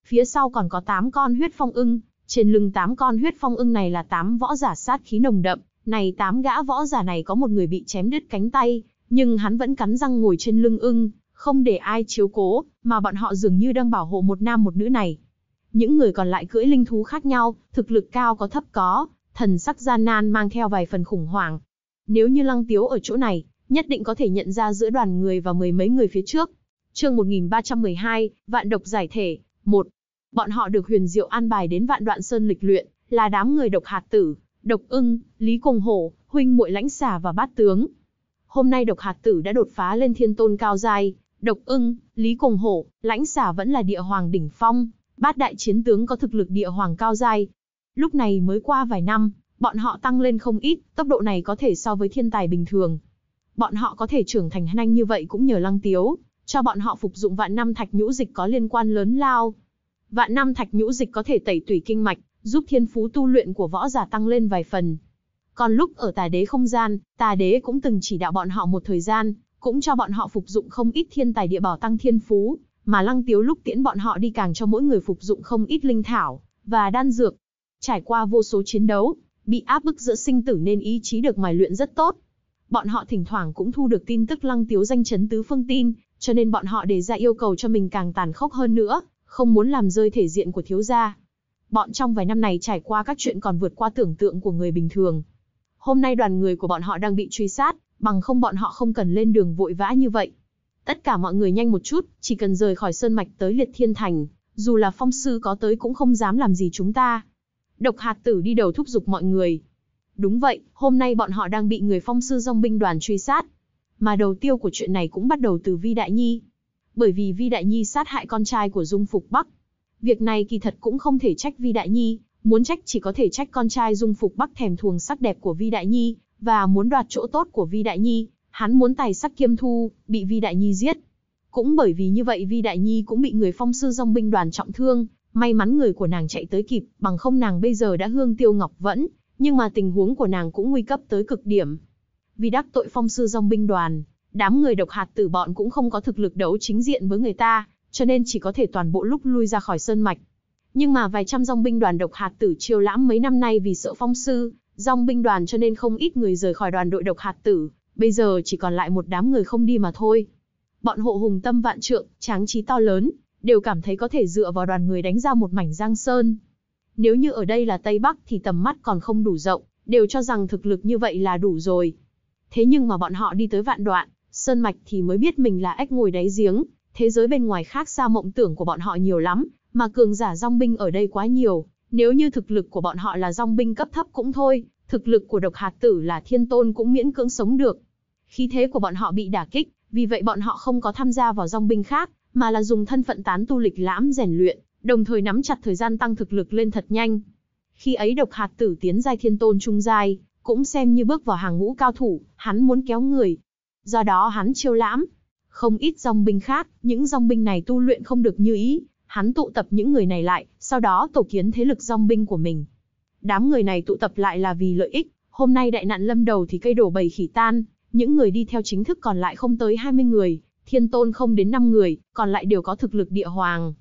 Phía sau còn có tám con huyết phong ưng, trên lưng tám con huyết phong ưng này là tám võ giả sát khí nồng đậm, này tám gã võ giả này có một người bị chém đứt cánh tay, nhưng hắn vẫn cắn răng ngồi trên lưng ưng, không để ai chiếu cố, mà bọn họ dường như đang bảo hộ một nam một nữ này. Những người còn lại cưỡi linh thú khác nhau, thực lực cao có thấp có, thần sắc gian nan mang theo vài phần khủng hoảng. Nếu như Lăng Tiếu ở chỗ này, nhất định có thể nhận ra giữa đoàn người và mười mấy người phía trước. Chương 1312, Vạn độc giải thể, 1. Bọn họ được Huyền Diệu an bài đến Vạn Đoạn Sơn lịch luyện, là đám người độc hạt tử, độc ưng, Lý Cùng Hổ, huynh muội lãnh xà và bát tướng. Hôm nay độc hạt tử đã đột phá lên thiên tôn cao giai, độc ưng, Lý Cùng Hổ, lãnh xà vẫn là địa hoàng đỉnh phong, bát đại chiến tướng có thực lực địa hoàng cao giai, Lúc này mới qua vài năm, bọn họ tăng lên không ít, tốc độ này có thể so với thiên tài bình thường. Bọn họ có thể trưởng thành nhanh như vậy cũng nhờ Lăng Tiếu, cho bọn họ phục dụng vạn năm thạch nhũ dịch có liên quan lớn lao. Vạn năm thạch nhũ dịch có thể tẩy tủy kinh mạch, giúp thiên phú tu luyện của võ giả tăng lên vài phần. Còn lúc ở tà đế không gian, tà đế cũng từng chỉ đạo bọn họ một thời gian, cũng cho bọn họ phục dụng không ít thiên tài địa bảo tăng thiên phú, mà lăng tiếu lúc tiễn bọn họ đi càng cho mỗi người phục dụng không ít linh thảo và đan dược, Trải qua vô số chiến đấu, bị áp bức giữa sinh tử nên ý chí được mài luyện rất tốt. Bọn họ thỉnh thoảng cũng thu được tin tức Lăng Tiếu danh chấn tứ phương tin, cho nên bọn họ đề ra yêu cầu cho mình càng tàn khốc hơn nữa, không muốn làm rơi thể diện của thiếu gia. Bọn trong vài năm này trải qua các chuyện còn vượt qua tưởng tượng của người bình thường. Hôm nay đoàn người của bọn họ đang bị truy sát, bằng không bọn họ không cần lên đường vội vã như vậy. Tất cả mọi người nhanh một chút, chỉ cần rời khỏi sơn mạch tới liệt thiên thành, dù là phong sư có tới cũng không dám làm gì chúng ta. Độc hạt tử đi đầu thúc giục mọi người. Đúng vậy, hôm nay bọn họ đang bị người phong sư dòng binh đoàn truy sát. Mà đầu tiêu của chuyện này cũng bắt đầu từ Vi Đại Nhi. Bởi vì Vi Đại Nhi sát hại con trai của Dung Phục Bắc. Việc này kỳ thật cũng không thể trách Vi Đại Nhi, muốn trách chỉ có thể trách con trai Dung Phục Bắc thèm thuồng sắc đẹp của Vi Đại Nhi, và muốn đoạt chỗ tốt của Vi Đại Nhi, hắn muốn tài sắc kiêm thu, bị Vi Đại Nhi giết. Cũng bởi vì như vậy Vi Đại Nhi cũng bị người phong sư dòng binh đoàn trọng thương, May mắn người của nàng chạy tới kịp, bằng không nàng bây giờ đã hương tiêu ngọc vẫn, nhưng mà tình huống của nàng cũng nguy cấp tới cực điểm. Vì đắc tội phong sư dòng binh đoàn, đám người độc hạt tử bọn cũng không có thực lực đấu chính diện với người ta, cho nên chỉ có thể toàn bộ lúc lui ra khỏi sơn mạch. Nhưng mà vài trăm dòng binh đoàn độc hạt tử chiêu lãm mấy năm nay vì sợ phong sư, dòng binh đoàn cho nên không ít người rời khỏi đoàn đội độc hạt tử, bây giờ chỉ còn lại một đám người không đi mà thôi. Bọn hộ hùng tâm vạn trượng, tráng trí to lớn, đều cảm thấy có thể dựa vào đoàn người đánh ra một mảnh giang sơn. Nếu như ở đây là Tây Bắc thì tầm mắt còn không đủ rộng, đều cho rằng thực lực như vậy là đủ rồi. Thế nhưng mà bọn họ đi tới vạn đoạn, sơn mạch thì mới biết mình là ếch ngồi đáy giếng, thế giới bên ngoài khác xa mộng tưởng của bọn họ nhiều lắm, mà cường giả dòng binh ở đây quá nhiều, nếu như thực lực của bọn họ là dòng binh cấp thấp cũng thôi, thực lực của độc hạt tử là thiên tôn cũng miễn cưỡng sống được. Khí thế của bọn họ bị đả kích, vì vậy bọn họ không có tham gia vào dòng binh khác, mà là dùng thân phận tán tu lịch lãm rèn luyện, đồng thời nắm chặt thời gian tăng thực lực lên thật nhanh. Khi ấy độc hạt tử tiến giai thiên tôn trung giai, cũng xem như bước vào hàng ngũ cao thủ, hắn muốn kéo người. Do đó hắn chiêu lãm, không ít dòng binh khác, những dòng binh này tu luyện không được như ý, hắn tụ tập những người này lại, sau đó tổ kiến thế lực dòng binh của mình. Đám người này tụ tập lại là vì lợi ích, hôm nay đại nạn lâm đầu thì cây đổ bầy khỉ tan, những người đi theo chính thức còn lại không tới 20 người, thiên tôn không đến 5 người, còn lại đều có thực lực địa hoàng.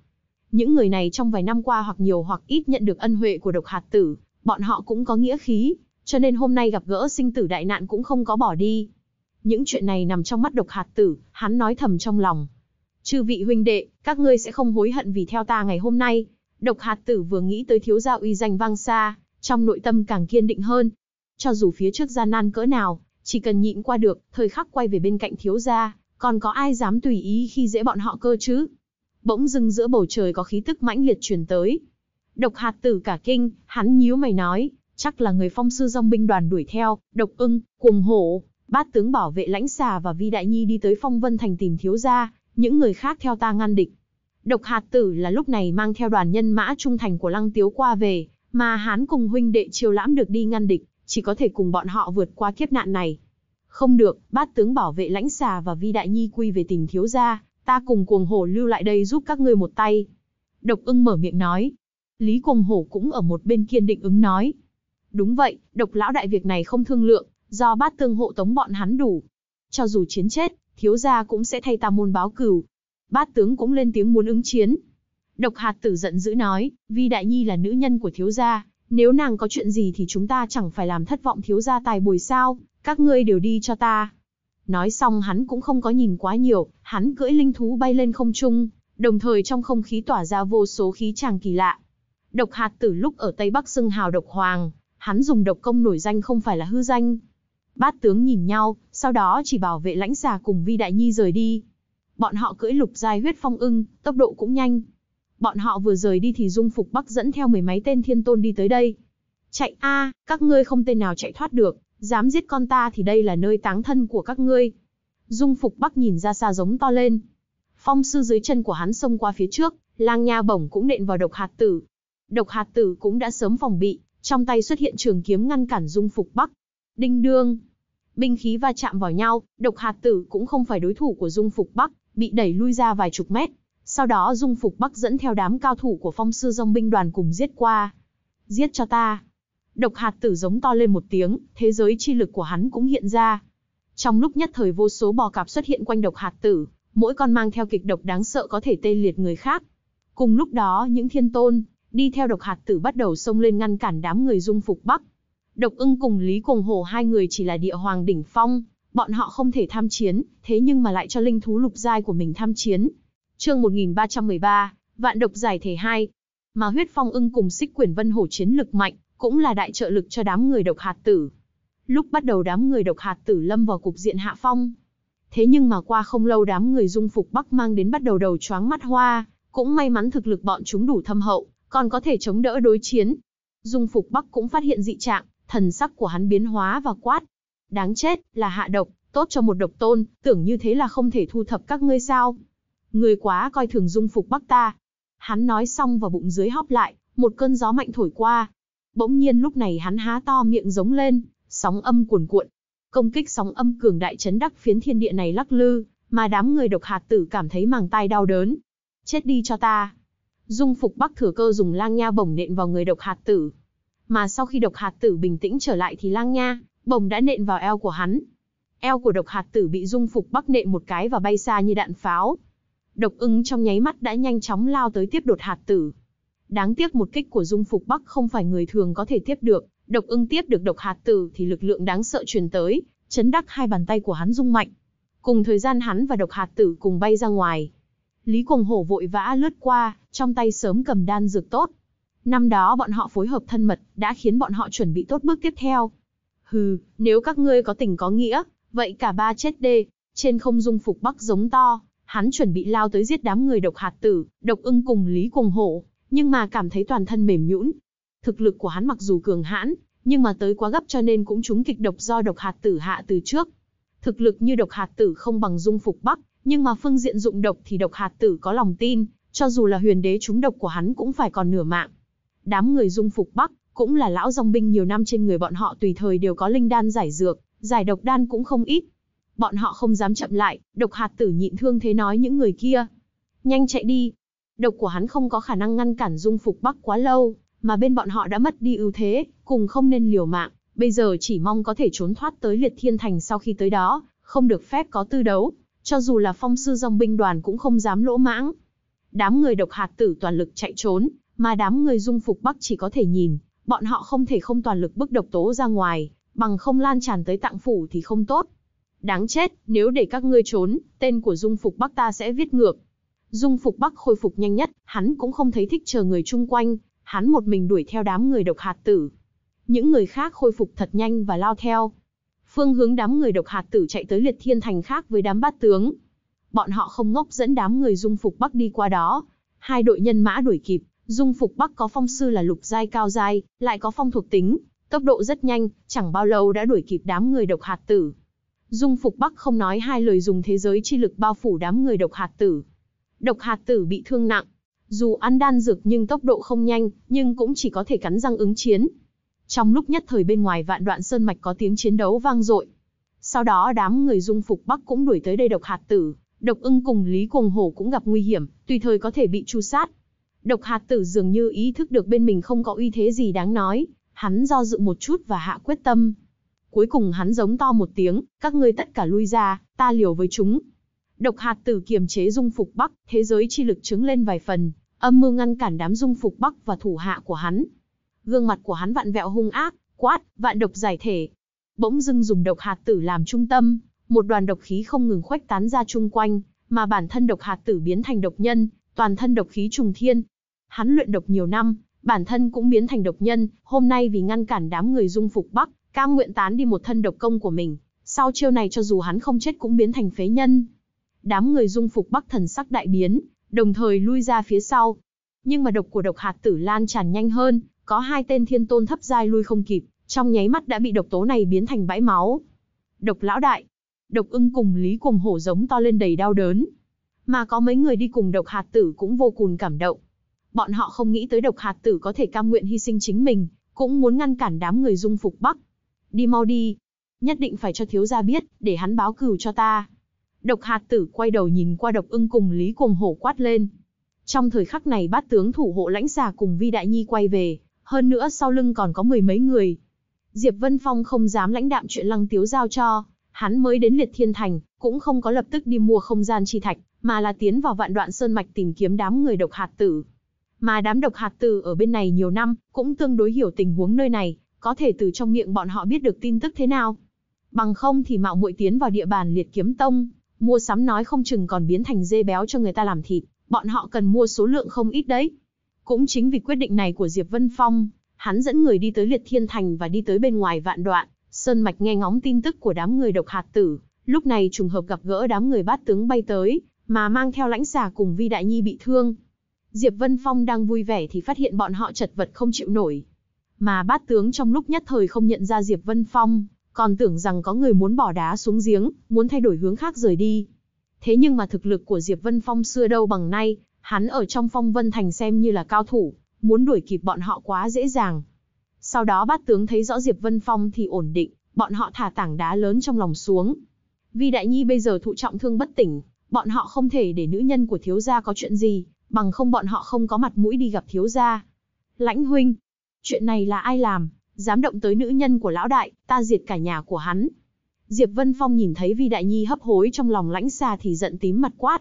Những người này trong vài năm qua hoặc nhiều hoặc ít nhận được ân huệ của độc hạt tử, bọn họ cũng có nghĩa khí, cho nên hôm nay gặp gỡ sinh tử đại nạn cũng không có bỏ đi. Những chuyện này nằm trong mắt độc hạt tử, hắn nói thầm trong lòng. Chư vị huynh đệ, các ngươi sẽ không hối hận vì theo ta ngày hôm nay. Độc hạt tử vừa nghĩ tới thiếu gia uy danh vang xa, trong nội tâm càng kiên định hơn. Cho dù phía trước gian nan cỡ nào, chỉ cần nhịn qua được, thời khắc quay về bên cạnh thiếu gia, còn có ai dám tùy ý khi dễ bọn họ cơ chứ? Bỗng dưng giữa bầu trời có khí tức mãnh liệt truyền tới. Độc hạt tử cả kinh, hắn nhíu mày nói, chắc là người phong sư dòng binh đoàn đuổi theo, độc ưng, cuồng hổ, bát tướng bảo vệ lãnh xà và vi đại nhi đi tới phong vân thành tìm thiếu gia, những người khác theo ta ngăn địch. Độc hạt tử là lúc này mang theo đoàn nhân mã trung thành của lăng tiếu qua về, mà hắn cùng huynh đệ triều lãm được đi ngăn địch, chỉ có thể cùng bọn họ vượt qua kiếp nạn này. Không được, bát tướng bảo vệ lãnh xà và vi đại nhi quy về tình thiếu gia, ta cùng cuồng hổ lưu lại đây giúp các ngươi một tay. Độc ưng mở miệng nói. Lý cuồng hổ cũng ở một bên kiên định ứng nói. Đúng vậy, độc lão đại việc này không thương lượng, do bát tướng hộ tống bọn hắn đủ. Cho dù chiến chết, thiếu gia cũng sẽ thay ta môn báo cửu. Bát tướng cũng lên tiếng muốn ứng chiến. Độc hạt tử giận dữ nói, vi đại nhi là nữ nhân của thiếu gia, nếu nàng có chuyện gì thì chúng ta chẳng phải làm thất vọng thiếu gia tài bồi sao, các ngươi đều đi cho ta. Nói xong hắn cũng không có nhìn quá nhiều, hắn cưỡi linh thú bay lên không trung, đồng thời trong không khí tỏa ra vô số khí tràng kỳ lạ. Độc hạt tử lúc ở Tây Bắc xưng hào độc hoàng, hắn dùng độc công nổi danh không phải là hư danh. Bát tướng nhìn nhau, sau đó chỉ bảo vệ lãnh xà cùng Vi Đại Nhi rời đi. Bọn họ cưỡi lục giai huyết phong ưng, tốc độ cũng nhanh. Bọn họ vừa rời đi thì Dung Phục Bắc dẫn theo mười mấy tên thiên tôn đi tới đây. Chạy a, các ngươi không tên nào chạy thoát được. Dám giết con ta thì đây là nơi táng thân của các ngươi. Dung Phục Bắc nhìn ra xa giống to lên. Phong sư dưới chân của hắn xông qua phía trước, lang nha bổng cũng nện vào độc hạt tử. Độc hạt tử cũng đã sớm phòng bị, trong tay xuất hiện trường kiếm ngăn cản Dung Phục Bắc. Đinh đương. Binh khí va chạm vào nhau, độc hạt tử cũng không phải đối thủ của Dung Phục Bắc, bị đẩy lui ra vài chục mét. Sau đó Dung Phục Bắc dẫn theo đám cao thủ của phong sư dòng binh đoàn cùng giết qua. Giết cho ta. Độc hạt tử giống to lên một tiếng, thế giới chi lực của hắn cũng hiện ra. Trong lúc nhất thời vô số bò cạp xuất hiện quanh độc hạt tử, mỗi con mang theo kịch độc đáng sợ có thể tê liệt người khác. Cùng lúc đó những thiên tôn, đi theo độc hạt tử bắt đầu xông lên ngăn cản đám người dung phục Bắc. Độc ưng cùng Lý Cùng Hồ hai người chỉ là địa hoàng đỉnh phong, bọn họ không thể tham chiến, thế nhưng mà lại cho linh thú lục giai của mình tham chiến. Chương 1313, Vạn độc giải thể 2. Mà huyết phong ưng cùng xích quyển vân hổ chiến lực mạnh, cũng là đại trợ lực cho đám người độc hạt tử. Lúc bắt đầu đám người độc hạt tử lâm vào cục diện hạ phong. Thế nhưng mà qua không lâu đám người dung phục Bắc mang đến bắt đầu đầu choáng mắt hoa, cũng may mắn thực lực bọn chúng đủ thâm hậu, còn có thể chống đỡ đối chiến. Dung phục Bắc cũng phát hiện dị trạng, thần sắc của hắn biến hóa và quát. Đáng chết, là hạ độc, tốt cho một độc tôn, tưởng như thế là không thể thu thập các ngươi sao. Người quá coi thường dung phục Bắc ta. Hắn nói xong và bụng dưới hóp lại, một cơn gió mạnh thổi qua, Bỗng nhiên lúc này hắn há to miệng giống lên, sóng âm cuồn cuộn. Công kích sóng âm cường đại chấn đắc phiến thiên địa này lắc lư, mà đám người độc hạt tử cảm thấy màng tai đau đớn. Chết đi cho ta. Dung phục bắc thừa cơ dùng lang nha bổng nện vào người độc hạt tử. Mà sau khi độc hạt tử bình tĩnh trở lại thì lang nha, bổng đã nện vào eo của hắn. Eo của độc hạt tử bị dung phục bắc nện một cái và bay xa như đạn pháo. Độc ưng trong nháy mắt đã nhanh chóng lao tới tiếp đột hạt tử. Đáng tiếc một kích của Dung Phục Bắc không phải người thường có thể tiếp được, độc ưng tiếp được độc hạt tử thì lực lượng đáng sợ truyền tới, chấn đắc hai bàn tay của hắn rung mạnh. Cùng thời gian hắn và độc hạt tử cùng bay ra ngoài. Lý Cuồng Hổ vội vã lướt qua, trong tay sớm cầm đan dược tốt. Năm đó bọn họ phối hợp thân mật, đã khiến bọn họ chuẩn bị tốt bước tiếp theo. Hừ, nếu các ngươi có tình có nghĩa, vậy cả ba chết đê. Trên không dung phục bắc giống to, hắn chuẩn bị lao tới giết đám người độc hạt tử, độc ưng cùng Lý Cuồng Hổ nhưng mà cảm thấy toàn thân mềm nhũn. Thực lực của hắn mặc dù cường hãn, nhưng mà tới quá gấp cho nên cũng trúng kịch độc do độc hạt tử hạ từ trước. Thực lực như độc hạt tử không bằng dung phục bắc, nhưng mà phương diện dụng độc thì độc hạt tử có lòng tin, cho dù là huyền đế trúng độc của hắn cũng phải còn nửa mạng. Đám người dung phục bắc, cũng là lão dòng binh nhiều năm trên người bọn họ tùy thời đều có linh đan giải dược, giải độc đan cũng không ít. Bọn họ không dám chậm lại, độc hạt tử nhịn thương thế nói những người kia. Nhanh chạy đi, độc của hắn không có khả năng ngăn cản dung phục bắc quá lâu, mà bên bọn họ đã mất đi ưu thế, cùng không nên liều mạng, bây giờ chỉ mong có thể trốn thoát tới liệt thiên thành sau khi tới đó, không được phép có tư đấu, cho dù là phong sư dòng binh đoàn cũng không dám lỗ mãng. Đám người độc hạt tử toàn lực chạy trốn, mà đám người dung phục bắc chỉ có thể nhìn, bọn họ không thể không toàn lực bức độc tố ra ngoài, bằng không lan tràn tới tạng phủ thì không tốt. Đáng chết, nếu để các ngươi trốn, tên của dung phục bắc ta sẽ viết ngược. Dung Phục Bắc khôi phục nhanh nhất, hắn cũng không thấy thích chờ người chung quanh, hắn một mình đuổi theo đám người độc hạt tử. Những người khác khôi phục thật nhanh và lao theo. Phương hướng đám người độc hạt tử chạy tới liệt thiên thành khác với đám bát tướng. Bọn họ không ngốc dẫn đám người Dung Phục Bắc đi qua đó. Hai đội nhân mã đuổi kịp, Dung Phục Bắc có phong sư là lục giai cao giai, lại có phong thuộc tính, tốc độ rất nhanh, chẳng bao lâu đã đuổi kịp đám người độc hạt tử. Dung Phục Bắc không nói hai lời dùng thế giới chi lực bao phủ đám người độc hạt tử, Độc hạt tử bị thương nặng. Dù ăn đan dược nhưng tốc độ không nhanh, nhưng cũng chỉ có thể cắn răng ứng chiến. Trong lúc nhất thời bên ngoài vạn đoạn sơn mạch có tiếng chiến đấu vang dội. Sau đó đám người dung phục Bắc cũng đuổi tới đây độc hạt tử, độc ưng cùng Lý Cuồng Hổ cũng gặp nguy hiểm, tùy thời có thể bị tru sát. Độc hạt tử dường như ý thức được bên mình không có uy thế gì đáng nói, hắn do dự một chút và hạ quyết tâm. Cuối cùng hắn giống to một tiếng, các ngươi tất cả lui ra, ta liều với chúng. Độc hạt tử kiềm chế dung phục Bắc, thế giới chi lực trứng lên vài phần, âm mưu ngăn cản đám dung phục Bắc và thủ hạ của hắn. Gương mặt của hắn vạn vẹo hung ác, quát, vạn độc giải thể. Bỗng dưng dùng độc hạt tử làm trung tâm, một đoàn độc khí không ngừng khuếch tán ra chung quanh, mà bản thân độc hạt tử biến thành độc nhân, toàn thân độc khí trùng thiên. Hắn luyện độc nhiều năm, bản thân cũng biến thành độc nhân, hôm nay vì ngăn cản đám người dung phục Bắc, cam nguyện tán đi một thân độc công của mình. Sau chiêu này cho dù hắn không chết cũng biến thành phế nhân, đám người dung phục bắc thần sắc đại biến, đồng thời lui ra phía sau. Nhưng mà độc của độc hạt tử lan tràn nhanh hơn, có hai tên thiên tôn thấp giai lui không kịp, trong nháy mắt đã bị độc tố này biến thành bãi máu. Độc lão đại, độc ưng cùng lý cùng hổ giống to lên đầy đau đớn. Mà có mấy người đi cùng độc hạt tử cũng vô cùng cảm động. Bọn họ không nghĩ tới độc hạt tử có thể cam nguyện hy sinh chính mình, cũng muốn ngăn cản đám người dung phục bắc. Đi mau đi, nhất định phải cho thiếu gia biết, để hắn báo cừu cho ta. Độc hạt tử quay đầu nhìn qua độc ưng cùng Lý cùng Hổ quát lên. Trong thời khắc này bát tướng thủ hộ lãnh giả cùng Vi Đại Nhi quay về, hơn nữa sau lưng còn có mười mấy người. Diệp Vân Phong không dám lãnh đạm chuyện lăng tiếu giao cho, hắn mới đến liệt thiên thành, cũng không có lập tức đi mua không gian chi thạch, mà là tiến vào vạn đoạn sơn mạch tìm kiếm đám người độc hạt tử. Mà đám độc hạt tử ở bên này nhiều năm, cũng tương đối hiểu tình huống nơi này, có thể từ trong miệng bọn họ biết được tin tức thế nào. Bằng không thì mạo muội tiến vào địa bàn liệt kiếm tông, mua sắm nói không chừng còn biến thành dê béo cho người ta làm thịt, bọn họ cần mua số lượng không ít đấy. Cũng chính vì quyết định này của Diệp Vân Phong, hắn dẫn người đi tới Liệt Thiên Thành và đi tới bên ngoài vạn đoạn, Sơn Mạch nghe ngóng tin tức của đám người độc hạt tử, lúc này trùng hợp gặp gỡ đám người bát tướng bay tới, mà mang theo lãnh xà cùng Vi Đại Nhi bị thương. Diệp Vân Phong đang vui vẻ thì phát hiện bọn họ chật vật không chịu nổi. Mà bát tướng trong lúc nhất thời không nhận ra Diệp Vân Phong, còn tưởng rằng có người muốn bỏ đá xuống giếng, muốn thay đổi hướng khác rời đi. Thế nhưng mà thực lực của Diệp Vân Phong xưa đâu bằng nay, hắn ở trong phong vân thành xem như là cao thủ, muốn đuổi kịp bọn họ quá dễ dàng. Sau đó bát tướng thấy rõ Diệp Vân Phong thì ổn định, bọn họ thả tảng đá lớn trong lòng xuống. Vì Đại Nhi bây giờ thụ trọng thương bất tỉnh, bọn họ không thể để nữ nhân của thiếu gia có chuyện gì, bằng không bọn họ không có mặt mũi đi gặp thiếu gia. Lãnh huynh, chuyện này là ai làm, dám động tới nữ nhân của lão đại, ta diệt cả nhà của hắn. Diệp Vân Phong nhìn thấy Vi Đại Nhi hấp hối trong lòng lãnh xà thì giận tím mặt quát.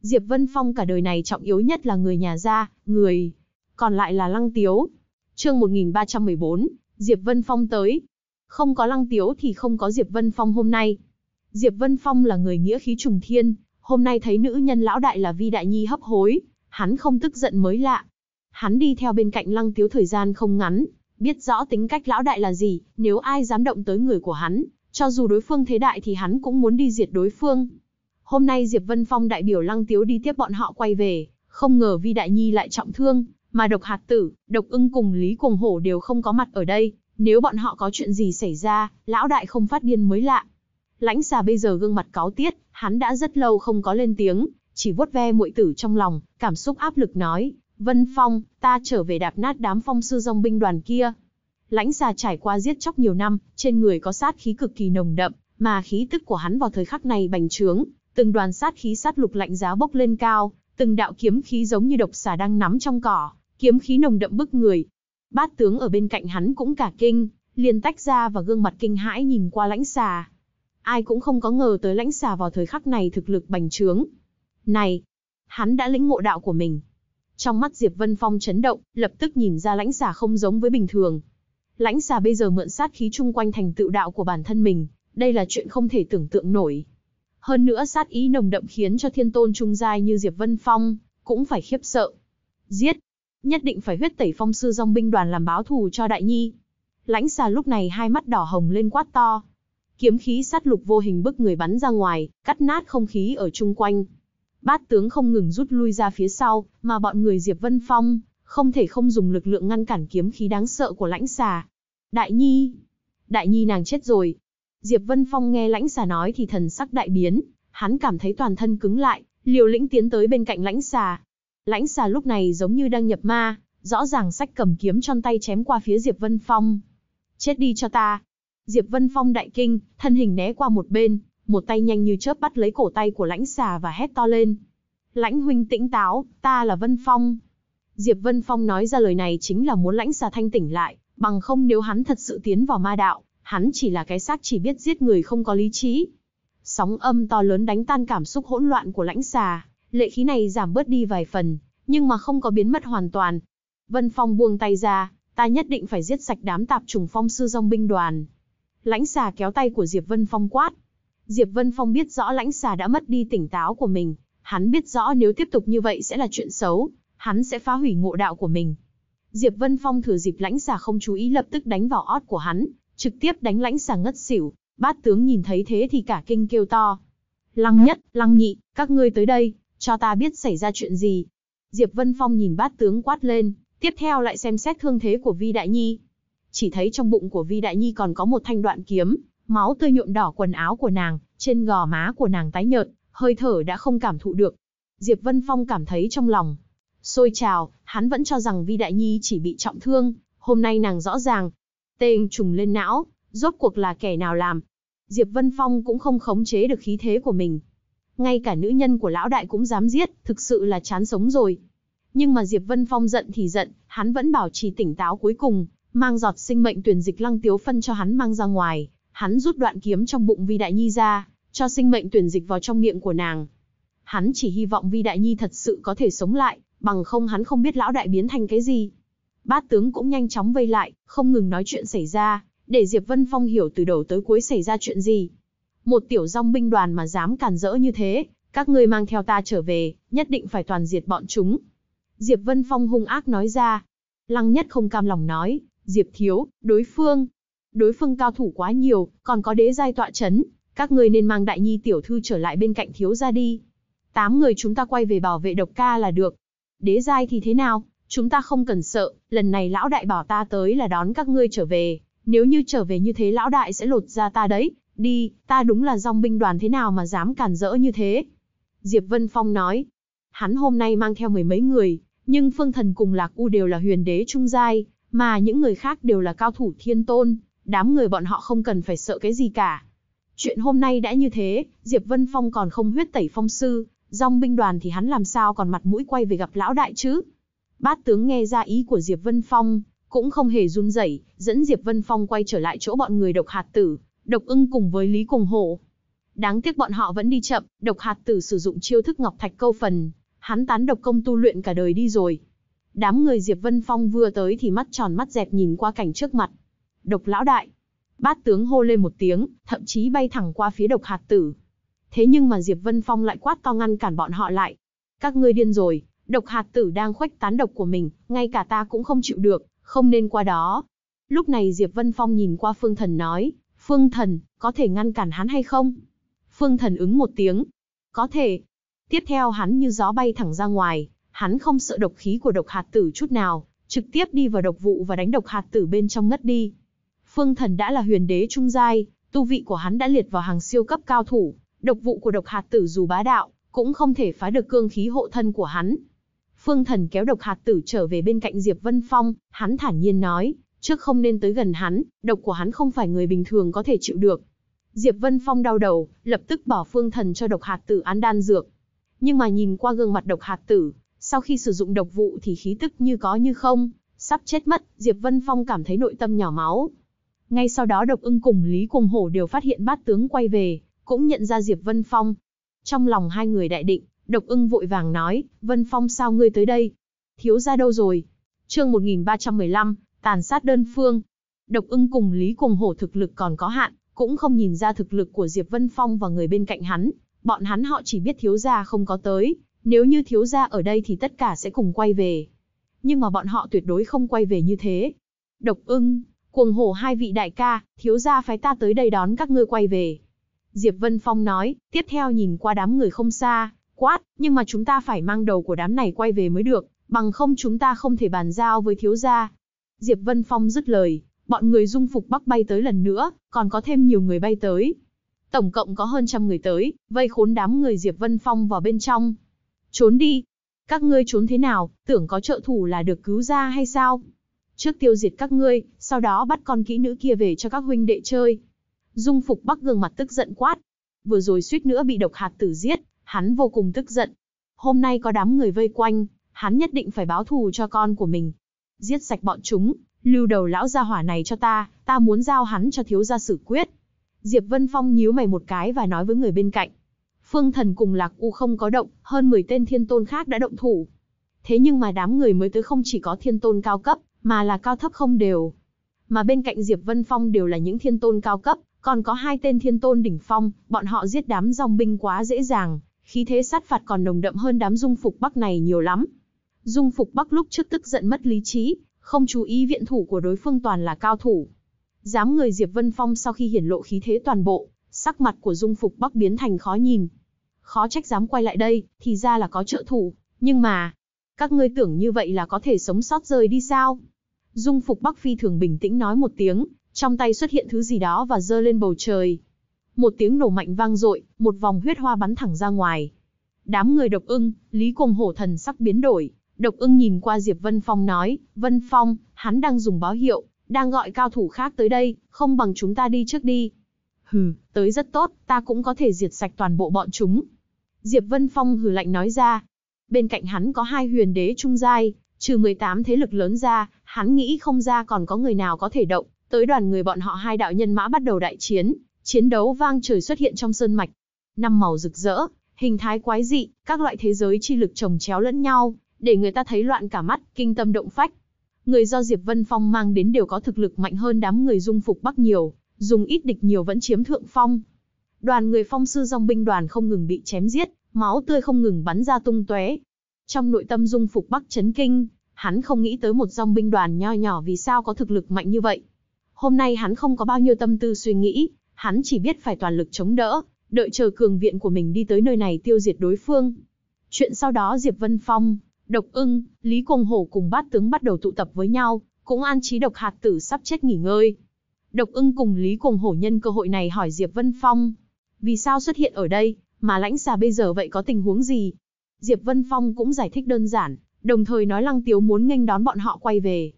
Diệp Vân Phong cả đời này trọng yếu nhất là người nhà gia, người còn lại là Lăng Tiếu. Chương 1314, Diệp Vân Phong tới. Không có Lăng Tiếu thì không có Diệp Vân Phong hôm nay. Diệp Vân Phong là người nghĩa khí trùng thiên, hôm nay thấy nữ nhân lão đại là Vi Đại Nhi hấp hối, hắn không tức giận mới lạ. Hắn đi theo bên cạnh Lăng Tiếu thời gian không ngắn, Biết rõ tính cách lão đại là gì, nếu ai dám động tới người của hắn, cho dù đối phương thế đại thì hắn cũng muốn đi diệt đối phương. Hôm nay Diệp Vân Phong đại biểu Lăng Tiếu đi tiếp bọn họ quay về, không ngờ Vi Đại Nhi lại trọng thương, mà độc hạt tử, độc ưng cùng Lý Cuồng Hổ đều không có mặt ở đây, nếu bọn họ có chuyện gì xảy ra, lão đại không phát điên mới lạ. Lãnh xà bây giờ gương mặt cáo tiết, hắn đã rất lâu không có lên tiếng, chỉ vuốt ve muội tử trong lòng, cảm xúc áp lực nói, Vân Phong, ta trở về đạp nát đám phong sư dòng binh đoàn kia. Lãnh xà trải qua giết chóc nhiều năm, trên người có sát khí cực kỳ nồng đậm, mà khí tức của hắn vào thời khắc này bành trướng, từng đoàn sát khí sát lục lạnh giá bốc lên cao, từng đạo kiếm khí giống như độc xà đang nắm trong cỏ, kiếm khí nồng đậm bức người. Bát tướng ở bên cạnh hắn cũng cả kinh, liền tách ra và gương mặt kinh hãi nhìn qua lãnh xà. Ai cũng không có ngờ tới lãnh xà vào thời khắc này thực lực bành trướng. Này, hắn đã lĩnh ngộ đạo của mình, trong mắt Diệp Vân Phong chấn động, lập tức nhìn ra lãnh xà không giống với bình thường. Lãnh xà bây giờ mượn sát khí chung quanh thành tựu đạo của bản thân mình, đây là chuyện không thể tưởng tượng nổi. Hơn nữa sát ý nồng đậm khiến cho thiên tôn trung giai như Diệp Vân Phong, cũng phải khiếp sợ. Giết! Nhất định phải huyết tẩy phong sư dòng binh đoàn làm báo thù cho đại nhi. Lãnh xà lúc này hai mắt đỏ hồng lên quát to. Kiếm khí sát lục vô hình bức người bắn ra ngoài, cắt nát không khí ở chung quanh bát tướng không ngừng rút lui ra phía sau, mà bọn người Diệp Vân Phong, không thể không dùng lực lượng ngăn cản kiếm khí đáng sợ của lãnh xà. Đại Nhi! Đại Nhi nàng chết rồi! Diệp Vân Phong nghe lãnh xà nói thì thần sắc đại biến, hắn cảm thấy toàn thân cứng lại, liều lĩnh tiến tới bên cạnh lãnh xà. Lãnh xà lúc này giống như đang nhập ma, rõ ràng sách cầm kiếm trong tay chém qua phía Diệp Vân Phong. Chết đi cho ta! Diệp Vân Phong đại kinh, thân hình né qua một bên, một tay nhanh như chớp bắt lấy cổ tay của lãnh xà và hét to lên. Lãnh huynh tĩnh táo, ta là Vân Phong. Diệp Vân Phong nói ra lời này chính là muốn lãnh xà thanh tỉnh lại, bằng không nếu hắn thật sự tiến vào ma đạo, hắn chỉ là cái xác chỉ biết giết người không có lý trí. Sóng âm to lớn đánh tan cảm xúc hỗn loạn của lãnh xà, lệ khí này giảm bớt đi vài phần, nhưng mà không có biến mất hoàn toàn. Vân Phong buông tay ra, ta nhất định phải giết sạch đám tạp trùng phong sư dòng binh đoàn. Lãnh xà kéo tay của Diệp Vân Phong quát, Diệp Vân Phong biết rõ lãnh xà đã mất đi tỉnh táo của mình, hắn biết rõ nếu tiếp tục như vậy sẽ là chuyện xấu, hắn sẽ phá hủy ngộ đạo của mình. Diệp Vân Phong thử dịp lãnh xà không chú ý lập tức đánh vào ót của hắn, trực tiếp đánh lãnh xà ngất xỉu, bát tướng nhìn thấy thế thì cả kinh kêu to. Lăng nhất, lăng nhị, các ngươi tới đây, cho ta biết xảy ra chuyện gì. Diệp Vân Phong nhìn bát tướng quát lên, tiếp theo lại xem xét thương thế của Vi Đại Nhi. Chỉ thấy trong bụng của Vi Đại Nhi còn có một thanh đoạn kiếm, Máu tươi nhuộm đỏ quần áo của nàng, trên gò má của nàng tái nhợt, hơi thở đã không cảm thụ được. Diệp Vân Phong cảm thấy trong lòng sôi trào, hắn vẫn cho rằng Vi Đại Nhi chỉ bị trọng thương, hôm nay nàng rõ ràng tên trùng lên não, rốt cuộc là kẻ nào làm. Diệp Vân Phong cũng không khống chế được khí thế của mình. Ngay cả nữ nhân của lão đại cũng dám giết, thực sự là chán sống rồi. Nhưng mà Diệp Vân Phong giận thì giận, hắn vẫn bảo trì tỉnh táo cuối cùng, mang giọt sinh mệnh tuyển dịch lăng tiếu phân cho hắn mang ra ngoài, Hắn rút đoạn kiếm trong bụng Vi Đại Nhi ra, cho sinh mệnh tuyển dịch vào trong miệng của nàng. Hắn chỉ hy vọng Vi Đại Nhi thật sự có thể sống lại, bằng không hắn không biết lão đại biến thành cái gì. Bát tướng cũng nhanh chóng vây lại, không ngừng nói chuyện xảy ra, để Diệp Vân Phong hiểu từ đầu tới cuối xảy ra chuyện gì. Một tiểu dòng binh đoàn mà dám càn rỡ như thế, các ngươi mang theo ta trở về, nhất định phải toàn diệt bọn chúng. Diệp Vân Phong hung ác nói ra. Lăng nhất không cam lòng nói, Diệp thiếu, đối phương, đối phương cao thủ quá nhiều, còn có đế giai tọa chấn, các ngươi nên mang đại nhi tiểu thư trở lại bên cạnh thiếu gia đi. Tám người chúng ta quay về bảo vệ độc ca là được. Đế giai thì thế nào, chúng ta không cần sợ, lần này lão đại bảo ta tới là đón các ngươi trở về, nếu như trở về như thế lão đại sẽ lột ra ta đấy, đi, ta đúng là dòng binh đoàn thế nào mà dám cản rỡ như thế. Diệp Vân Phong nói, hắn hôm nay mang theo mười mấy người, nhưng Phương Thần cùng Lạc U đều là huyền đế trung giai, mà những người khác đều là cao thủ thiên tôn, đám người bọn họ không cần phải sợ cái gì cả. Chuyện hôm nay đã như thế, Diệp Vân Phong còn không huyết tẩy phong sư, dòng binh đoàn thì hắn làm sao còn mặt mũi quay về gặp lão đại chứ? Bát tướng nghe ra ý của Diệp Vân Phong, cũng không hề run rẩy, dẫn Diệp Vân Phong quay trở lại chỗ bọn người độc hạt tử, độc ưng cùng với Lý Cùng Hổ. Đáng tiếc bọn họ vẫn đi chậm, độc hạt tử sử dụng chiêu thức ngọc thạch câu phần, hắn tán độc công tu luyện cả đời đi rồi. Đám người Diệp Vân Phong vừa tới thì mắt tròn mắt dẹp nhìn qua cảnh trước mặt độc lão đại. Bát tướng hô lên một tiếng, thậm chí bay thẳng qua phía độc hạt tử. Thế nhưng mà Diệp Vân Phong lại quát to ngăn cản bọn họ lại. Các ngươi điên rồi, độc hạt tử đang khuếch tán độc của mình, ngay cả ta cũng không chịu được, không nên qua đó. Lúc này Diệp Vân Phong nhìn qua Phương Thần nói, Phương Thần, có thể ngăn cản hắn hay không? Phương Thần ứng một tiếng, có thể. Tiếp theo hắn như gió bay thẳng ra ngoài, hắn không sợ độc khí của độc hạt tử chút nào, trực tiếp đi vào độc vụ và đánh độc hạt tử bên trong ngất đi. Phương Thần đã là huyền đế trung giai, tu vị của hắn đã liệt vào hàng siêu cấp cao thủ, độc vụ của độc hạt tử dù bá đạo, cũng không thể phá được cương khí hộ thân của hắn. Phương Thần kéo độc hạt tử trở về bên cạnh Diệp Vân Phong, hắn thản nhiên nói, trước không nên tới gần hắn, độc của hắn không phải người bình thường có thể chịu được. Diệp Vân Phong đau đầu, lập tức bỏ Phương Thần cho độc hạt tử ăn đan dược. Nhưng mà nhìn qua gương mặt độc hạt tử, sau khi sử dụng độc vụ thì khí tức như có như không, sắp chết mất, Diệp Vân Phong cảm thấy nội tâm nhỏ máu, ngay sau đó độc ưng cùng Lý Cùng Hổ đều phát hiện bát tướng quay về, cũng nhận ra Diệp Vân Phong. Trong lòng hai người đại định, độc ưng vội vàng nói, Vân Phong sao ngươi tới đây? Thiếu ra đâu rồi? chương 1315, tàn sát đơn phương. Độc ưng cùng Lý Cùng Hổ thực lực còn có hạn, cũng không nhìn ra thực lực của Diệp Vân Phong và người bên cạnh hắn. Bọn hắn họ chỉ biết thiếu gia không có tới, nếu như thiếu gia ở đây thì tất cả sẽ cùng quay về. Nhưng mà bọn họ tuyệt đối không quay về như thế. Độc ưng, Cuồng hổ hai vị đại ca, thiếu gia phái ta tới đây đón các ngươi quay về. Diệp Vân Phong nói, tiếp theo nhìn qua đám người không xa, quát, nhưng mà chúng ta phải mang đầu của đám này quay về mới được, bằng không chúng ta không thể bàn giao với thiếu gia. Diệp Vân Phong dứt lời, bọn người dung phục bắc bay tới lần nữa, còn có thêm nhiều người bay tới. Tổng cộng có hơn trăm người tới, vây khốn đám người Diệp Vân Phong vào bên trong. Trốn đi! Các ngươi trốn thế nào, tưởng có trợ thủ là được cứu ra hay sao? trước tiêu diệt các ngươi, sau đó bắt con kỹ nữ kia về cho các huynh đệ chơi. Dung Phục Bắc gương mặt tức giận quát. Vừa rồi suýt nữa bị độc hạt tử giết, hắn vô cùng tức giận. Hôm nay có đám người vây quanh, hắn nhất định phải báo thù cho con của mình. Giết sạch bọn chúng, lưu đầu lão gia hỏa này cho ta, ta muốn giao hắn cho thiếu gia xử quyết. Diệp Vân Phong nhíu mày một cái và nói với người bên cạnh. Phương thần cùng Lạc U không có động, hơn 10 tên thiên tôn khác đã động thủ. Thế nhưng mà đám người mới tới không chỉ có thiên tôn cao cấp, mà là cao thấp không đều. Mà bên cạnh Diệp Vân Phong đều là những thiên tôn cao cấp, còn có hai tên thiên tôn đỉnh phong, bọn họ giết đám dòng binh quá dễ dàng, khí thế sát phạt còn nồng đậm hơn đám dung phục bắc này nhiều lắm. Dung phục bắc lúc trước tức giận mất lý trí, không chú ý viện thủ của đối phương toàn là cao thủ. Dám người Diệp Vân Phong sau khi hiển lộ khí thế toàn bộ, sắc mặt của dung phục bắc biến thành khó nhìn. Khó trách dám quay lại đây, thì ra là có trợ thủ, nhưng mà, các ngươi tưởng như vậy là có thể sống sót rời đi sao? Dung Phục Bắc Phi thường bình tĩnh nói một tiếng, trong tay xuất hiện thứ gì đó và giơ lên bầu trời. Một tiếng nổ mạnh vang dội, một vòng huyết hoa bắn thẳng ra ngoài. Đám người độc ưng, Lý Cùng Hổ thần sắc biến đổi, độc ưng nhìn qua Diệp Vân Phong nói, Vân Phong, hắn đang dùng báo hiệu, đang gọi cao thủ khác tới đây, không bằng chúng ta đi trước đi. Hừ, tới rất tốt, ta cũng có thể diệt sạch toàn bộ bọn chúng. Diệp Vân Phong hừ lạnh nói ra, bên cạnh hắn có hai huyền đế trung giai, trừ 18 thế lực lớn ra, hắn nghĩ không ra còn có người nào có thể động, tới đoàn người bọn họ hai đạo nhân mã bắt đầu đại chiến, chiến đấu vang trời xuất hiện trong sơn mạch. Năm màu rực rỡ, hình thái quái dị, các loại thế giới chi lực chồng chéo lẫn nhau, để người ta thấy loạn cả mắt, kinh tâm động phách. Người do Diệp Vân Phong mang đến đều có thực lực mạnh hơn đám người dung phục Bắc nhiều, dùng ít địch nhiều vẫn chiếm thượng phong. Đoàn người phong sư dòng binh đoàn không ngừng bị chém giết, máu tươi không ngừng bắn ra tung tóe. Trong nội tâm dung phục Bắc chấn kinh, hắn không nghĩ tới một dòng binh đoàn nho nhỏ vì sao có thực lực mạnh như vậy. Hôm nay hắn không có bao nhiêu tâm tư suy nghĩ, hắn chỉ biết phải toàn lực chống đỡ, đợi chờ cường viện của mình đi tới nơi này tiêu diệt đối phương. Chuyện sau đó Diệp Vân Phong, Độc ưng, Lý Cùng Hổ cùng bát tướng bắt đầu tụ tập với nhau, cũng an trí độc hạt tử sắp chết nghỉ ngơi. Độc ưng cùng Lý Cùng Hổ nhân cơ hội này hỏi Diệp Vân Phong, vì sao xuất hiện ở đây, mà lãnh xà bây giờ vậy có tình huống gì? Diệp Vân Phong cũng giải thích đơn giản, đồng thời nói Lăng Tiếu muốn nghênh đón bọn họ quay về.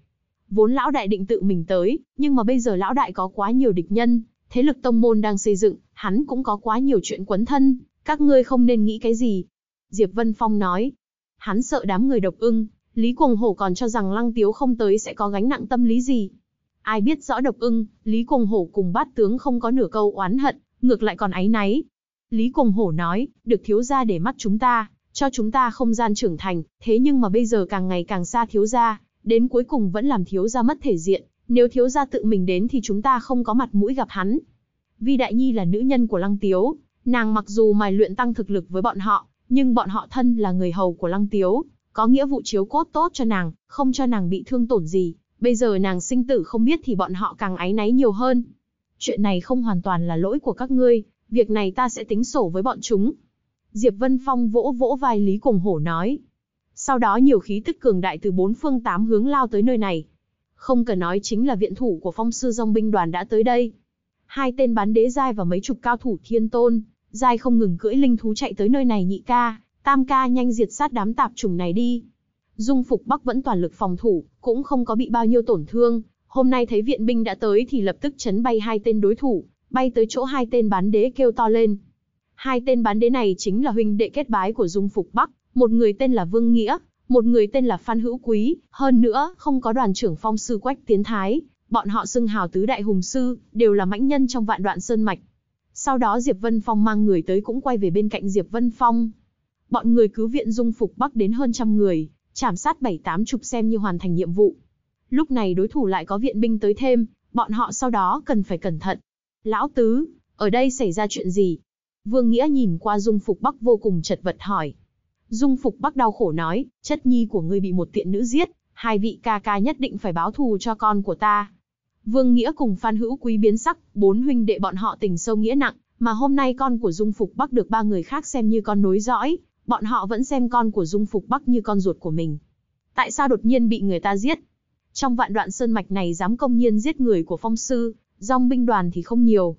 Vốn lão đại định tự mình tới, nhưng mà bây giờ lão đại có quá nhiều địch nhân, thế lực tông môn đang xây dựng, hắn cũng có quá nhiều chuyện quấn thân, các ngươi không nên nghĩ cái gì. Diệp Vân Phong nói, hắn sợ đám người độc ưng, Lý Cuồng Hổ còn cho rằng Lăng Tiếu không tới sẽ có gánh nặng tâm lý gì. Ai biết rõ độc ưng, Lý Cuồng Hổ cùng bát tướng không có nửa câu oán hận, ngược lại còn áy náy, Lý Cùng Hổ nói, được thiếu gia để mắt chúng ta, cho chúng ta không gian trưởng thành, thế nhưng mà bây giờ càng ngày càng xa thiếu gia, đến cuối cùng vẫn làm thiếu gia mất thể diện, nếu thiếu gia tự mình đến thì chúng ta không có mặt mũi gặp hắn. Vi Đại Nhi là nữ nhân của Lăng Tiếu, nàng mặc dù mài luyện tăng thực lực với bọn họ, nhưng bọn họ thân là người hầu của Lăng Tiếu, có nghĩa vụ chiếu cốt tốt cho nàng, không cho nàng bị thương tổn gì, bây giờ nàng sinh tử không biết thì bọn họ càng áy náy nhiều hơn. Chuyện này không hoàn toàn là lỗi của các ngươi, việc này ta sẽ tính sổ với bọn chúng. Diệp Vân Phong vỗ vỗ vai Lý Cùng Hổ nói. Sau đó nhiều khí tức cường đại từ bốn phương tám hướng lao tới nơi này. Không cần nói chính là viện thủ của phong sư dòng binh đoàn đã tới đây. Hai tên bán đế giai và mấy chục cao thủ thiên tôn, giai không ngừng cưỡi linh thú chạy tới nơi này nhị ca, tam ca nhanh diệt sát đám tạp trùng này đi. Dung Phục Bắc vẫn toàn lực phòng thủ, cũng không có bị bao nhiêu tổn thương. Hôm nay thấy viện binh đã tới thì lập tức chấn bay hai tên đối thủ, bay tới chỗ hai tên bán đế kêu to lên. Hai tên bán đế này chính là huynh đệ kết bái của Dung Phục Bắc, một người tên là Vương Nghĩa, một người tên là Phan Hữu Quý, hơn nữa không có đoàn trưởng phong sư Quách Tiến Thái, bọn họ xưng hào tứ đại hùng sư, đều là mãnh nhân trong vạn đoạn sơn mạch. Sau đó Diệp Vân Phong mang người tới cũng quay về bên cạnh Diệp Vân Phong. Bọn người cứu viện Dung Phục Bắc đến hơn trăm người, chảm sát bảy tám chục xem như hoàn thành nhiệm vụ. Lúc này đối thủ lại có viện binh tới thêm, bọn họ sau đó cần phải cẩn thận, Lão Tứ, ở đây xảy ra chuyện gì? Vương Nghĩa nhìn qua Dung Phục Bắc vô cùng chật vật hỏi. Dung Phục Bắc đau khổ nói, chất nhi của ngươi bị một tiện nữ giết, hai vị ca ca nhất định phải báo thù cho con của ta. Vương Nghĩa cùng Phan Hữu Quý biến sắc, bốn huynh đệ bọn họ tình sâu nghĩa nặng, mà hôm nay con của Dung Phục Bắc được ba người khác xem như con nối dõi, bọn họ vẫn xem con của Dung Phục Bắc như con ruột của mình. Tại sao đột nhiên bị người ta giết? Trong vạn đoạn sơn mạch này dám công nhiên giết người của phong sư, dòng binh đoàn thì không nhiều.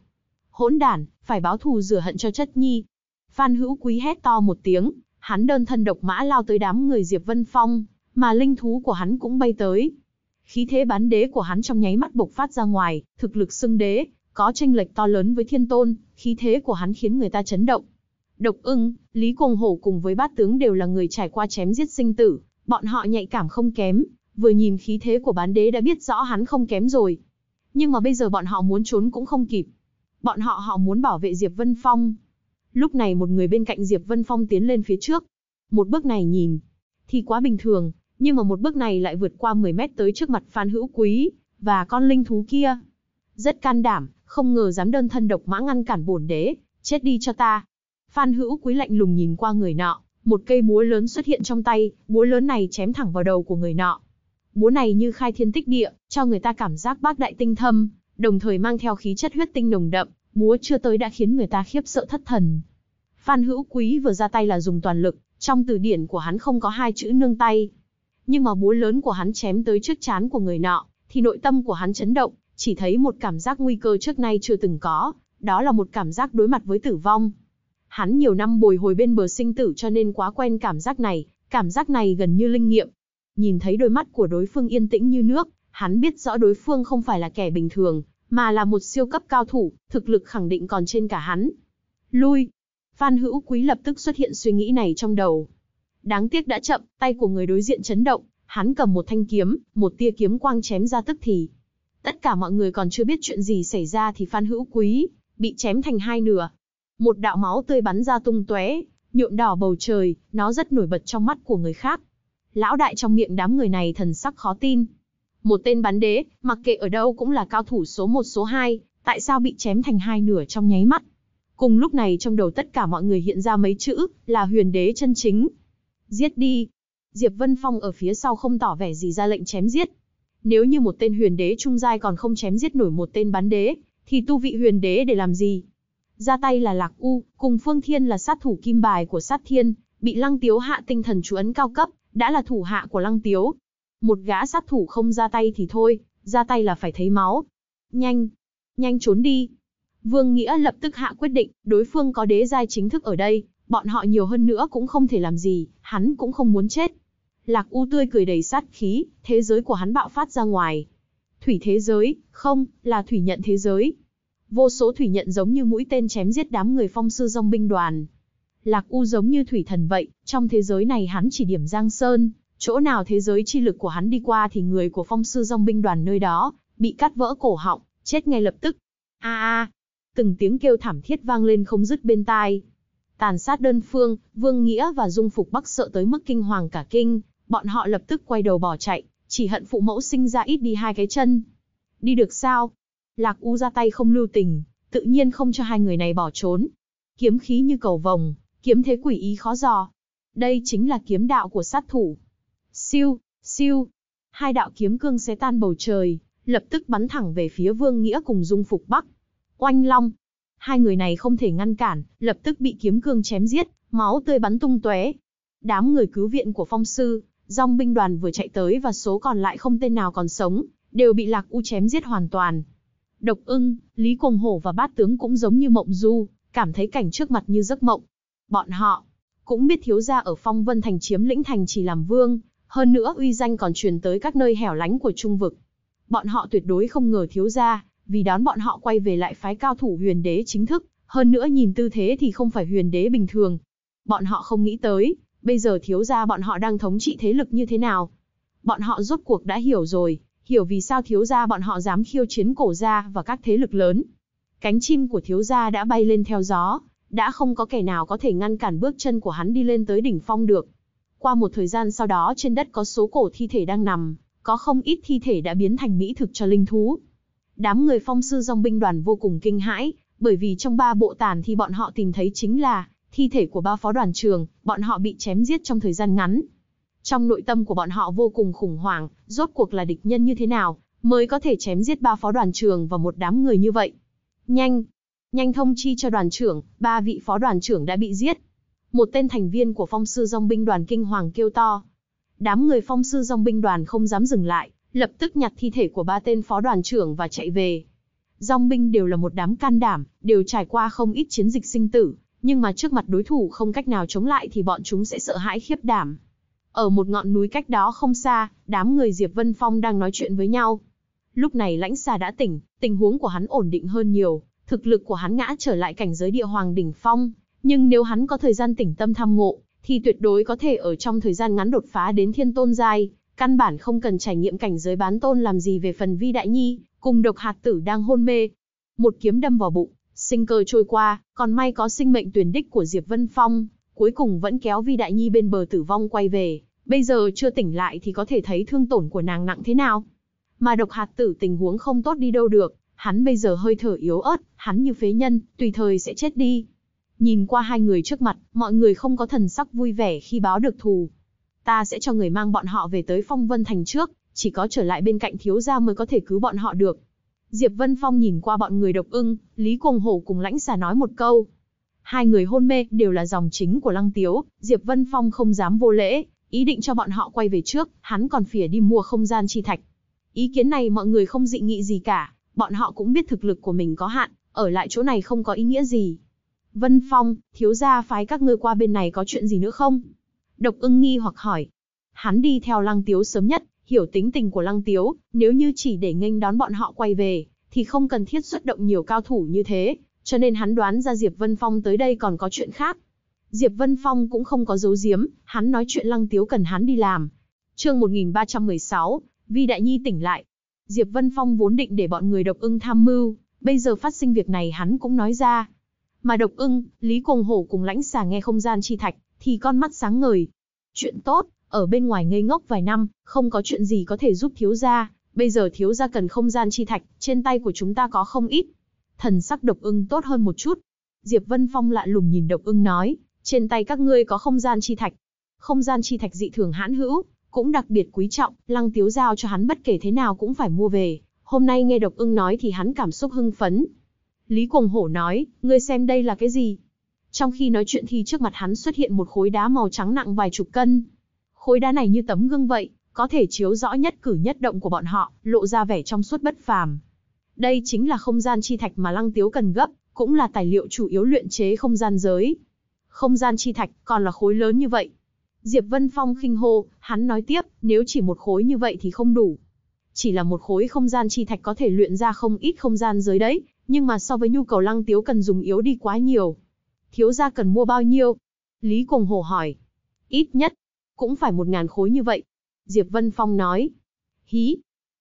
Hỗn đản, phải báo thù rửa hận cho chất nhi. Phan hữu quý hét to một tiếng, hắn đơn thân độc mã lao tới đám người Diệp Vân Phong, mà linh thú của hắn cũng bay tới. Khí thế bán đế của hắn trong nháy mắt bộc phát ra ngoài, thực lực xưng đế, có tranh lệch to lớn với thiên tôn, khí thế của hắn khiến người ta chấn động. Độc ưng, Lý Cuồng Hổ cùng với bát tướng đều là người trải qua chém giết sinh tử, bọn họ nhạy cảm không kém, vừa nhìn khí thế của bán đế đã biết rõ hắn không kém rồi. Nhưng mà bây giờ bọn họ muốn trốn cũng không kịp. Bọn họ họ muốn bảo vệ Diệp Vân Phong. Lúc này một người bên cạnh Diệp Vân Phong tiến lên phía trước. Một bước này nhìn, thì quá bình thường, nhưng mà một bước này lại vượt qua 10 mét tới trước mặt Phan Hữu Quý, và con linh thú kia. Rất can đảm, không ngờ dám đơn thân độc mã ngăn cản bổn đế, chết đi cho ta. Phan Hữu Quý lạnh lùng nhìn qua người nọ, một cây búa lớn xuất hiện trong tay, búa lớn này chém thẳng vào đầu của người nọ búa này như khai thiên tích địa, cho người ta cảm giác bác đại tinh thâm, đồng thời mang theo khí chất huyết tinh nồng đậm, búa chưa tới đã khiến người ta khiếp sợ thất thần. Phan Hữu Quý vừa ra tay là dùng toàn lực, trong từ điển của hắn không có hai chữ nương tay. Nhưng mà búa lớn của hắn chém tới trước chán của người nọ, thì nội tâm của hắn chấn động, chỉ thấy một cảm giác nguy cơ trước nay chưa từng có, đó là một cảm giác đối mặt với tử vong. Hắn nhiều năm bồi hồi bên bờ sinh tử cho nên quá quen cảm giác này, cảm giác này gần như linh nghiệm, nhìn thấy đôi mắt của đối phương yên tĩnh như nước, hắn biết rõ đối phương không phải là kẻ bình thường, mà là một siêu cấp cao thủ, thực lực khẳng định còn trên cả hắn. Lui! Phan hữu quý lập tức xuất hiện suy nghĩ này trong đầu. Đáng tiếc đã chậm, tay của người đối diện chấn động, hắn cầm một thanh kiếm, một tia kiếm quang chém ra tức thì. Tất cả mọi người còn chưa biết chuyện gì xảy ra thì Phan Hữu Quý bị chém thành hai nửa. Một đạo máu tươi bắn ra tung tóe, nhuộm đỏ bầu trời, nó rất nổi bật trong mắt của người khác, lão đại trong miệng đám người này thần sắc khó tin. Một tên bắn đế, mặc kệ ở đâu cũng là cao thủ số 1 số 2, tại sao bị chém thành hai nửa trong nháy mắt? Cùng lúc này trong đầu tất cả mọi người hiện ra mấy chữ, là huyền đế chân chính. Giết đi. Diệp Vân Phong ở phía sau không tỏ vẻ gì ra lệnh chém giết. Nếu như một tên huyền đế trung giai còn không chém giết nổi một tên bắn đế, thì tu vị huyền đế để làm gì? Ra tay là Lạc U, cùng Phương Thiên là sát thủ kim bài của sát thiên, bị Lăng Tiếu hạ tinh thần chú ấn cao cấp, đã là thủ hạ của Lăng Tiếu. Một gã sát thủ không ra tay thì thôi, ra tay là phải thấy máu. Nhanh, nhanh trốn đi. Vương Nghĩa lập tức hạ quyết định, đối phương có đế giai chính thức ở đây, bọn họ nhiều hơn nữa cũng không thể làm gì, hắn cũng không muốn chết. Lạc U tươi cười đầy sát khí, thế giới của hắn bạo phát ra ngoài. Thủy thế giới, không, là thủy nhận thế giới. Vô số thủy nhận giống như mũi tên chém giết đám người phong sư dòng binh đoàn. Lạc U giống như thủy thần vậy, trong thế giới này hắn chỉ điểm Giang Sơn, chỗ nào thế giới chi lực của hắn đi qua thì người của phong sư dòng binh đoàn nơi đó, bị cắt vỡ cổ họng, chết ngay lập tức. A a, từng tiếng kêu thảm thiết vang lên không dứt bên tai. Tàn sát đơn phương, Vương Nghĩa và Dung Phục Bắc sợ tới mức kinh hoàng cả kinh, bọn họ lập tức quay đầu bỏ chạy, chỉ hận phụ mẫu sinh ra ít đi hai cái chân. Đi được sao? Lạc U ra tay không lưu tình, tự nhiên không cho hai người này bỏ trốn. Kiếm khí như cầu vồng, kiếm thế quỷ ý khó dò. Đây chính là kiếm đạo của sát thủ. Siêu, siêu, hai đạo kiếm cương xé tan bầu trời, lập tức bắn thẳng về phía Vương Nghĩa cùng Dung Phục Bắc. Oanh long, hai người này không thể ngăn cản, lập tức bị kiếm cương chém giết, máu tươi bắn tung tóe. Đám người cứu viện của phong sư, dòng binh đoàn vừa chạy tới và số còn lại không tên nào còn sống, đều bị Lạc U chém giết hoàn toàn. Độc ưng, Lý Cùng Hổ và bát tướng cũng giống như mộng du, cảm thấy cảnh trước mặt như giấc mộng, bọn họ cũng biết thiếu gia ở phong vân thành chiếm lĩnh thành chỉ làm vương, hơn nữa uy danh còn truyền tới các nơi hẻo lánh của trung vực. Bọn họ tuyệt đối không ngờ thiếu gia, vì đón bọn họ quay về lại phái cao thủ huyền đế chính thức, hơn nữa nhìn tư thế thì không phải huyền đế bình thường. Bọn họ không nghĩ tới, bây giờ thiếu gia bọn họ đang thống trị thế lực như thế nào. Bọn họ rốt cuộc đã hiểu rồi, hiểu vì sao thiếu gia bọn họ dám khiêu chiến cổ gia và các thế lực lớn. Cánh chim của thiếu gia đã bay lên theo gió, đã không có kẻ nào có thể ngăn cản bước chân của hắn đi lên tới đỉnh phong được. Qua một thời gian sau đó trên đất có số cổ thi thể đang nằm, có không ít thi thể đã biến thành mỹ thực cho linh thú. Đám người phong sư dòng binh đoàn vô cùng kinh hãi, bởi vì trong ba bộ tàn thì bọn họ tìm thấy chính là thi thể của ba phó đoàn trường, bọn họ bị chém giết trong thời gian ngắn. Trong nội tâm của bọn họ vô cùng khủng hoảng, rốt cuộc là địch nhân như thế nào, mới có thể chém giết ba phó đoàn trường và một đám người như vậy. Nhanh, Nhanh thông chi cho đoàn trưởng, ba vị phó đoàn trưởng đã bị giết. Một tên thành viên của phong sư dòng binh đoàn kinh hoàng kêu to. Đám người phong sư dòng binh đoàn không dám dừng lại, lập tức nhặt thi thể của ba tên phó đoàn trưởng và chạy về. Dòng binh đều là một đám can đảm, đều trải qua không ít chiến dịch sinh tử, nhưng mà trước mặt đối thủ không cách nào chống lại thì bọn chúng sẽ sợ hãi khiếp đảm. Ở một ngọn núi cách đó không xa, đám người Diệp Vân Phong đang nói chuyện với nhau. Lúc này lãnh xà đã tỉnh, tình huống của hắn ổn định hơn nhiều, thực lực của hắn ngã trở lại cảnh giới địa hoàng đỉnh phong, nhưng nếu hắn có thời gian tỉnh tâm tham ngộ, thì tuyệt đối có thể ở trong thời gian ngắn đột phá đến thiên tôn giai, căn bản không cần trải nghiệm cảnh giới bán tôn làm gì về phần vi đại nhi, cùng độc hạt tử đang hôn mê. Một kiếm đâm vào bụng, sinh cơ trôi qua, còn may có sinh mệnh tuyển đích của Diệp Vân Phong, cuối cùng vẫn kéo vi đại nhi bên bờ tử vong quay về, bây giờ chưa tỉnh lại thì có thể thấy thương tổn của nàng nặng thế nào. Mà độc hạt tử tình huống không tốt đi đâu được, Hắn bây giờ hơi thở yếu ớt, hắn như phế nhân, tùy thời sẽ chết đi. Nhìn qua hai người trước mặt, mọi người không có thần sắc vui vẻ khi báo được thù. Ta sẽ cho người mang bọn họ về tới phong vân thành trước, chỉ có trở lại bên cạnh thiếu gia mới có thể cứu bọn họ được. Diệp Vân Phong nhìn qua bọn người độc ưng, Lý Cuồng Hổ cùng lãnh xà nói một câu. Hai người hôn mê đều là dòng chính của Lăng Tiếu, Diệp Vân Phong không dám vô lễ, ý định cho bọn họ quay về trước, hắn còn phỉa đi mua không gian chi thạch. Ý kiến này mọi người không dị nghị gì cả, bọn họ cũng biết thực lực của mình có hạn, ở lại chỗ này không có ý nghĩa gì. Vân Phong, thiếu gia phái các ngươi qua bên này có chuyện gì nữa không? Độc ưng nghi hoặc hỏi. Hắn đi theo lăng tiếu sớm nhất, hiểu tính tình của lăng tiếu, nếu như chỉ để nghênh đón bọn họ quay về, thì không cần thiết xuất động nhiều cao thủ như thế, cho nên hắn đoán ra Diệp Vân Phong tới đây còn có chuyện khác. Diệp Vân Phong cũng không có giấu giếm, hắn nói chuyện lăng tiếu cần hắn đi làm. chương 1316, Vi Đại Nhi tỉnh lại, Diệp Vân Phong vốn định để bọn người độc ưng tham mưu, bây giờ phát sinh việc này hắn cũng nói ra. Mà độc ưng, Lý Cùng Hổ cùng lãnh xà nghe không gian chi thạch, thì con mắt sáng ngời. Chuyện tốt, ở bên ngoài ngây ngốc vài năm, không có chuyện gì có thể giúp thiếu gia, bây giờ thiếu gia cần không gian chi thạch, trên tay của chúng ta có không ít. Thần sắc độc ưng tốt hơn một chút. Diệp Vân Phong lạ lùng nhìn độc ưng nói, trên tay các ngươi có không gian chi thạch. Không gian chi thạch dị thường hãn hữu, cũng đặc biệt quý trọng, Lăng Tiếu giao cho hắn bất kể thế nào cũng phải mua về. Hôm nay nghe Độc Ưng nói thì hắn cảm xúc hưng phấn. Lý Cuồng Hổ nói, ngươi xem đây là cái gì? Trong khi nói chuyện thì trước mặt hắn xuất hiện một khối đá màu trắng nặng vài chục cân. Khối đá này như tấm gương vậy, có thể chiếu rõ nhất cử nhất động của bọn họ, lộ ra vẻ trong suốt bất phàm. Đây chính là không gian chi thạch mà Lăng Tiếu cần gấp, cũng là tài liệu chủ yếu luyện chế không gian giới. Không gian chi thạch còn là khối lớn như vậy, Diệp Vân Phong khinh hô, hắn nói tiếp, nếu chỉ một khối như vậy thì không đủ. Chỉ là một khối không gian chi thạch có thể luyện ra không ít không gian giới đấy, nhưng mà so với nhu cầu lăng tiếu cần dùng yếu đi quá nhiều. Thiếu gia cần mua bao nhiêu? Lý Cùng Hồ hỏi. Ít nhất, cũng phải một ngàn khối như vậy. Diệp Vân Phong nói. Hí.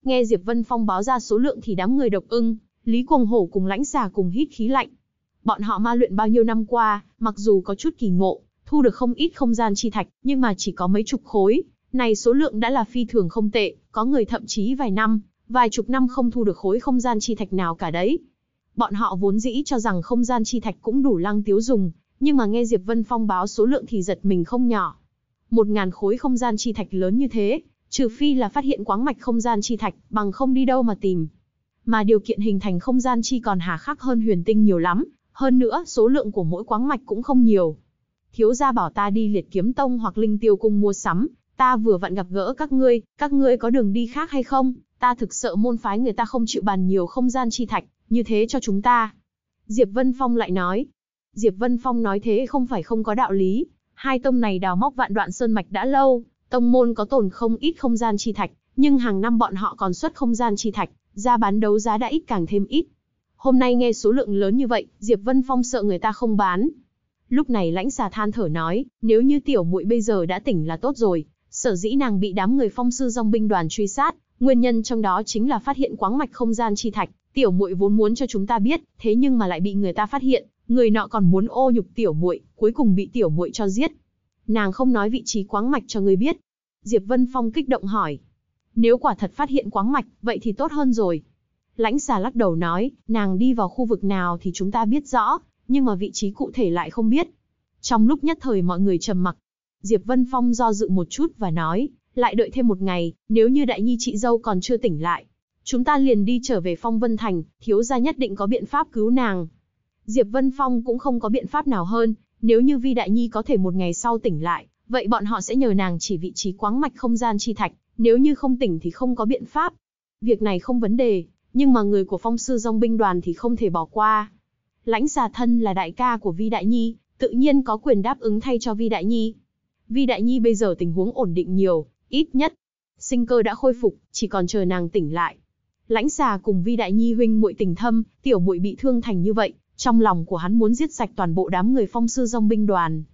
Nghe Diệp Vân Phong báo ra số lượng thì đám người độc ưng, Lý Cuồng Hồ cùng lãnh xà cùng hít khí lạnh. Bọn họ ma luyện bao nhiêu năm qua, mặc dù có chút kỳ ngộ, thu được không ít không gian chi thạch, nhưng mà chỉ có mấy chục khối, này số lượng đã là phi thường không tệ, có người thậm chí vài năm, vài chục năm không thu được khối không gian chi thạch nào cả đấy. Bọn họ vốn dĩ cho rằng không gian chi thạch cũng đủ lăng tiếu dùng, nhưng mà nghe Diệp Vân Phong báo số lượng thì giật mình không nhỏ. Một ngàn khối không gian chi thạch lớn như thế, trừ phi là phát hiện quáng mạch không gian chi thạch, bằng không đi đâu mà tìm. Mà điều kiện hình thành không gian chi còn hà khắc hơn huyền tinh nhiều lắm, hơn nữa số lượng của mỗi quáng mạch cũng không nhiều thiếu gia bảo ta đi liệt kiếm tông hoặc linh tiêu cung mua sắm, ta vừa vặn gặp gỡ các ngươi, các ngươi có đường đi khác hay không, ta thực sợ môn phái người ta không chịu bàn nhiều không gian chi thạch, như thế cho chúng ta. Diệp Vân Phong lại nói, Diệp Vân Phong nói thế không phải không có đạo lý, hai tông này đào móc vạn đoạn sơn mạch đã lâu, tông môn có tồn không ít không gian chi thạch, nhưng hàng năm bọn họ còn xuất không gian chi thạch, ra bán đấu giá đã ít càng thêm ít. Hôm nay nghe số lượng lớn như vậy, Diệp Vân Phong sợ người ta không bán, Lúc này lãnh xà than thở nói, nếu như tiểu muội bây giờ đã tỉnh là tốt rồi, sở dĩ nàng bị đám người phong sư dòng binh đoàn truy sát, nguyên nhân trong đó chính là phát hiện quáng mạch không gian chi thạch, tiểu muội vốn muốn cho chúng ta biết, thế nhưng mà lại bị người ta phát hiện, người nọ còn muốn ô nhục tiểu muội, cuối cùng bị tiểu muội cho giết. Nàng không nói vị trí quáng mạch cho người biết. Diệp Vân Phong kích động hỏi, nếu quả thật phát hiện quáng mạch, vậy thì tốt hơn rồi. Lãnh xà lắc đầu nói, nàng đi vào khu vực nào thì chúng ta biết rõ, nhưng mà vị trí cụ thể lại không biết. Trong lúc nhất thời mọi người trầm mặc, Diệp Vân Phong do dự một chút và nói, lại đợi thêm một ngày, nếu như đại nhi chị dâu còn chưa tỉnh lại, chúng ta liền đi trở về Phong Vân Thành, thiếu gia nhất định có biện pháp cứu nàng. Diệp Vân Phong cũng không có biện pháp nào hơn, nếu như Vi Đại Nhi có thể một ngày sau tỉnh lại, vậy bọn họ sẽ nhờ nàng chỉ vị trí quáng mạch không gian chi thạch, nếu như không tỉnh thì không có biện pháp. Việc này không vấn đề, nhưng mà người của phong sư dòng binh đoàn thì không thể bỏ qua lãnh xà thân là đại ca của Vi Đại Nhi, tự nhiên có quyền đáp ứng thay cho Vi Đại Nhi. Vi Đại Nhi bây giờ tình huống ổn định nhiều, ít nhất. Sinh cơ đã khôi phục, chỉ còn chờ nàng tỉnh lại. Lãnh xà cùng Vi Đại Nhi huynh muội tình thâm, tiểu muội bị thương thành như vậy, trong lòng của hắn muốn giết sạch toàn bộ đám người phong sư dông binh đoàn.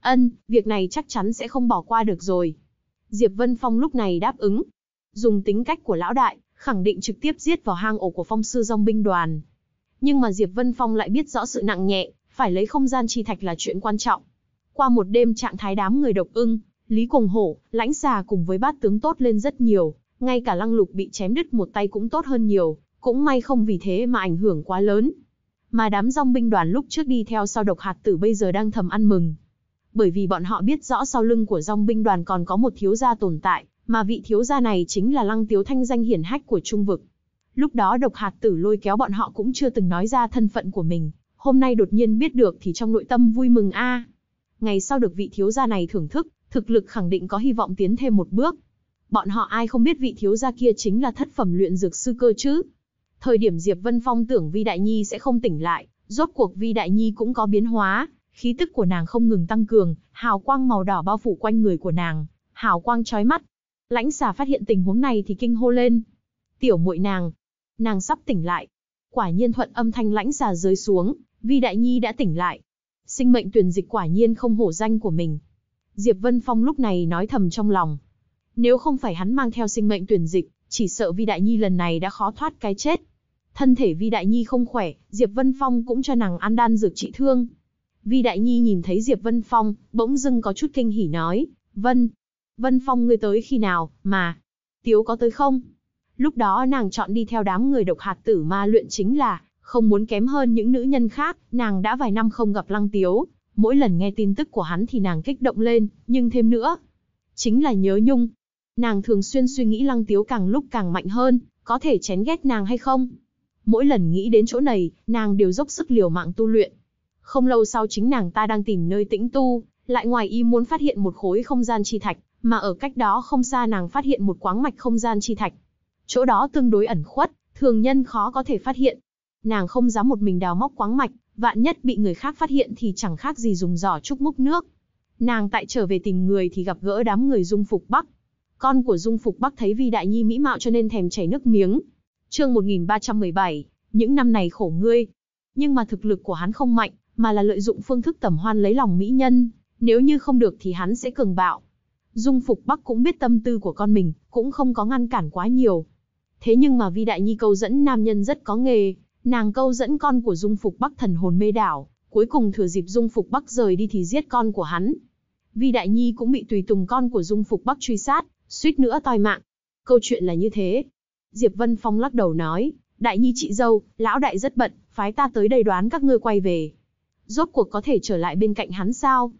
Ân, việc này chắc chắn sẽ không bỏ qua được rồi. Diệp Vân Phong lúc này đáp ứng. Dùng tính cách của lão đại, khẳng định trực tiếp giết vào hang ổ của phong sư dông binh đoàn, nhưng mà Diệp Vân Phong lại biết rõ sự nặng nhẹ, phải lấy không gian chi thạch là chuyện quan trọng. Qua một đêm trạng thái đám người độc ưng, Lý Cùng Hổ, Lãnh Xà cùng với bát tướng tốt lên rất nhiều, ngay cả Lăng Lục bị chém đứt một tay cũng tốt hơn nhiều, cũng may không vì thế mà ảnh hưởng quá lớn. Mà đám dòng binh đoàn lúc trước đi theo sau độc hạt tử bây giờ đang thầm ăn mừng. Bởi vì bọn họ biết rõ sau lưng của dòng binh đoàn còn có một thiếu gia tồn tại, mà vị thiếu gia này chính là Lăng Tiếu Thanh danh hiển hách của Trung Vực. Lúc đó độc hạt tử lôi kéo bọn họ cũng chưa từng nói ra thân phận của mình, hôm nay đột nhiên biết được thì trong nội tâm vui mừng a. Ngày sau được vị thiếu gia này thưởng thức, thực lực khẳng định có hy vọng tiến thêm một bước. Bọn họ ai không biết vị thiếu gia kia chính là thất phẩm luyện dược sư cơ chứ? Thời điểm Diệp Vân Phong tưởng Vi Đại Nhi sẽ không tỉnh lại, rốt cuộc Vi Đại Nhi cũng có biến hóa, khí tức của nàng không ngừng tăng cường, hào quang màu đỏ bao phủ quanh người của nàng, hào quang chói mắt. Lãnh xà phát hiện tình huống này thì kinh hô lên. Tiểu muội nàng, nàng sắp tỉnh lại. Quả nhiên thuận âm thanh lãnh xà rơi xuống, Vi Đại Nhi đã tỉnh lại. Sinh mệnh tuyển dịch quả nhiên không hổ danh của mình. Diệp Vân Phong lúc này nói thầm trong lòng. Nếu không phải hắn mang theo sinh mệnh tuyển dịch, chỉ sợ Vi Đại Nhi lần này đã khó thoát cái chết. Thân thể Vi Đại Nhi không khỏe, Diệp Vân Phong cũng cho nàng ăn đan dược trị thương. Vi Đại Nhi nhìn thấy Diệp Vân Phong, bỗng dưng có chút kinh hỉ nói, Vân, Vân Phong ngươi tới khi nào, mà, Tiếu có tới không? Lúc đó nàng chọn đi theo đám người độc hạt tử ma luyện chính là, không muốn kém hơn những nữ nhân khác, nàng đã vài năm không gặp Lăng Tiếu, mỗi lần nghe tin tức của hắn thì nàng kích động lên, nhưng thêm nữa, chính là nhớ nhung. Nàng thường xuyên suy nghĩ Lăng Tiếu càng lúc càng mạnh hơn, có thể chén ghét nàng hay không. Mỗi lần nghĩ đến chỗ này, nàng đều dốc sức liều mạng tu luyện. Không lâu sau chính nàng ta đang tìm nơi tĩnh tu, lại ngoài ý muốn phát hiện một khối không gian chi thạch, mà ở cách đó không xa nàng phát hiện một quáng mạch không gian chi thạch chỗ đó tương đối ẩn khuất, thường nhân khó có thể phát hiện. Nàng không dám một mình đào móc quáng mạch, vạn nhất bị người khác phát hiện thì chẳng khác gì dùng giỏ trúc múc nước. Nàng tại trở về tìm người thì gặp gỡ đám người Dung Phục Bắc. Con của Dung Phục Bắc thấy vì đại nhi mỹ mạo cho nên thèm chảy nước miếng. Chương 1317, những năm này khổ ngươi. Nhưng mà thực lực của hắn không mạnh, mà là lợi dụng phương thức tầm hoan lấy lòng mỹ nhân, nếu như không được thì hắn sẽ cường bạo. Dung Phục Bắc cũng biết tâm tư của con mình, cũng không có ngăn cản quá nhiều, Thế nhưng mà Vi Đại Nhi câu dẫn nam nhân rất có nghề, nàng câu dẫn con của Dung Phục Bắc thần hồn mê đảo, cuối cùng thừa dịp Dung Phục Bắc rời đi thì giết con của hắn. Vi Đại Nhi cũng bị tùy tùng con của Dung Phục Bắc truy sát, suýt nữa toi mạng. Câu chuyện là như thế. Diệp Vân Phong lắc đầu nói, Đại Nhi chị dâu, lão đại rất bận, phái ta tới đây đoán các ngươi quay về. Rốt cuộc có thể trở lại bên cạnh hắn sao?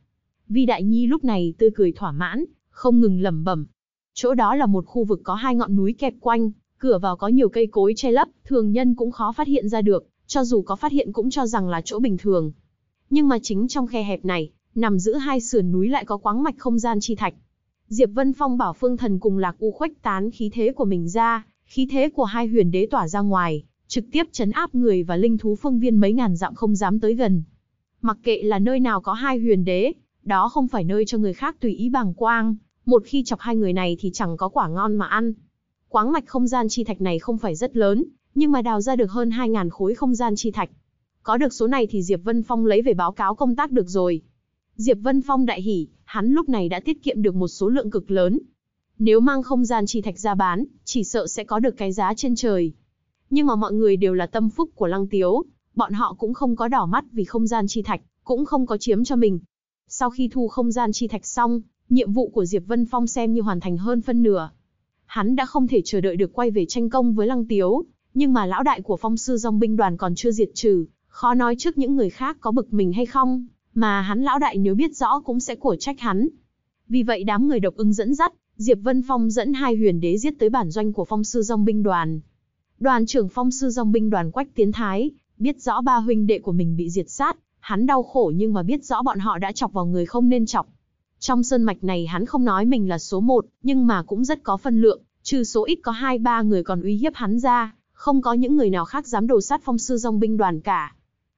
Vi Đại Nhi lúc này tươi cười thỏa mãn, không ngừng lẩm bẩm. Chỗ đó là một khu vực có hai ngọn núi kẹp quanh, Cửa vào có nhiều cây cối che lấp, thường nhân cũng khó phát hiện ra được, cho dù có phát hiện cũng cho rằng là chỗ bình thường. Nhưng mà chính trong khe hẹp này, nằm giữa hai sườn núi lại có quáng mạch không gian chi thạch. Diệp Vân Phong bảo Phương Thần cùng Lạc U khuếch tán khí thế của mình ra, khí thế của hai huyền đế tỏa ra ngoài, trực tiếp chấn áp người và linh thú phương viên mấy ngàn dặm không dám tới gần. Mặc kệ là nơi nào có hai huyền đế, đó không phải nơi cho người khác tùy ý bàng quang, một khi chọc hai người này thì chẳng có quả ngon mà ăn. Quáng mạch không gian chi thạch này không phải rất lớn, nhưng mà đào ra được hơn 2.000 khối không gian chi thạch. Có được số này thì Diệp Vân Phong lấy về báo cáo công tác được rồi. Diệp Vân Phong đại hỉ, hắn lúc này đã tiết kiệm được một số lượng cực lớn. Nếu mang không gian chi thạch ra bán, chỉ sợ sẽ có được cái giá trên trời. Nhưng mà mọi người đều là tâm phúc của Lăng Tiếu, bọn họ cũng không có đỏ mắt vì không gian chi thạch, cũng không có chiếm cho mình. Sau khi thu không gian chi thạch xong, nhiệm vụ của Diệp Vân Phong xem như hoàn thành hơn phân nửa hắn đã không thể chờ đợi được quay về tranh công với Lăng Tiếu, nhưng mà lão đại của phong sư dòng binh đoàn còn chưa diệt trừ, khó nói trước những người khác có bực mình hay không, mà hắn lão đại nếu biết rõ cũng sẽ cổ trách hắn. Vì vậy đám người độc ưng dẫn dắt, Diệp Vân Phong dẫn hai huyền đế giết tới bản doanh của phong sư dòng binh đoàn. Đoàn trưởng phong sư dòng binh đoàn Quách Tiến Thái, biết rõ ba huynh đệ của mình bị diệt sát, hắn đau khổ nhưng mà biết rõ bọn họ đã chọc vào người không nên chọc. Trong sơn mạch này hắn không nói mình là số một, nhưng mà cũng rất có phân lượng, trừ số ít có hai ba người còn uy hiếp hắn ra, không có những người nào khác dám đồ sát phong sư dòng binh đoàn cả.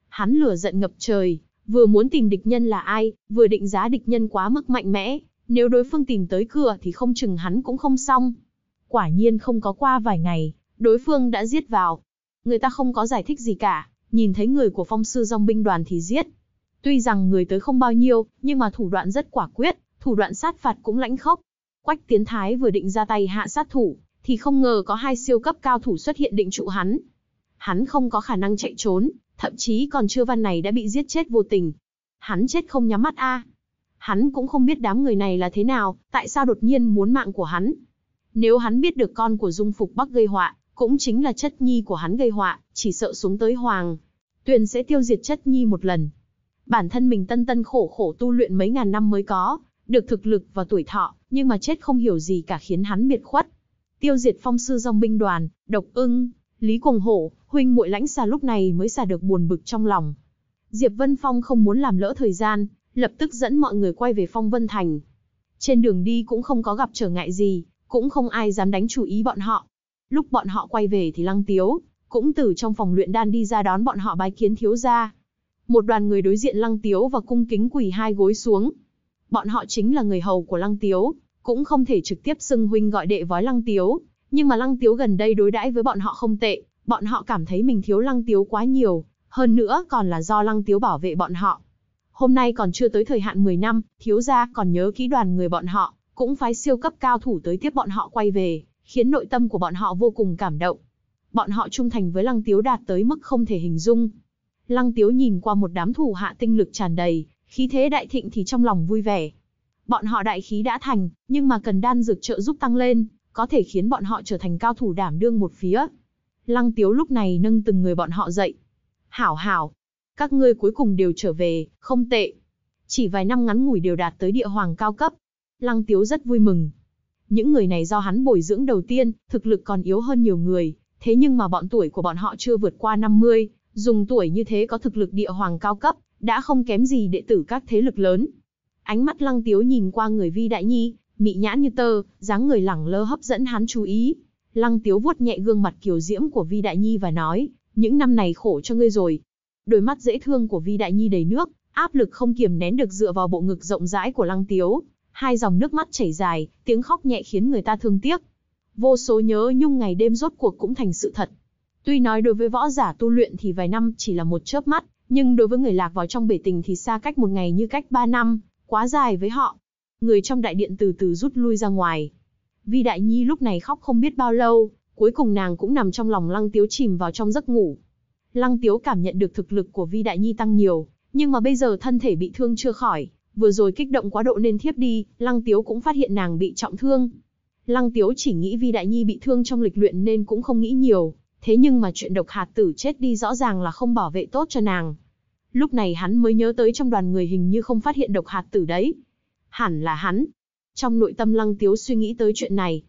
Hắn lửa giận ngập trời, vừa muốn tìm địch nhân là ai, vừa định giá địch nhân quá mức mạnh mẽ, nếu đối phương tìm tới cửa thì không chừng hắn cũng không xong. Quả nhiên không có qua vài ngày, đối phương đã giết vào. Người ta không có giải thích gì cả, nhìn thấy người của phong sư dòng binh đoàn thì giết, Tuy rằng người tới không bao nhiêu, nhưng mà thủ đoạn rất quả quyết, thủ đoạn sát phạt cũng lãnh khốc. Quách Tiến Thái vừa định ra tay hạ sát thủ, thì không ngờ có hai siêu cấp cao thủ xuất hiện định trụ hắn. Hắn không có khả năng chạy trốn, thậm chí còn chưa văn này đã bị giết chết vô tình. Hắn chết không nhắm mắt a. Hắn cũng không biết đám người này là thế nào, tại sao đột nhiên muốn mạng của hắn. Nếu hắn biết được con của Dung Phục Bắc gây họa, cũng chính là chất nhi của hắn gây họa, chỉ sợ xuống tới Hoàng. Tuyền sẽ tiêu diệt chất nhi một lần, Bản thân mình tân tân khổ khổ tu luyện mấy ngàn năm mới có, được thực lực và tuổi thọ, nhưng mà chết không hiểu gì cả khiến hắn biệt khuất. Tiêu diệt phong sư dòng binh đoàn, độc ưng, Lý Cuồng Hổ, huynh muội lãnh xa lúc này mới xả được buồn bực trong lòng. Diệp Vân Phong không muốn làm lỡ thời gian, lập tức dẫn mọi người quay về Phong Vân Thành. Trên đường đi cũng không có gặp trở ngại gì, cũng không ai dám đánh chú ý bọn họ. Lúc bọn họ quay về thì Lăng Tiếu, cũng từ trong phòng luyện đan đi ra đón bọn họ bái kiến thiếu gia một đoàn người đối diện Lăng Tiếu và cung kính quỳ hai gối xuống. Bọn họ chính là người hầu của Lăng Tiếu, cũng không thể trực tiếp xưng huynh gọi đệ với Lăng Tiếu, nhưng mà Lăng Tiếu gần đây đối đãi với bọn họ không tệ, bọn họ cảm thấy mình thiếu Lăng Tiếu quá nhiều, hơn nữa còn là do Lăng Tiếu bảo vệ bọn họ. Hôm nay còn chưa tới thời hạn 10 năm, thiếu gia còn nhớ kỹ đoàn người bọn họ, cũng phái siêu cấp cao thủ tới tiếp bọn họ quay về, khiến nội tâm của bọn họ vô cùng cảm động. Bọn họ trung thành với Lăng Tiếu đạt tới mức không thể hình dung, Lăng Tiếu nhìn qua một đám thủ hạ tinh lực tràn đầy, khí thế đại thịnh thì trong lòng vui vẻ. Bọn họ đại khí đã thành, nhưng mà cần đan dược trợ giúp tăng lên, có thể khiến bọn họ trở thành cao thủ đảm đương một phía. Lăng Tiếu lúc này nâng từng người bọn họ dậy. Hảo hảo, các ngươi cuối cùng đều trở về, không tệ. Chỉ vài năm ngắn ngủi đều đạt tới địa hoàng cao cấp. Lăng Tiếu rất vui mừng. Những người này do hắn bồi dưỡng đầu tiên, thực lực còn yếu hơn nhiều người, thế nhưng mà bọn tuổi của bọn họ chưa vượt qua 50, Dùng tuổi như thế có thực lực địa hoàng cao cấp, đã không kém gì đệ tử các thế lực lớn. Ánh mắt lăng tiếu nhìn qua người vi đại nhi, mị nhãn như tơ, dáng người lẳng lơ hấp dẫn hắn chú ý. Lăng tiếu vuốt nhẹ gương mặt kiều diễm của vi đại nhi và nói, những năm này khổ cho ngươi rồi. Đôi mắt dễ thương của vi đại nhi đầy nước, áp lực không kiềm nén được dựa vào bộ ngực rộng rãi của lăng tiếu. Hai dòng nước mắt chảy dài, tiếng khóc nhẹ khiến người ta thương tiếc. Vô số nhớ nhung ngày đêm rốt cuộc cũng thành sự thật. Tuy nói đối với võ giả tu luyện thì vài năm chỉ là một chớp mắt, nhưng đối với người lạc vào trong bể tình thì xa cách một ngày như cách ba năm, quá dài với họ. Người trong đại điện từ từ rút lui ra ngoài. Vi Đại Nhi lúc này khóc không biết bao lâu, cuối cùng nàng cũng nằm trong lòng Lăng Tiếu chìm vào trong giấc ngủ. Lăng Tiếu cảm nhận được thực lực của Vi Đại Nhi tăng nhiều, nhưng mà bây giờ thân thể bị thương chưa khỏi, vừa rồi kích động quá độ nên thiếp đi, Lăng Tiếu cũng phát hiện nàng bị trọng thương. Lăng Tiếu chỉ nghĩ Vi Đại Nhi bị thương trong lịch luyện nên cũng không nghĩ nhiều, thế nhưng mà chuyện độc hạt tử chết đi rõ ràng là không bảo vệ tốt cho nàng. Lúc này hắn mới nhớ tới trong đoàn người hình như không phát hiện độc hạt tử đấy. Hẳn là hắn. Trong nội tâm lăng tiếu suy nghĩ tới chuyện này.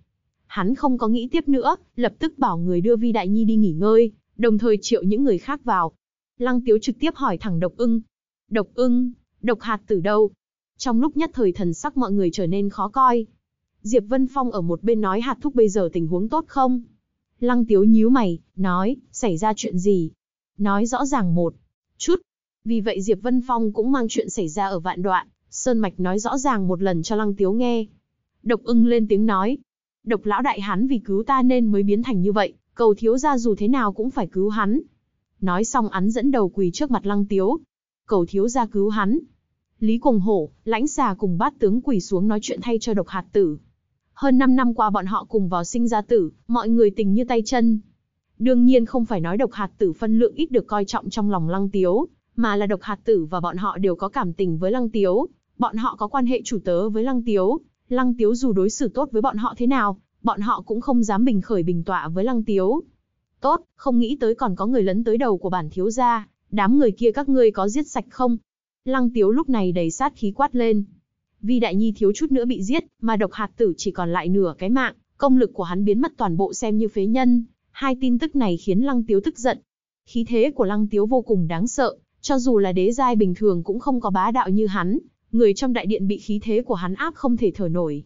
Hắn không có nghĩ tiếp nữa, lập tức bảo người đưa Vi Đại Nhi đi nghỉ ngơi, đồng thời triệu những người khác vào. Lăng tiếu trực tiếp hỏi thẳng độc ưng. Độc ưng, độc hạt tử đâu? Trong lúc nhất thời thần sắc mọi người trở nên khó coi. Diệp Vân Phong ở một bên nói hạt thúc bây giờ tình huống tốt không? Lăng tiếu nhíu mày, nói, xảy ra chuyện gì? Nói rõ ràng một chút. Vì vậy Diệp Vân Phong cũng mang chuyện xảy ra ở vạn đoạn, Sơn Mạch nói rõ ràng một lần cho Lăng Tiếu nghe. Độc ưng lên tiếng nói, độc lão đại hắn vì cứu ta nên mới biến thành như vậy, cầu thiếu gia dù thế nào cũng phải cứu hắn. Nói xong hắn dẫn đầu quỳ trước mặt Lăng Tiếu. Cầu thiếu gia cứu hắn. Lý Cùng Hổ, lãnh xà cùng bát tướng quỳ xuống nói chuyện thay cho độc hạt tử. Hơn 5 năm qua bọn họ cùng vào sinh ra tử, mọi người tình như tay chân. Đương nhiên không phải nói độc hạt tử phân lượng ít được coi trọng trong lòng lăng tiếu, mà là độc hạt tử và bọn họ đều có cảm tình với lăng tiếu. Bọn họ có quan hệ chủ tớ với lăng tiếu. Lăng tiếu dù đối xử tốt với bọn họ thế nào, bọn họ cũng không dám bình khởi bình tọa với lăng tiếu. Tốt, không nghĩ tới còn có người lấn tới đầu của bản thiếu gia, đám người kia các ngươi có giết sạch không? Lăng tiếu lúc này đầy sát khí quát lên, Vi Đại Nhi thiếu chút nữa bị giết, mà độc hạt tử chỉ còn lại nửa cái mạng, công lực của hắn biến mất toàn bộ xem như phế nhân. Hai tin tức này khiến Lăng Tiếu tức giận. Khí thế của Lăng Tiếu vô cùng đáng sợ, cho dù là đế giai bình thường cũng không có bá đạo như hắn, người trong đại điện bị khí thế của hắn áp không thể thở nổi.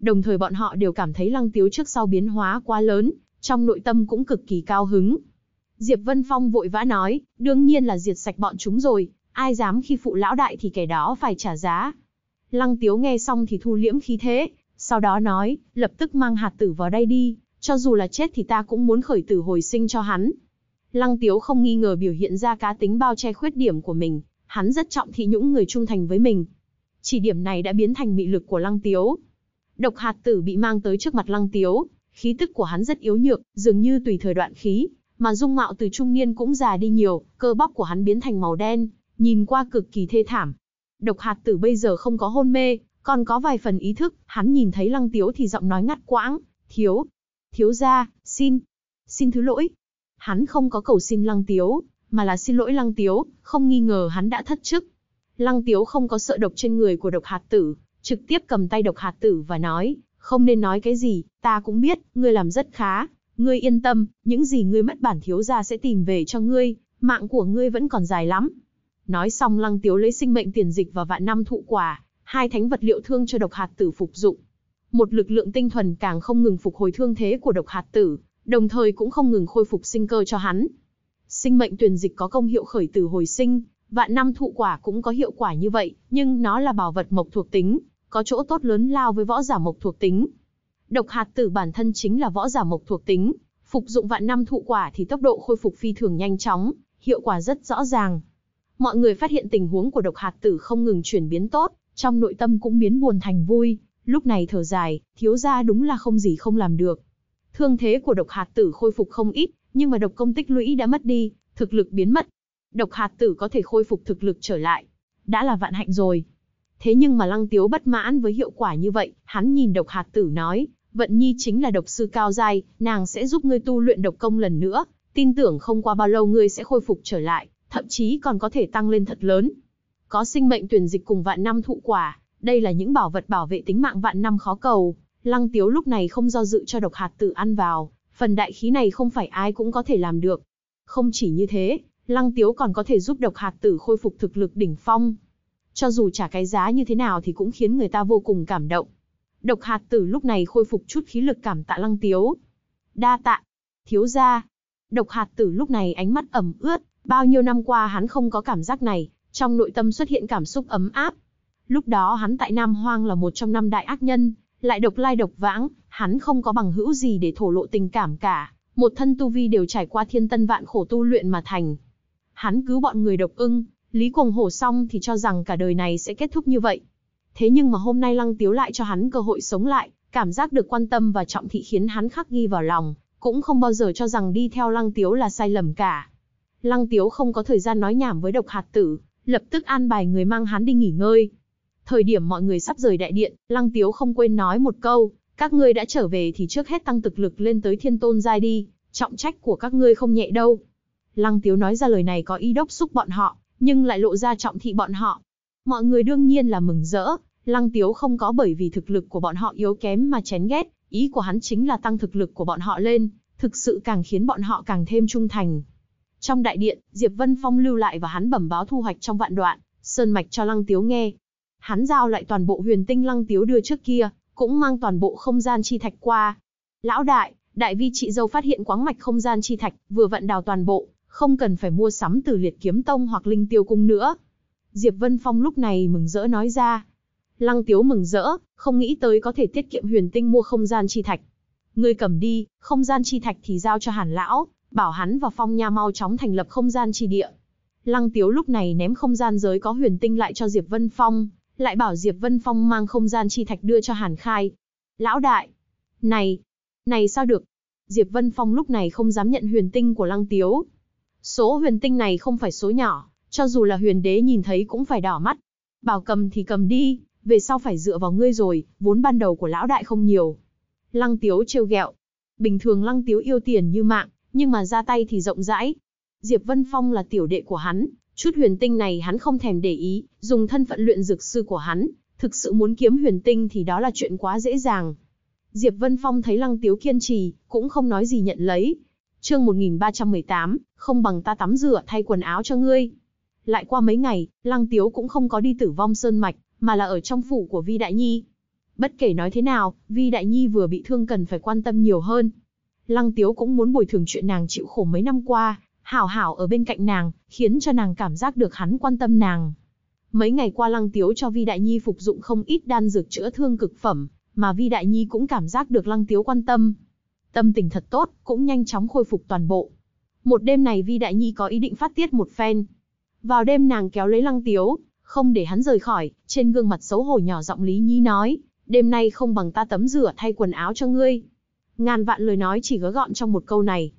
Đồng thời bọn họ đều cảm thấy Lăng Tiếu trước sau biến hóa quá lớn, trong nội tâm cũng cực kỳ cao hứng. Diệp Vân Phong vội vã nói, đương nhiên là diệt sạch bọn chúng rồi, ai dám khi phụ lão đại thì kẻ đó phải trả giá. Lăng Tiếu nghe xong thì thu liễm khí thế, sau đó nói, lập tức mang hạt tử vào đây đi, cho dù là chết thì ta cũng muốn khởi tử hồi sinh cho hắn. Lăng Tiếu không nghi ngờ biểu hiện ra cá tính bao che khuyết điểm của mình, hắn rất trọng thị những người trung thành với mình. Chỉ điểm này đã biến thành mị lực của Lăng Tiếu. Độc hạt tử bị mang tới trước mặt Lăng Tiếu, khí tức của hắn rất yếu nhược, dường như tùy thời đoạn khí, mà dung mạo từ trung niên cũng già đi nhiều, cơ bắp của hắn biến thành màu đen, nhìn qua cực kỳ thê thảm, độc hạt tử bây giờ không có hôn mê, còn có vài phần ý thức, hắn nhìn thấy lăng tiếu thì giọng nói ngắt quãng, thiếu, thiếu ra, xin, xin thứ lỗi. Hắn không có cầu xin lăng tiếu, mà là xin lỗi lăng tiếu, không nghi ngờ hắn đã thất chức. Lăng tiếu không có sợ độc trên người của độc hạt tử, trực tiếp cầm tay độc hạt tử và nói, không nên nói cái gì, ta cũng biết, ngươi làm rất khá, ngươi yên tâm, những gì ngươi mất bản thiếu ra sẽ tìm về cho ngươi, mạng của ngươi vẫn còn dài lắm. Nói xong Lăng Tiếu lấy sinh mệnh tiền dịch và vạn năm thụ quả, hai thánh vật liệu thương cho độc hạt tử phục dụng. Một lực lượng tinh thuần càng không ngừng phục hồi thương thế của độc hạt tử, đồng thời cũng không ngừng khôi phục sinh cơ cho hắn. Sinh mệnh tuyển dịch có công hiệu khởi tử hồi sinh, vạn năm thụ quả cũng có hiệu quả như vậy, nhưng nó là bảo vật mộc thuộc tính, có chỗ tốt lớn lao với võ giả mộc thuộc tính. Độc hạt tử bản thân chính là võ giả mộc thuộc tính, phục dụng vạn năm thụ quả thì tốc độ khôi phục phi thường nhanh chóng, hiệu quả rất rõ ràng. Mọi người phát hiện tình huống của độc hạt tử không ngừng chuyển biến tốt, trong nội tâm cũng biến buồn thành vui, lúc này thở dài, thiếu gia đúng là không gì không làm được. Thương thế của độc hạt tử khôi phục không ít, nhưng mà độc công tích lũy đã mất đi, thực lực biến mất. Độc hạt tử có thể khôi phục thực lực trở lại. Đã là vạn hạnh rồi. Thế nhưng mà lăng tiếu bất mãn với hiệu quả như vậy, hắn nhìn độc hạt tử nói, vận nhi chính là độc sư cao giai, nàng sẽ giúp ngươi tu luyện độc công lần nữa, tin tưởng không qua bao lâu ngươi sẽ khôi phục trở lại thậm chí còn có thể tăng lên thật lớn. Có sinh mệnh tuyển dịch cùng vạn năm thụ quả, đây là những bảo vật bảo vệ tính mạng vạn năm khó cầu. Lăng Tiếu lúc này không do dự cho độc hạt tử ăn vào, phần đại khí này không phải ai cũng có thể làm được. Không chỉ như thế, Lăng Tiếu còn có thể giúp độc hạt tử khôi phục thực lực đỉnh phong. Cho dù trả cái giá như thế nào thì cũng khiến người ta vô cùng cảm động. Độc hạt tử lúc này khôi phục chút khí lực cảm tạ Lăng Tiếu. Đa tạ, thiếu gia. Độc hạt tử lúc này ánh mắt ẩm ướt, Bao nhiêu năm qua hắn không có cảm giác này, trong nội tâm xuất hiện cảm xúc ấm áp. Lúc đó hắn tại Nam Hoang là một trong năm đại ác nhân, lại độc lai độc vãng, hắn không có bằng hữu gì để thổ lộ tình cảm cả, một thân tu vi đều trải qua thiên tân vạn khổ tu luyện mà thành. Hắn cứu bọn người độc ưng, Lý Cuồng Hổ xong thì cho rằng cả đời này sẽ kết thúc như vậy. Thế nhưng mà hôm nay Lăng Tiếu lại cho hắn cơ hội sống lại, cảm giác được quan tâm và trọng thị khiến hắn khắc ghi vào lòng, cũng không bao giờ cho rằng đi theo Lăng Tiếu là sai lầm cả. Lăng Tiếu không có thời gian nói nhảm với độc hạt tử, lập tức an bài người mang hắn đi nghỉ ngơi. Thời điểm mọi người sắp rời đại điện, Lăng Tiếu không quên nói một câu, các ngươi đã trở về thì trước hết tăng thực lực lên tới thiên tôn giai đi, trọng trách của các ngươi không nhẹ đâu. Lăng Tiếu nói ra lời này có ý đốc xúc bọn họ, nhưng lại lộ ra trọng thị bọn họ. Mọi người đương nhiên là mừng rỡ, Lăng Tiếu không có bởi vì thực lực của bọn họ yếu kém mà chén ghét, ý của hắn chính là tăng thực lực của bọn họ lên, thực sự càng khiến bọn họ càng thêm trung thành, trong đại điện, Diệp Vân Phong lưu lại và hắn bẩm báo thu hoạch trong vạn đoạn, sơn mạch cho Lăng Tiếu nghe. Hắn giao lại toàn bộ huyền tinh Lăng Tiếu đưa trước kia, cũng mang toàn bộ không gian chi thạch qua. Lão đại, đại vi chị dâu phát hiện quáng mạch không gian chi thạch, vừa vận đào toàn bộ, không cần phải mua sắm từ liệt kiếm tông hoặc linh tiêu cung nữa. Diệp Vân Phong lúc này mừng rỡ nói ra. Lăng Tiếu mừng rỡ, không nghĩ tới có thể tiết kiệm huyền tinh mua không gian chi thạch. Ngươi cầm đi, không gian chi thạch thì giao cho hàn lão, bảo hắn và Phong Nha mau chóng thành lập không gian chi địa. Lăng Tiếu lúc này ném không gian giới có huyền tinh lại cho Diệp Vân Phong, lại bảo Diệp Vân Phong mang không gian chi thạch đưa cho Hàn Khai. Lão đại! Này! Này sao được? Diệp Vân Phong lúc này không dám nhận huyền tinh của Lăng Tiếu. Số huyền tinh này không phải số nhỏ, cho dù là huyền đế nhìn thấy cũng phải đỏ mắt. Bảo cầm thì cầm đi, về sau phải dựa vào ngươi rồi, vốn ban đầu của lão đại không nhiều. Lăng Tiếu trêu ghẹo. Bình thường Lăng Tiếu yêu tiền như mạng, nhưng mà ra tay thì rộng rãi. Diệp Vân Phong là tiểu đệ của hắn, chút huyền tinh này hắn không thèm để ý, dùng thân phận luyện dược sư của hắn, thực sự muốn kiếm huyền tinh thì đó là chuyện quá dễ dàng. Diệp Vân Phong thấy Lăng Tiếu kiên trì, cũng không nói gì nhận lấy. Chương 1318, không bằng ta tắm rửa thay quần áo cho ngươi. Lại qua mấy ngày, Lăng Tiếu cũng không có đi tử vong sơn mạch, mà là ở trong phủ của Vi Đại Nhi. Bất kể nói thế nào, Vi Đại Nhi vừa bị thương cần phải quan tâm nhiều hơn, Lăng Tiếu cũng muốn bồi thường chuyện nàng chịu khổ mấy năm qua, hảo hảo ở bên cạnh nàng, khiến cho nàng cảm giác được hắn quan tâm nàng. Mấy ngày qua Lăng Tiếu cho Vi Đại Nhi phục dụng không ít đan dược chữa thương cực phẩm, mà Vi Đại Nhi cũng cảm giác được Lăng Tiếu quan tâm. Tâm tình thật tốt, cũng nhanh chóng khôi phục toàn bộ. Một đêm này Vi Đại Nhi có ý định phát tiết một phen. Vào đêm nàng kéo lấy Lăng Tiếu, không để hắn rời khỏi, trên gương mặt xấu hổ nhỏ giọng Lý Nhi nói, đêm nay không bằng ta tắm rửa thay quần áo cho ngươi. Ngàn vạn lời nói chỉ gói gọn trong một câu này.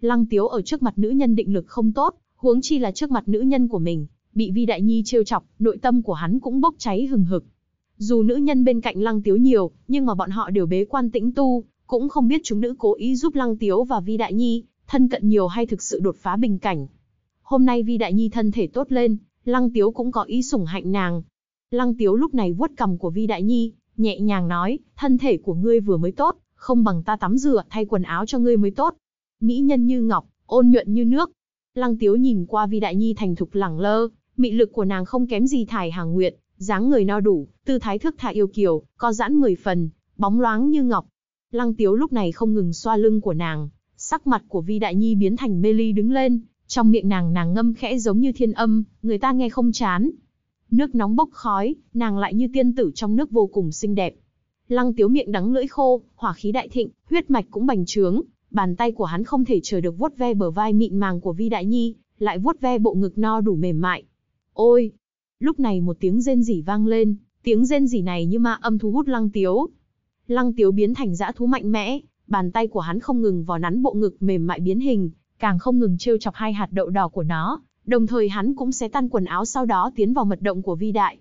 Lăng Tiếu ở trước mặt nữ nhân định lực không tốt, huống chi là trước mặt nữ nhân của mình, bị Vi Đại Nhi trêu chọc, nội tâm của hắn cũng bốc cháy hừng hực. Dù nữ nhân bên cạnh Lăng Tiếu nhiều, nhưng mà bọn họ đều bế quan tĩnh tu, cũng không biết chúng nữ cố ý giúp Lăng Tiếu và Vi Đại Nhi thân cận nhiều hay thực sự đột phá bình cảnh. Hôm nay Vi Đại Nhi thân thể tốt lên, Lăng Tiếu cũng có ý sủng hạnh nàng. Lăng Tiếu lúc này vuốt cầm của Vi Đại Nhi, nhẹ nhàng nói, thân thể của ngươi vừa mới tốt, không bằng ta tắm rửa, thay quần áo cho ngươi mới tốt. Mỹ nhân như ngọc, ôn nhuận như nước. Lăng Tiếu nhìn qua Vi Đại Nhi thành thục lẳng lơ, mị lực của nàng không kém gì thải hàng nguyện, dáng người no đủ, tư thái thước tha yêu kiều, có giãn mười phần, bóng loáng như ngọc. Lăng Tiếu lúc này không ngừng xoa lưng của nàng, sắc mặt của Vi Đại Nhi biến thành mê ly đứng lên, trong miệng nàng nàng ngâm khẽ giống như thiên âm, người ta nghe không chán. Nước nóng bốc khói, nàng lại như tiên tử trong nước vô cùng xinh đẹp. Lăng Tiếu miệng đắng lưỡi khô, hỏa khí đại thịnh, huyết mạch cũng bành trướng, bàn tay của hắn không thể chờ được vuốt ve bờ vai mịn màng của Vi Đại Nhi, lại vuốt ve bộ ngực no đủ mềm mại. Ôi! Lúc này một tiếng rên rỉ vang lên, tiếng rên rỉ này như ma âm thu hút Lăng Tiếu. Lăng Tiếu biến thành dã thú mạnh mẽ, bàn tay của hắn không ngừng vò nắn bộ ngực mềm mại biến hình, càng không ngừng trêu chọc hai hạt đậu đỏ của nó, đồng thời hắn cũng sẽ tan quần áo sau đó tiến vào mật động của Vi Đại.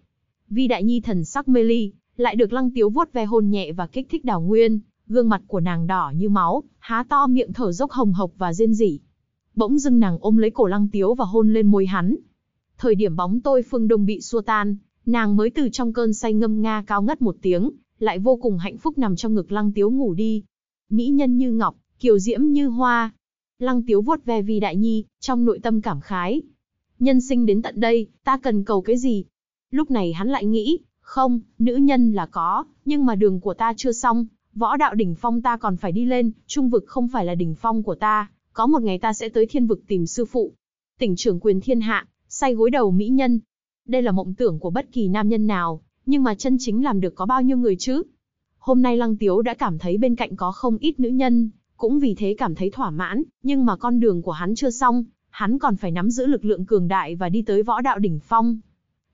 Vi Đại Nhi thần sắc mê ly, lại được lăng tiếu vuốt ve hôn nhẹ và kích thích đào nguyên, gương mặt của nàng đỏ như máu, há to miệng thở dốc hồng hộc và rên rỉ. Bỗng dưng nàng ôm lấy cổ lăng tiếu và hôn lên môi hắn. Thời điểm bóng tôi phương đông bị xua tan, nàng mới từ trong cơn say ngâm nga cao ngất một tiếng, lại vô cùng hạnh phúc nằm trong ngực lăng tiếu ngủ đi. Mỹ nhân như ngọc, kiều diễm như hoa. Lăng tiếu vuốt ve vi đại nhi, trong nội tâm cảm khái. Nhân sinh đến tận đây, ta cần cầu cái gì? Lúc này hắn lại nghĩ, không, nữ nhân là có, nhưng mà đường của ta chưa xong, võ đạo đỉnh phong ta còn phải đi lên, trung vực không phải là đỉnh phong của ta, có một ngày ta sẽ tới thiên vực tìm sư phụ. Tỉnh trưởng quyền thiên hạ, say gối đầu mỹ nhân. Đây là mộng tưởng của bất kỳ nam nhân nào, nhưng mà chân chính làm được có bao nhiêu người chứ? Hôm nay Lăng Tiếu đã cảm thấy bên cạnh có không ít nữ nhân, cũng vì thế cảm thấy thỏa mãn, nhưng mà con đường của hắn chưa xong, hắn còn phải nắm giữ lực lượng cường đại và đi tới võ đạo đỉnh phong.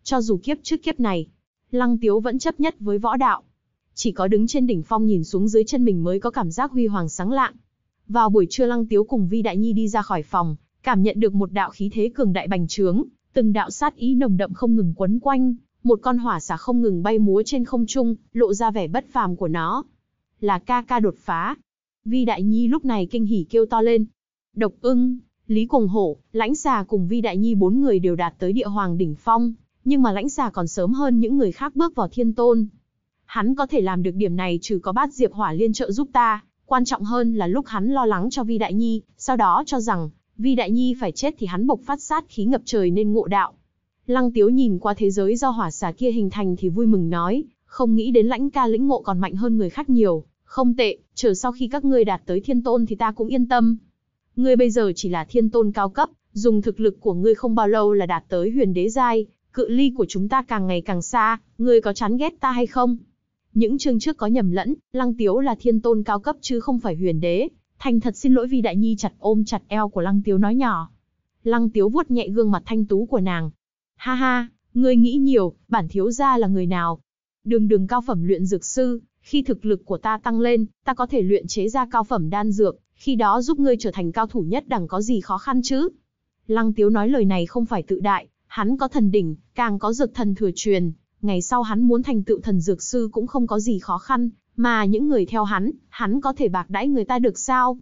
Cho dù kiếp trước kiếp này, Lăng Tiếu vẫn chấp nhất với võ đạo. Chỉ có đứng trên đỉnh phong nhìn xuống dưới chân mình mới có cảm giác huy hoàng sáng lạng. Vào buổi trưa Lăng Tiếu cùng Vi Đại Nhi đi ra khỏi phòng, cảm nhận được một đạo khí thế cường đại bành trướng, từng đạo sát ý nồng đậm không ngừng quấn quanh, một con hỏa xà không ngừng bay múa trên không trung, lộ ra vẻ bất phàm của nó. Là ca ca đột phá. Vi Đại Nhi lúc này kinh hỉ kêu to lên. Độc ưng, Lý Cùng Hổ, Lãnh Xà cùng Vi Đại Nhi bốn người đều đạt tới địa hoàng đỉnh phong, nhưng mà lãnh xà còn sớm hơn những người khác bước vào thiên tôn. Hắn có thể làm được điểm này trừ có bát diệp hỏa liên trợ giúp ta, quan trọng hơn là lúc hắn lo lắng cho Vi Đại Nhi, sau đó cho rằng, Vi Đại Nhi phải chết thì hắn bộc phát sát khí ngập trời nên ngộ đạo. Lăng Tiếu nhìn qua thế giới do hỏa xà kia hình thành thì vui mừng nói, không nghĩ đến lãnh ca lĩnh ngộ còn mạnh hơn người khác nhiều, không tệ, chờ sau khi các ngươi đạt tới thiên tôn thì ta cũng yên tâm. Ngươi bây giờ chỉ là thiên tôn cao cấp, dùng thực lực của ngươi không bao lâu là đạt tới huyền đế giai, cự ly của chúng ta càng ngày càng xa, ngươi có chán ghét ta hay không? Những chương trước có nhầm lẫn, Lăng Tiếu là thiên tôn cao cấp chứ không phải huyền đế. Thành thật xin lỗi vì đại nhi chặt ôm chặt eo của Lăng Tiếu nói nhỏ. Lăng Tiếu vuốt nhẹ gương mặt thanh tú của nàng. Ha ha, ngươi nghĩ nhiều, bản thiếu gia là người nào? Đường đường cao phẩm luyện dược sư, khi thực lực của ta tăng lên, ta có thể luyện chế ra cao phẩm đan dược, khi đó giúp ngươi trở thành cao thủ nhất đẳng có gì khó khăn chứ? Lăng Tiếu nói lời này không phải tự đại, Hắn có thần đỉnh, càng có dược thần thừa truyền, ngày sau hắn muốn thành tựu thần dược sư cũng không có gì khó khăn, mà những người theo hắn, hắn có thể bạc đãi người ta được sao?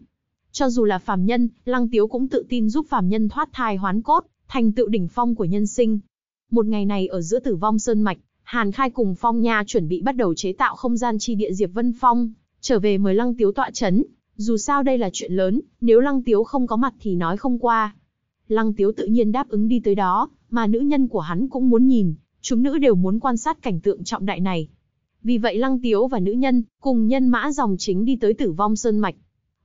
Cho dù là phàm nhân, Lăng Tiếu cũng tự tin giúp phàm nhân thoát thai hoán cốt, thành tựu đỉnh phong của nhân sinh. Một ngày này ở giữa tử vong sơn mạch, Hàn Khai cùng Phong Nha chuẩn bị bắt đầu chế tạo không gian chi địa Diệp Vân Phong, trở về mời Lăng Tiếu tọa chấn. Dù sao đây là chuyện lớn, nếu Lăng Tiếu không có mặt thì nói không qua, Lăng Tiếu tự nhiên đáp ứng đi tới đó, mà nữ nhân của hắn cũng muốn nhìn, chúng nữ đều muốn quan sát cảnh tượng trọng đại này. Vì vậy Lăng Tiếu và nữ nhân, cùng nhân mã dòng chính đi tới tử vong sơn mạch.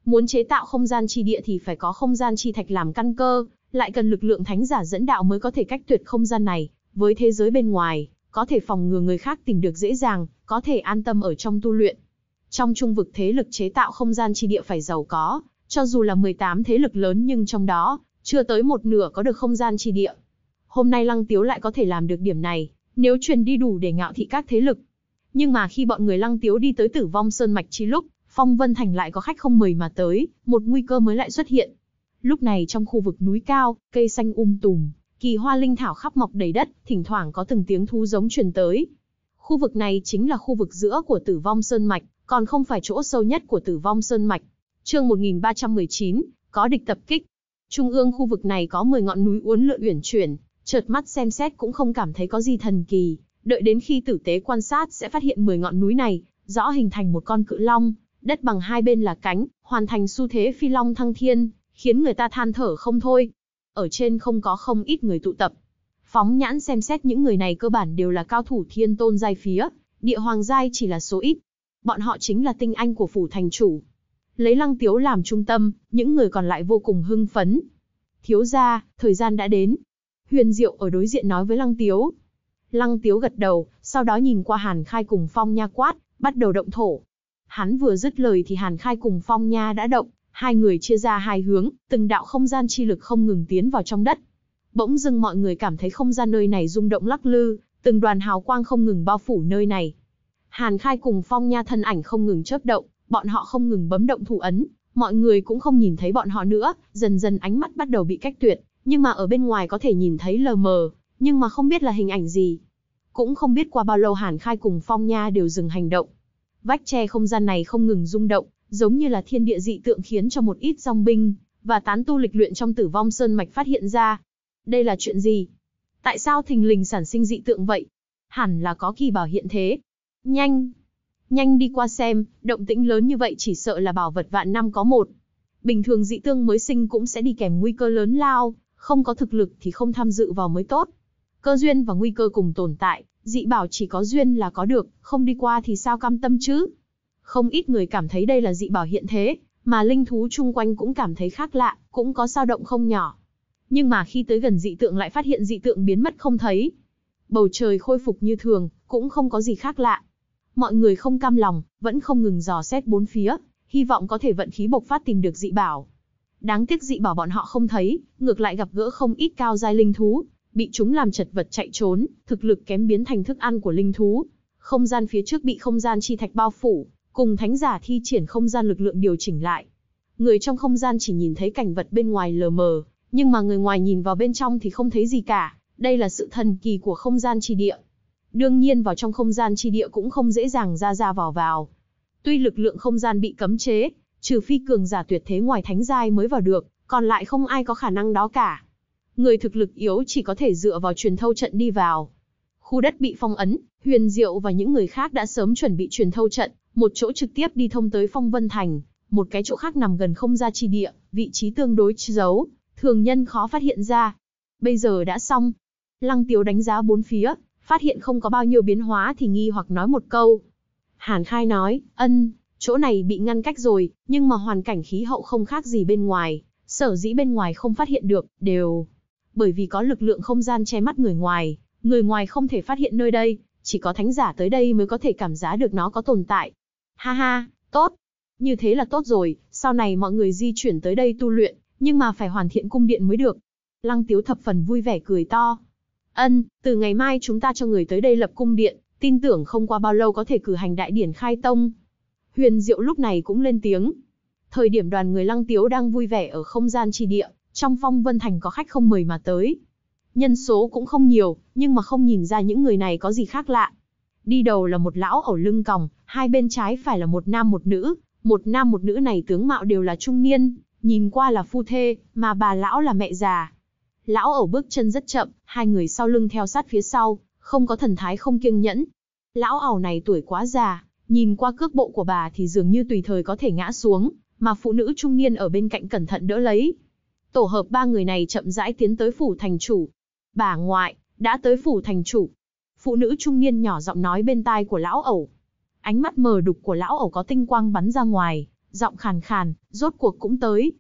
Muốn chế tạo không gian chi địa thì phải có không gian chi thạch làm căn cơ, lại cần lực lượng thánh giả dẫn đạo mới có thể cách tuyệt không gian này, với thế giới bên ngoài, có thể phòng ngừa người khác tìm được dễ dàng, có thể an tâm ở trong tu luyện. Trong trung vực thế lực chế tạo không gian chi địa phải giàu có, cho dù là 18 thế lực lớn nhưng trong đó, chưa tới một nửa có được không gian chi địa. Hôm nay Lăng Tiếu lại có thể làm được điểm này, nếu truyền đi đủ để ngạo thị các thế lực. Nhưng mà khi bọn người Lăng Tiếu đi tới Tử Vong Sơn mạch chi lúc, Phong Vân Thành lại có khách không mời mà tới, một nguy cơ mới lại xuất hiện. Lúc này trong khu vực núi cao, cây xanh um tùm, kỳ hoa linh thảo khắp mọc đầy đất, thỉnh thoảng có từng tiếng thú giống truyền tới. Khu vực này chính là khu vực giữa của Tử Vong Sơn mạch, còn không phải chỗ sâu nhất của Tử Vong Sơn mạch. Chương 1319, có địch tập kích, Trung ương khu vực này có 10 ngọn núi uốn lượn uyển chuyển, chợt mắt xem xét cũng không cảm thấy có gì thần kỳ, đợi đến khi tử tế quan sát sẽ phát hiện 10 ngọn núi này, rõ hình thành một con cự long, đất bằng hai bên là cánh, hoàn thành xu thế phi long thăng thiên, khiến người ta than thở không thôi. Ở trên không có không ít người tụ tập. Phóng nhãn xem xét những người này cơ bản đều là cao thủ thiên tôn giai phía, địa hoàng giai chỉ là số ít. Bọn họ chính là tinh anh của phủ thành chủ lấy lăng tiếu làm trung tâm, những người còn lại vô cùng hưng phấn. Thiếu ra, thời gian đã đến. Huyền Diệu ở đối diện nói với lăng tiếu. Lăng tiếu gật đầu, sau đó nhìn qua hàn khai cùng phong nha quát, bắt đầu động thổ. Hắn vừa dứt lời thì hàn khai cùng phong nha đã động, hai người chia ra hai hướng, từng đạo không gian chi lực không ngừng tiến vào trong đất. Bỗng dưng mọi người cảm thấy không gian nơi này rung động lắc lư, từng đoàn hào quang không ngừng bao phủ nơi này. Hàn Khai cùng Phong Nha thân ảnh không ngừng chớp động, bọn họ không ngừng bấm động thủ ấn, mọi người cũng không nhìn thấy bọn họ nữa, dần dần ánh mắt bắt đầu bị cách tuyệt, nhưng mà ở bên ngoài có thể nhìn thấy lờ mờ, nhưng mà không biết là hình ảnh gì. Cũng không biết qua bao lâu Hàn Khai cùng Phong Nha đều dừng hành động. Vách tre không gian này không ngừng rung động, giống như là thiên địa dị tượng khiến cho một ít dòng binh và tán tu lịch luyện trong tử vong sơn mạch phát hiện ra. Đây là chuyện gì? Tại sao thình lình sản sinh dị tượng vậy? Hẳn là có kỳ bảo hiện thế. Nhanh, Nhanh đi qua xem, động tĩnh lớn như vậy chỉ sợ là bảo vật vạn năm có một. Bình thường dị tương mới sinh cũng sẽ đi kèm nguy cơ lớn lao, không có thực lực thì không tham dự vào mới tốt. Cơ duyên và nguy cơ cùng tồn tại, dị bảo chỉ có duyên là có được, không đi qua thì sao cam tâm chứ? Không ít người cảm thấy đây là dị bảo hiện thế, mà linh thú chung quanh cũng cảm thấy khác lạ, cũng có dao động không nhỏ. Nhưng mà khi tới gần dị tượng lại phát hiện dị tượng biến mất không thấy. Bầu trời khôi phục như thường, cũng không có gì khác lạ. Mọi người không cam lòng, vẫn không ngừng dò xét bốn phía, hy vọng có thể vận khí bộc phát tìm được dị bảo. Đáng tiếc dị bảo bọn họ không thấy, ngược lại gặp gỡ không ít cao giai linh thú, bị chúng làm chật vật chạy trốn, thực lực kém biến thành thức ăn của linh thú. Không gian phía trước bị không gian chi thạch bao phủ, cùng thánh giả thi triển không gian lực lượng điều chỉnh lại. Người trong không gian chỉ nhìn thấy cảnh vật bên ngoài lờ mờ, nhưng mà người ngoài nhìn vào bên trong thì không thấy gì cả, đây là sự thần kỳ của không gian chi địa đương nhiên vào trong không gian chi địa cũng không dễ dàng ra ra vào vào. Tuy lực lượng không gian bị cấm chế, trừ phi cường giả tuyệt thế ngoài thánh giai mới vào được, còn lại không ai có khả năng đó cả. Người thực lực yếu chỉ có thể dựa vào truyền thâu trận đi vào. Khu đất bị phong ấn, Huyền Diệu và những người khác đã sớm chuẩn bị truyền thâu trận, một chỗ trực tiếp đi thông tới Phong Vân Thành, một cái chỗ khác nằm gần không gian chi địa, vị trí tương đối giấu, thường nhân khó phát hiện ra. Bây giờ đã xong. Lăng Tiếu đánh giá bốn phía, phát hiện không có bao nhiêu biến hóa thì nghi hoặc nói một câu. Hàn Khai nói, ân, chỗ này bị ngăn cách rồi, nhưng mà hoàn cảnh khí hậu không khác gì bên ngoài, sở dĩ bên ngoài không phát hiện được, đều. Bởi vì có lực lượng không gian che mắt người ngoài, người ngoài không thể phát hiện nơi đây, chỉ có thánh giả tới đây mới có thể cảm giác được nó có tồn tại. Ha ha, tốt. Như thế là tốt rồi, sau này mọi người di chuyển tới đây tu luyện, nhưng mà phải hoàn thiện cung điện mới được. Lăng Tiếu thập phần vui vẻ cười to. Ân, từ ngày mai chúng ta cho người tới đây lập cung điện, tin tưởng không qua bao lâu có thể cử hành đại điển khai tông. Huyền Diệu lúc này cũng lên tiếng. Thời điểm đoàn người lăng tiếu đang vui vẻ ở không gian tri địa, trong phong vân thành có khách không mời mà tới. Nhân số cũng không nhiều, nhưng mà không nhìn ra những người này có gì khác lạ. Đi đầu là một lão ở lưng còng, hai bên trái phải là một nam một nữ. Một nam một nữ này tướng mạo đều là trung niên, nhìn qua là phu thê, mà bà lão là mẹ già, lão ẩu bước chân rất chậm, hai người sau lưng theo sát phía sau, không có thần thái không kiêng nhẫn. Lão ẩu này tuổi quá già, nhìn qua cước bộ của bà thì dường như tùy thời có thể ngã xuống, mà phụ nữ trung niên ở bên cạnh cẩn thận đỡ lấy. Tổ hợp ba người này chậm rãi tiến tới phủ thành chủ. Bà ngoại, đã tới phủ thành chủ. Phụ nữ trung niên nhỏ giọng nói bên tai của lão ẩu. Ánh mắt mờ đục của lão ẩu có tinh quang bắn ra ngoài, giọng khàn khàn, rốt cuộc cũng tới.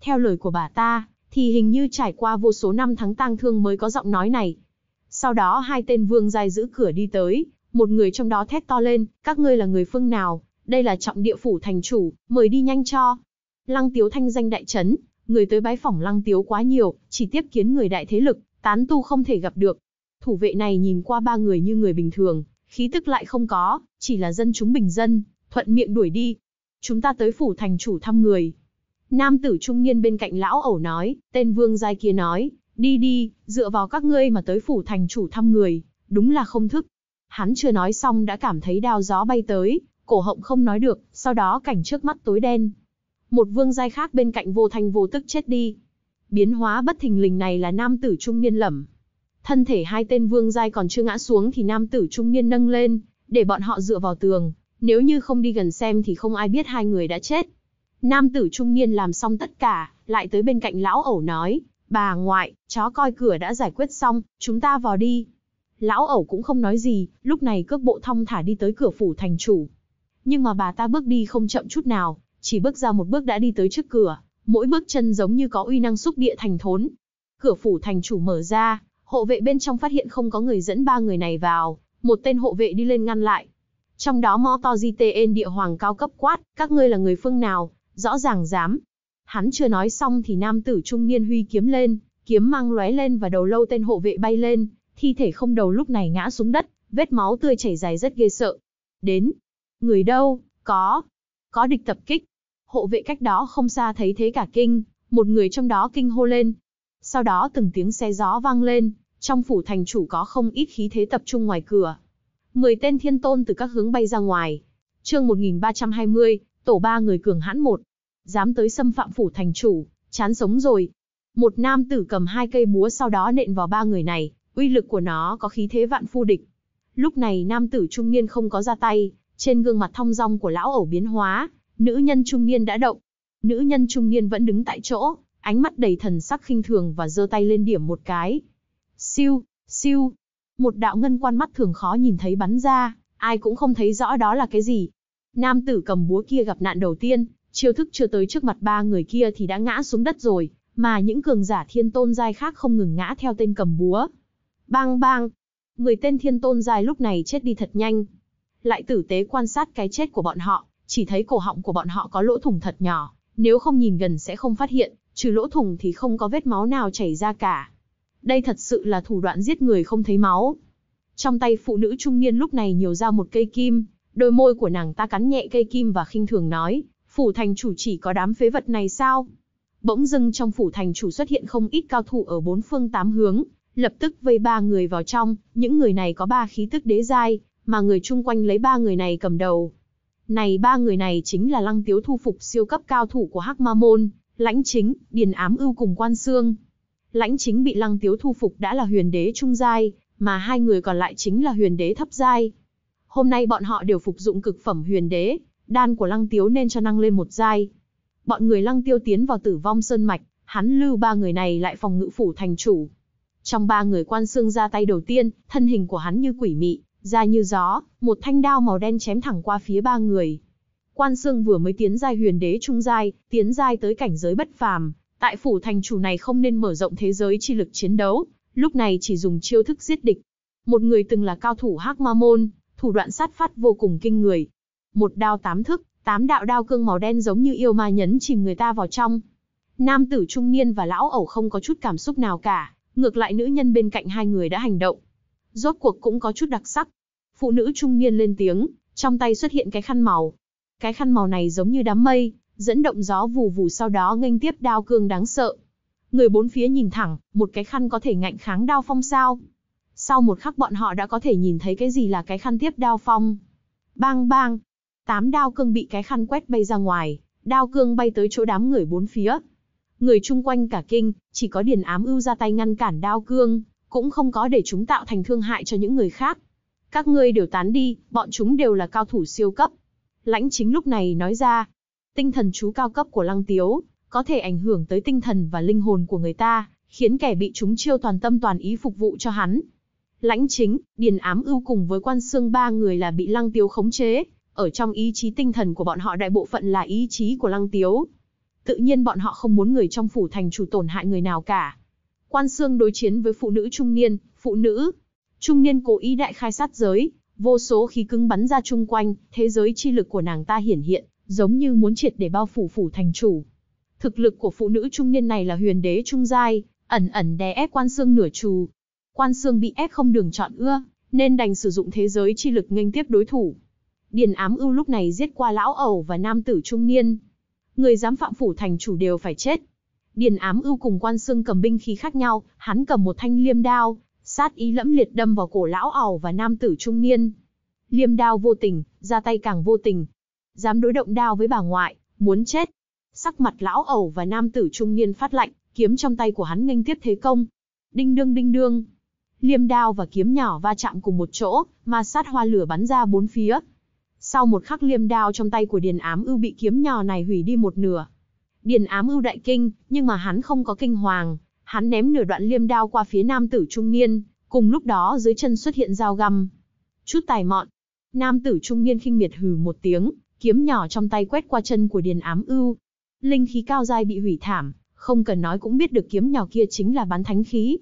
Theo lời của bà ta, thì hình như trải qua vô số năm tháng tang thương mới có giọng nói này. Sau đó hai tên vương giai giữ cửa đi tới, một người trong đó thét to lên, các ngươi là người phương nào, đây là trọng địa phủ thành chủ, mời đi nhanh cho. Lăng Tiếu thanh danh đại chấn, người tới bái phỏng Lăng Tiếu quá nhiều, chỉ tiếp kiến người đại thế lực, tán tu không thể gặp được. Thủ vệ này nhìn qua ba người như người bình thường, khí tức lại không có, chỉ là dân chúng bình dân, thuận miệng đuổi đi. Chúng ta tới phủ thành chủ thăm người, Nam tử trung niên bên cạnh lão ẩu nói, tên vương giai kia nói, đi đi, dựa vào các ngươi mà tới phủ thành chủ thăm người, đúng là không thức. Hắn chưa nói xong đã cảm thấy đao gió bay tới, cổ họng không nói được, sau đó cảnh trước mắt tối đen. Một vương giai khác bên cạnh vô thanh vô tức chết đi. Biến hóa bất thình lình này là nam tử trung niên lẩm. Thân thể hai tên vương giai còn chưa ngã xuống thì nam tử trung niên nâng lên, để bọn họ dựa vào tường, nếu như không đi gần xem thì không ai biết hai người đã chết. Nam tử trung niên làm xong tất cả, lại tới bên cạnh lão ẩu nói, bà ngoại, chó coi cửa đã giải quyết xong, chúng ta vào đi. Lão ẩu cũng không nói gì, lúc này cước bộ thong thả đi tới cửa phủ thành chủ. Nhưng mà bà ta bước đi không chậm chút nào, chỉ bước ra một bước đã đi tới trước cửa, mỗi bước chân giống như có uy năng xúc địa thành thốn. Cửa phủ thành chủ mở ra, hộ vệ bên trong phát hiện không có người dẫn ba người này vào, một tên hộ vệ đi lên ngăn lại. Trong đó mõ to di tê địa hoàng cao cấp quát, các ngươi là người phương nào, Rõ ràng dám. Hắn chưa nói xong thì nam tử trung niên huy kiếm lên, kiếm mang lóe lên và đầu lâu tên hộ vệ bay lên, thi thể không đầu lúc này ngã xuống đất, vết máu tươi chảy dài rất ghê sợ. Đến. Người đâu? Có. Có địch tập kích. Hộ vệ cách đó không xa thấy thế cả kinh, một người trong đó kinh hô lên. Sau đó từng tiếng xe gió vang lên, trong phủ thành chủ có không ít khí thế tập trung ngoài cửa. Mười tên thiên tôn từ các hướng bay ra ngoài. Chương 1320, tổ ba người cường hãn một dám tới xâm phạm phủ thành chủ, chán sống rồi. Một nam tử cầm hai cây búa sau đó nện vào ba người này, uy lực của nó có khí thế vạn phu địch. Lúc này nam tử trung niên không có ra tay, trên gương mặt thong dong của lão ẩu biến hóa, nữ nhân trung niên đã động. Nữ nhân trung niên vẫn đứng tại chỗ, ánh mắt đầy thần sắc khinh thường và giơ tay lên điểm một cái. Siêu, siêu, một đạo ngân quan mắt thường khó nhìn thấy bắn ra, ai cũng không thấy rõ đó là cái gì. Nam tử cầm búa kia gặp nạn đầu tiên, Chiêu thức chưa tới trước mặt ba người kia thì đã ngã xuống đất rồi, mà những cường giả thiên tôn giai khác không ngừng ngã theo tên cầm búa. Bang bang, người tên thiên tôn giai lúc này chết đi thật nhanh. Lại tử tế quan sát cái chết của bọn họ, chỉ thấy cổ họng của bọn họ có lỗ thủng thật nhỏ, nếu không nhìn gần sẽ không phát hiện, trừ lỗ thủng thì không có vết máu nào chảy ra cả. Đây thật sự là thủ đoạn giết người không thấy máu. Trong tay phụ nữ trung niên lúc này nhiều ra một cây kim, đôi môi của nàng ta cắn nhẹ cây kim và khinh thường nói, phủ thành chủ chỉ có đám phế vật này sao? Bỗng dưng trong phủ thành chủ xuất hiện không ít cao thủ ở bốn phương tám hướng, lập tức vây ba người vào trong, những người này có ba khí tức đế giai, mà người chung quanh lấy ba người này cầm đầu. Này ba người này chính là lăng tiếu thu phục siêu cấp cao thủ của Hắc Ma Môn, lãnh chính, điền ám ưu cùng quan xương. Lãnh chính bị lăng tiếu thu phục đã là huyền đế trung giai, mà hai người còn lại chính là huyền đế thấp giai. Hôm nay bọn họ đều phục dụng cực phẩm huyền đế, đan của Lăng Tiếu nên cho năng lên một giai. Bọn người Lăng Tiêu tiến vào tử vong sơn mạch, hắn lưu ba người này lại phòng ngự phủ thành chủ. Trong ba người quan xương ra tay đầu tiên, thân hình của hắn như quỷ mị, da như gió, một thanh đao màu đen chém thẳng qua phía ba người. Quan xương vừa mới tiến giai huyền đế trung giai, tiến giai tới cảnh giới bất phàm, tại phủ thành chủ này không nên mở rộng thế giới chi lực chiến đấu, lúc này chỉ dùng chiêu thức giết địch. Một người từng là cao thủ Hắc Ma môn, thủ đoạn sát phát vô cùng kinh người, một đao tám thức, tám đạo đao cương màu đen giống như yêu ma nhấn chìm người ta vào trong. Nam tử trung niên và lão ẩu không có chút cảm xúc nào cả, ngược lại nữ nhân bên cạnh hai người đã hành động. Rốt cuộc cũng có chút đặc sắc. Phụ nữ trung niên lên tiếng, trong tay xuất hiện cái khăn màu. Cái khăn màu này giống như đám mây, dẫn động gió vù vù sau đó nghênh tiếp đao cương đáng sợ. Người bốn phía nhìn thẳng, một cái khăn có thể ngạnh kháng đao phong sao. Sau một khắc bọn họ đã có thể nhìn thấy cái gì là cái khăn tiếp đao phong. Bang bang, Tám đao cương bị cái khăn quét bay ra ngoài, đao cương bay tới chỗ đám người bốn phía. Người chung quanh cả kinh, chỉ có điền ám ưu ra tay ngăn cản đao cương, cũng không có để chúng tạo thành thương hại cho những người khác. Các ngươi đều tán đi, bọn chúng đều là cao thủ siêu cấp. Lãnh chính lúc này nói ra, tinh thần chú cao cấp của lăng tiếu, có thể ảnh hưởng tới tinh thần và linh hồn của người ta, khiến kẻ bị chúng chiêu toàn tâm toàn ý phục vụ cho hắn. Lãnh chính, điền ám ưu cùng với quan xương ba người là bị lăng tiếu khống chế, ở trong ý chí tinh thần của bọn họ đại bộ phận là ý chí của Lăng Tiếu. Tự nhiên bọn họ không muốn người trong phủ thành chủ tổn hại người nào cả. Quan Sương đối chiến với phụ nữ trung niên, phụ nữ. Trung niên cố ý đại khai sát giới, vô số khí cứng bắn ra chung quanh, thế giới chi lực của nàng ta hiển hiện, giống như muốn triệt để bao phủ phủ thành chủ. Thực lực của phụ nữ trung niên này là huyền đế trung giai, ẩn ẩn đè ép quan xương nửa trù. Quan xương bị ép không đường chọn ưa, nên đành sử dụng thế giới chi lực nghênh tiếp đối thủ. Điền ám ưu lúc này giết qua lão ẩu và nam tử trung niên. Người dám phạm phủ thành chủ đều phải chết. Điền ám ưu cùng quan xương cầm binh khí khác nhau, hắn cầm một thanh liêm đao, sát ý lẫm liệt đâm vào cổ lão ẩu và nam tử trung niên. Liêm đao vô tình, ra tay càng vô tình. Dám đối động đao với bà ngoại, muốn chết. Sắc mặt lão ẩu và nam tử trung niên phát lạnh, kiếm trong tay của hắn nghênh tiếp thế công. Đinh đương đinh đương. Liêm đao và kiếm nhỏ va chạm cùng một chỗ, ma sát hoa lửa bắn ra bốn phía, sau một khắc liêm đao trong tay của Điền Ám Ưu bị kiếm nhỏ này hủy đi một nửa. Điền Ám Ưu đại kinh, nhưng mà hắn không có kinh hoàng, hắn ném nửa đoạn liêm đao qua phía nam tử trung niên, cùng lúc đó dưới chân xuất hiện dao găm. Chút tài mọn. Nam tử trung niên khinh miệt hừ một tiếng, kiếm nhỏ trong tay quét qua chân của Điền Ám Ưu. Linh khí cao giai bị hủy thảm, không cần nói cũng biết được kiếm nhỏ kia chính là bán thánh khí.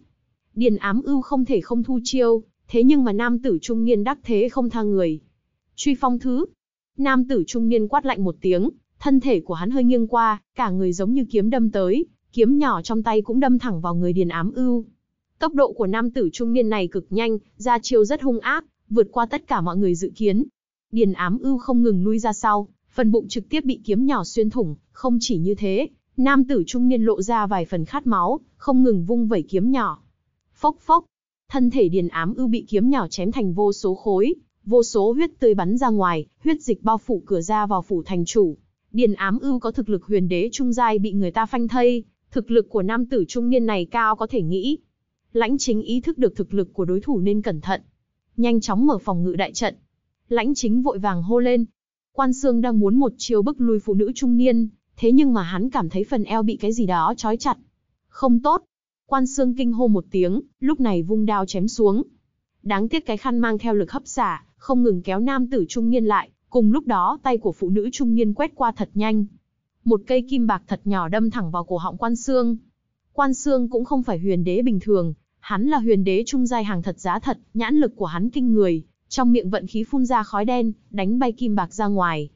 Điền Ám Ưu không thể không thu chiêu, thế nhưng mà nam tử trung niên đắc thế không tha người, Truy phong thứ. Nam tử trung niên quát lạnh một tiếng, thân thể của hắn hơi nghiêng qua, cả người giống như kiếm đâm tới, kiếm nhỏ trong tay cũng đâm thẳng vào người Điền Ám Ưu. Tốc độ của nam tử trung niên này cực nhanh, ra chiêu rất hung ác, vượt qua tất cả mọi người dự kiến. Điền Ám Ưu không ngừng lui ra sau, phần bụng trực tiếp bị kiếm nhỏ xuyên thủng, không chỉ như thế, nam tử trung niên lộ ra vài phần khát máu, không ngừng vung vẩy kiếm nhỏ. Phốc phốc, thân thể Điền Ám Ưu bị kiếm nhỏ chém thành vô số khối, Vô số huyết tươi bắn ra ngoài, huyết dịch bao phủ cửa ra vào phủ thành chủ. Điền ám ưu có thực lực huyền đế trung giai bị người ta phanh thây, thực lực của nam tử trung niên này cao có thể nghĩ. Lãnh chính ý thức được thực lực của đối thủ nên cẩn thận. Nhanh chóng mở phòng ngự đại trận. Lãnh chính vội vàng hô lên. Quan Sương đang muốn một chiều bức lui phụ nữ trung niên, thế nhưng mà hắn cảm thấy phần eo bị cái gì đó trói chặt. Không tốt. Quan Sương kinh hô một tiếng, lúc này vung đao chém xuống. Đáng tiếc cái khăn mang theo lực hấp xả, không ngừng kéo nam tử trung niên lại, cùng lúc đó tay của phụ nữ trung niên quét qua thật nhanh. Một cây kim bạc thật nhỏ đâm thẳng vào cổ họng quan xương. Quan xương cũng không phải huyền đế bình thường, hắn là huyền đế trung giai hàng thật giá thật, nhãn lực của hắn kinh người, trong miệng vận khí phun ra khói đen, đánh bay kim bạc ra ngoài.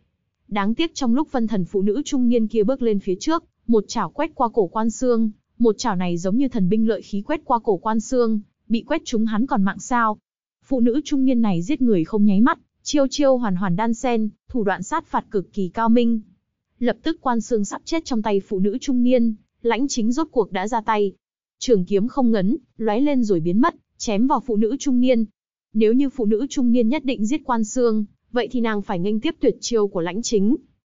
Đáng tiếc trong lúc phân thần phụ nữ trung niên kia bước lên phía trước, một chảo quét qua cổ quan xương, một chảo này giống như thần binh lợi khí quét qua cổ quan xương, bị quét chúng hắn còn mạng sao. Phụ nữ trung niên này giết người không nháy mắt, chiêu chiêu hoàn hoàn đan sen, thủ đoạn sát phạt cực kỳ cao minh. Lập tức quan xương sắp chết trong tay phụ nữ trung niên, lãnh chính rốt cuộc đã ra tay. Trường kiếm không ngấn, lóe lên rồi biến mất, chém vào phụ nữ trung niên. Nếu như phụ nữ trung niên nhất định giết quan xương, vậy thì nàng phải nghênh tiếp tuyệt chiêu của lãnh chính,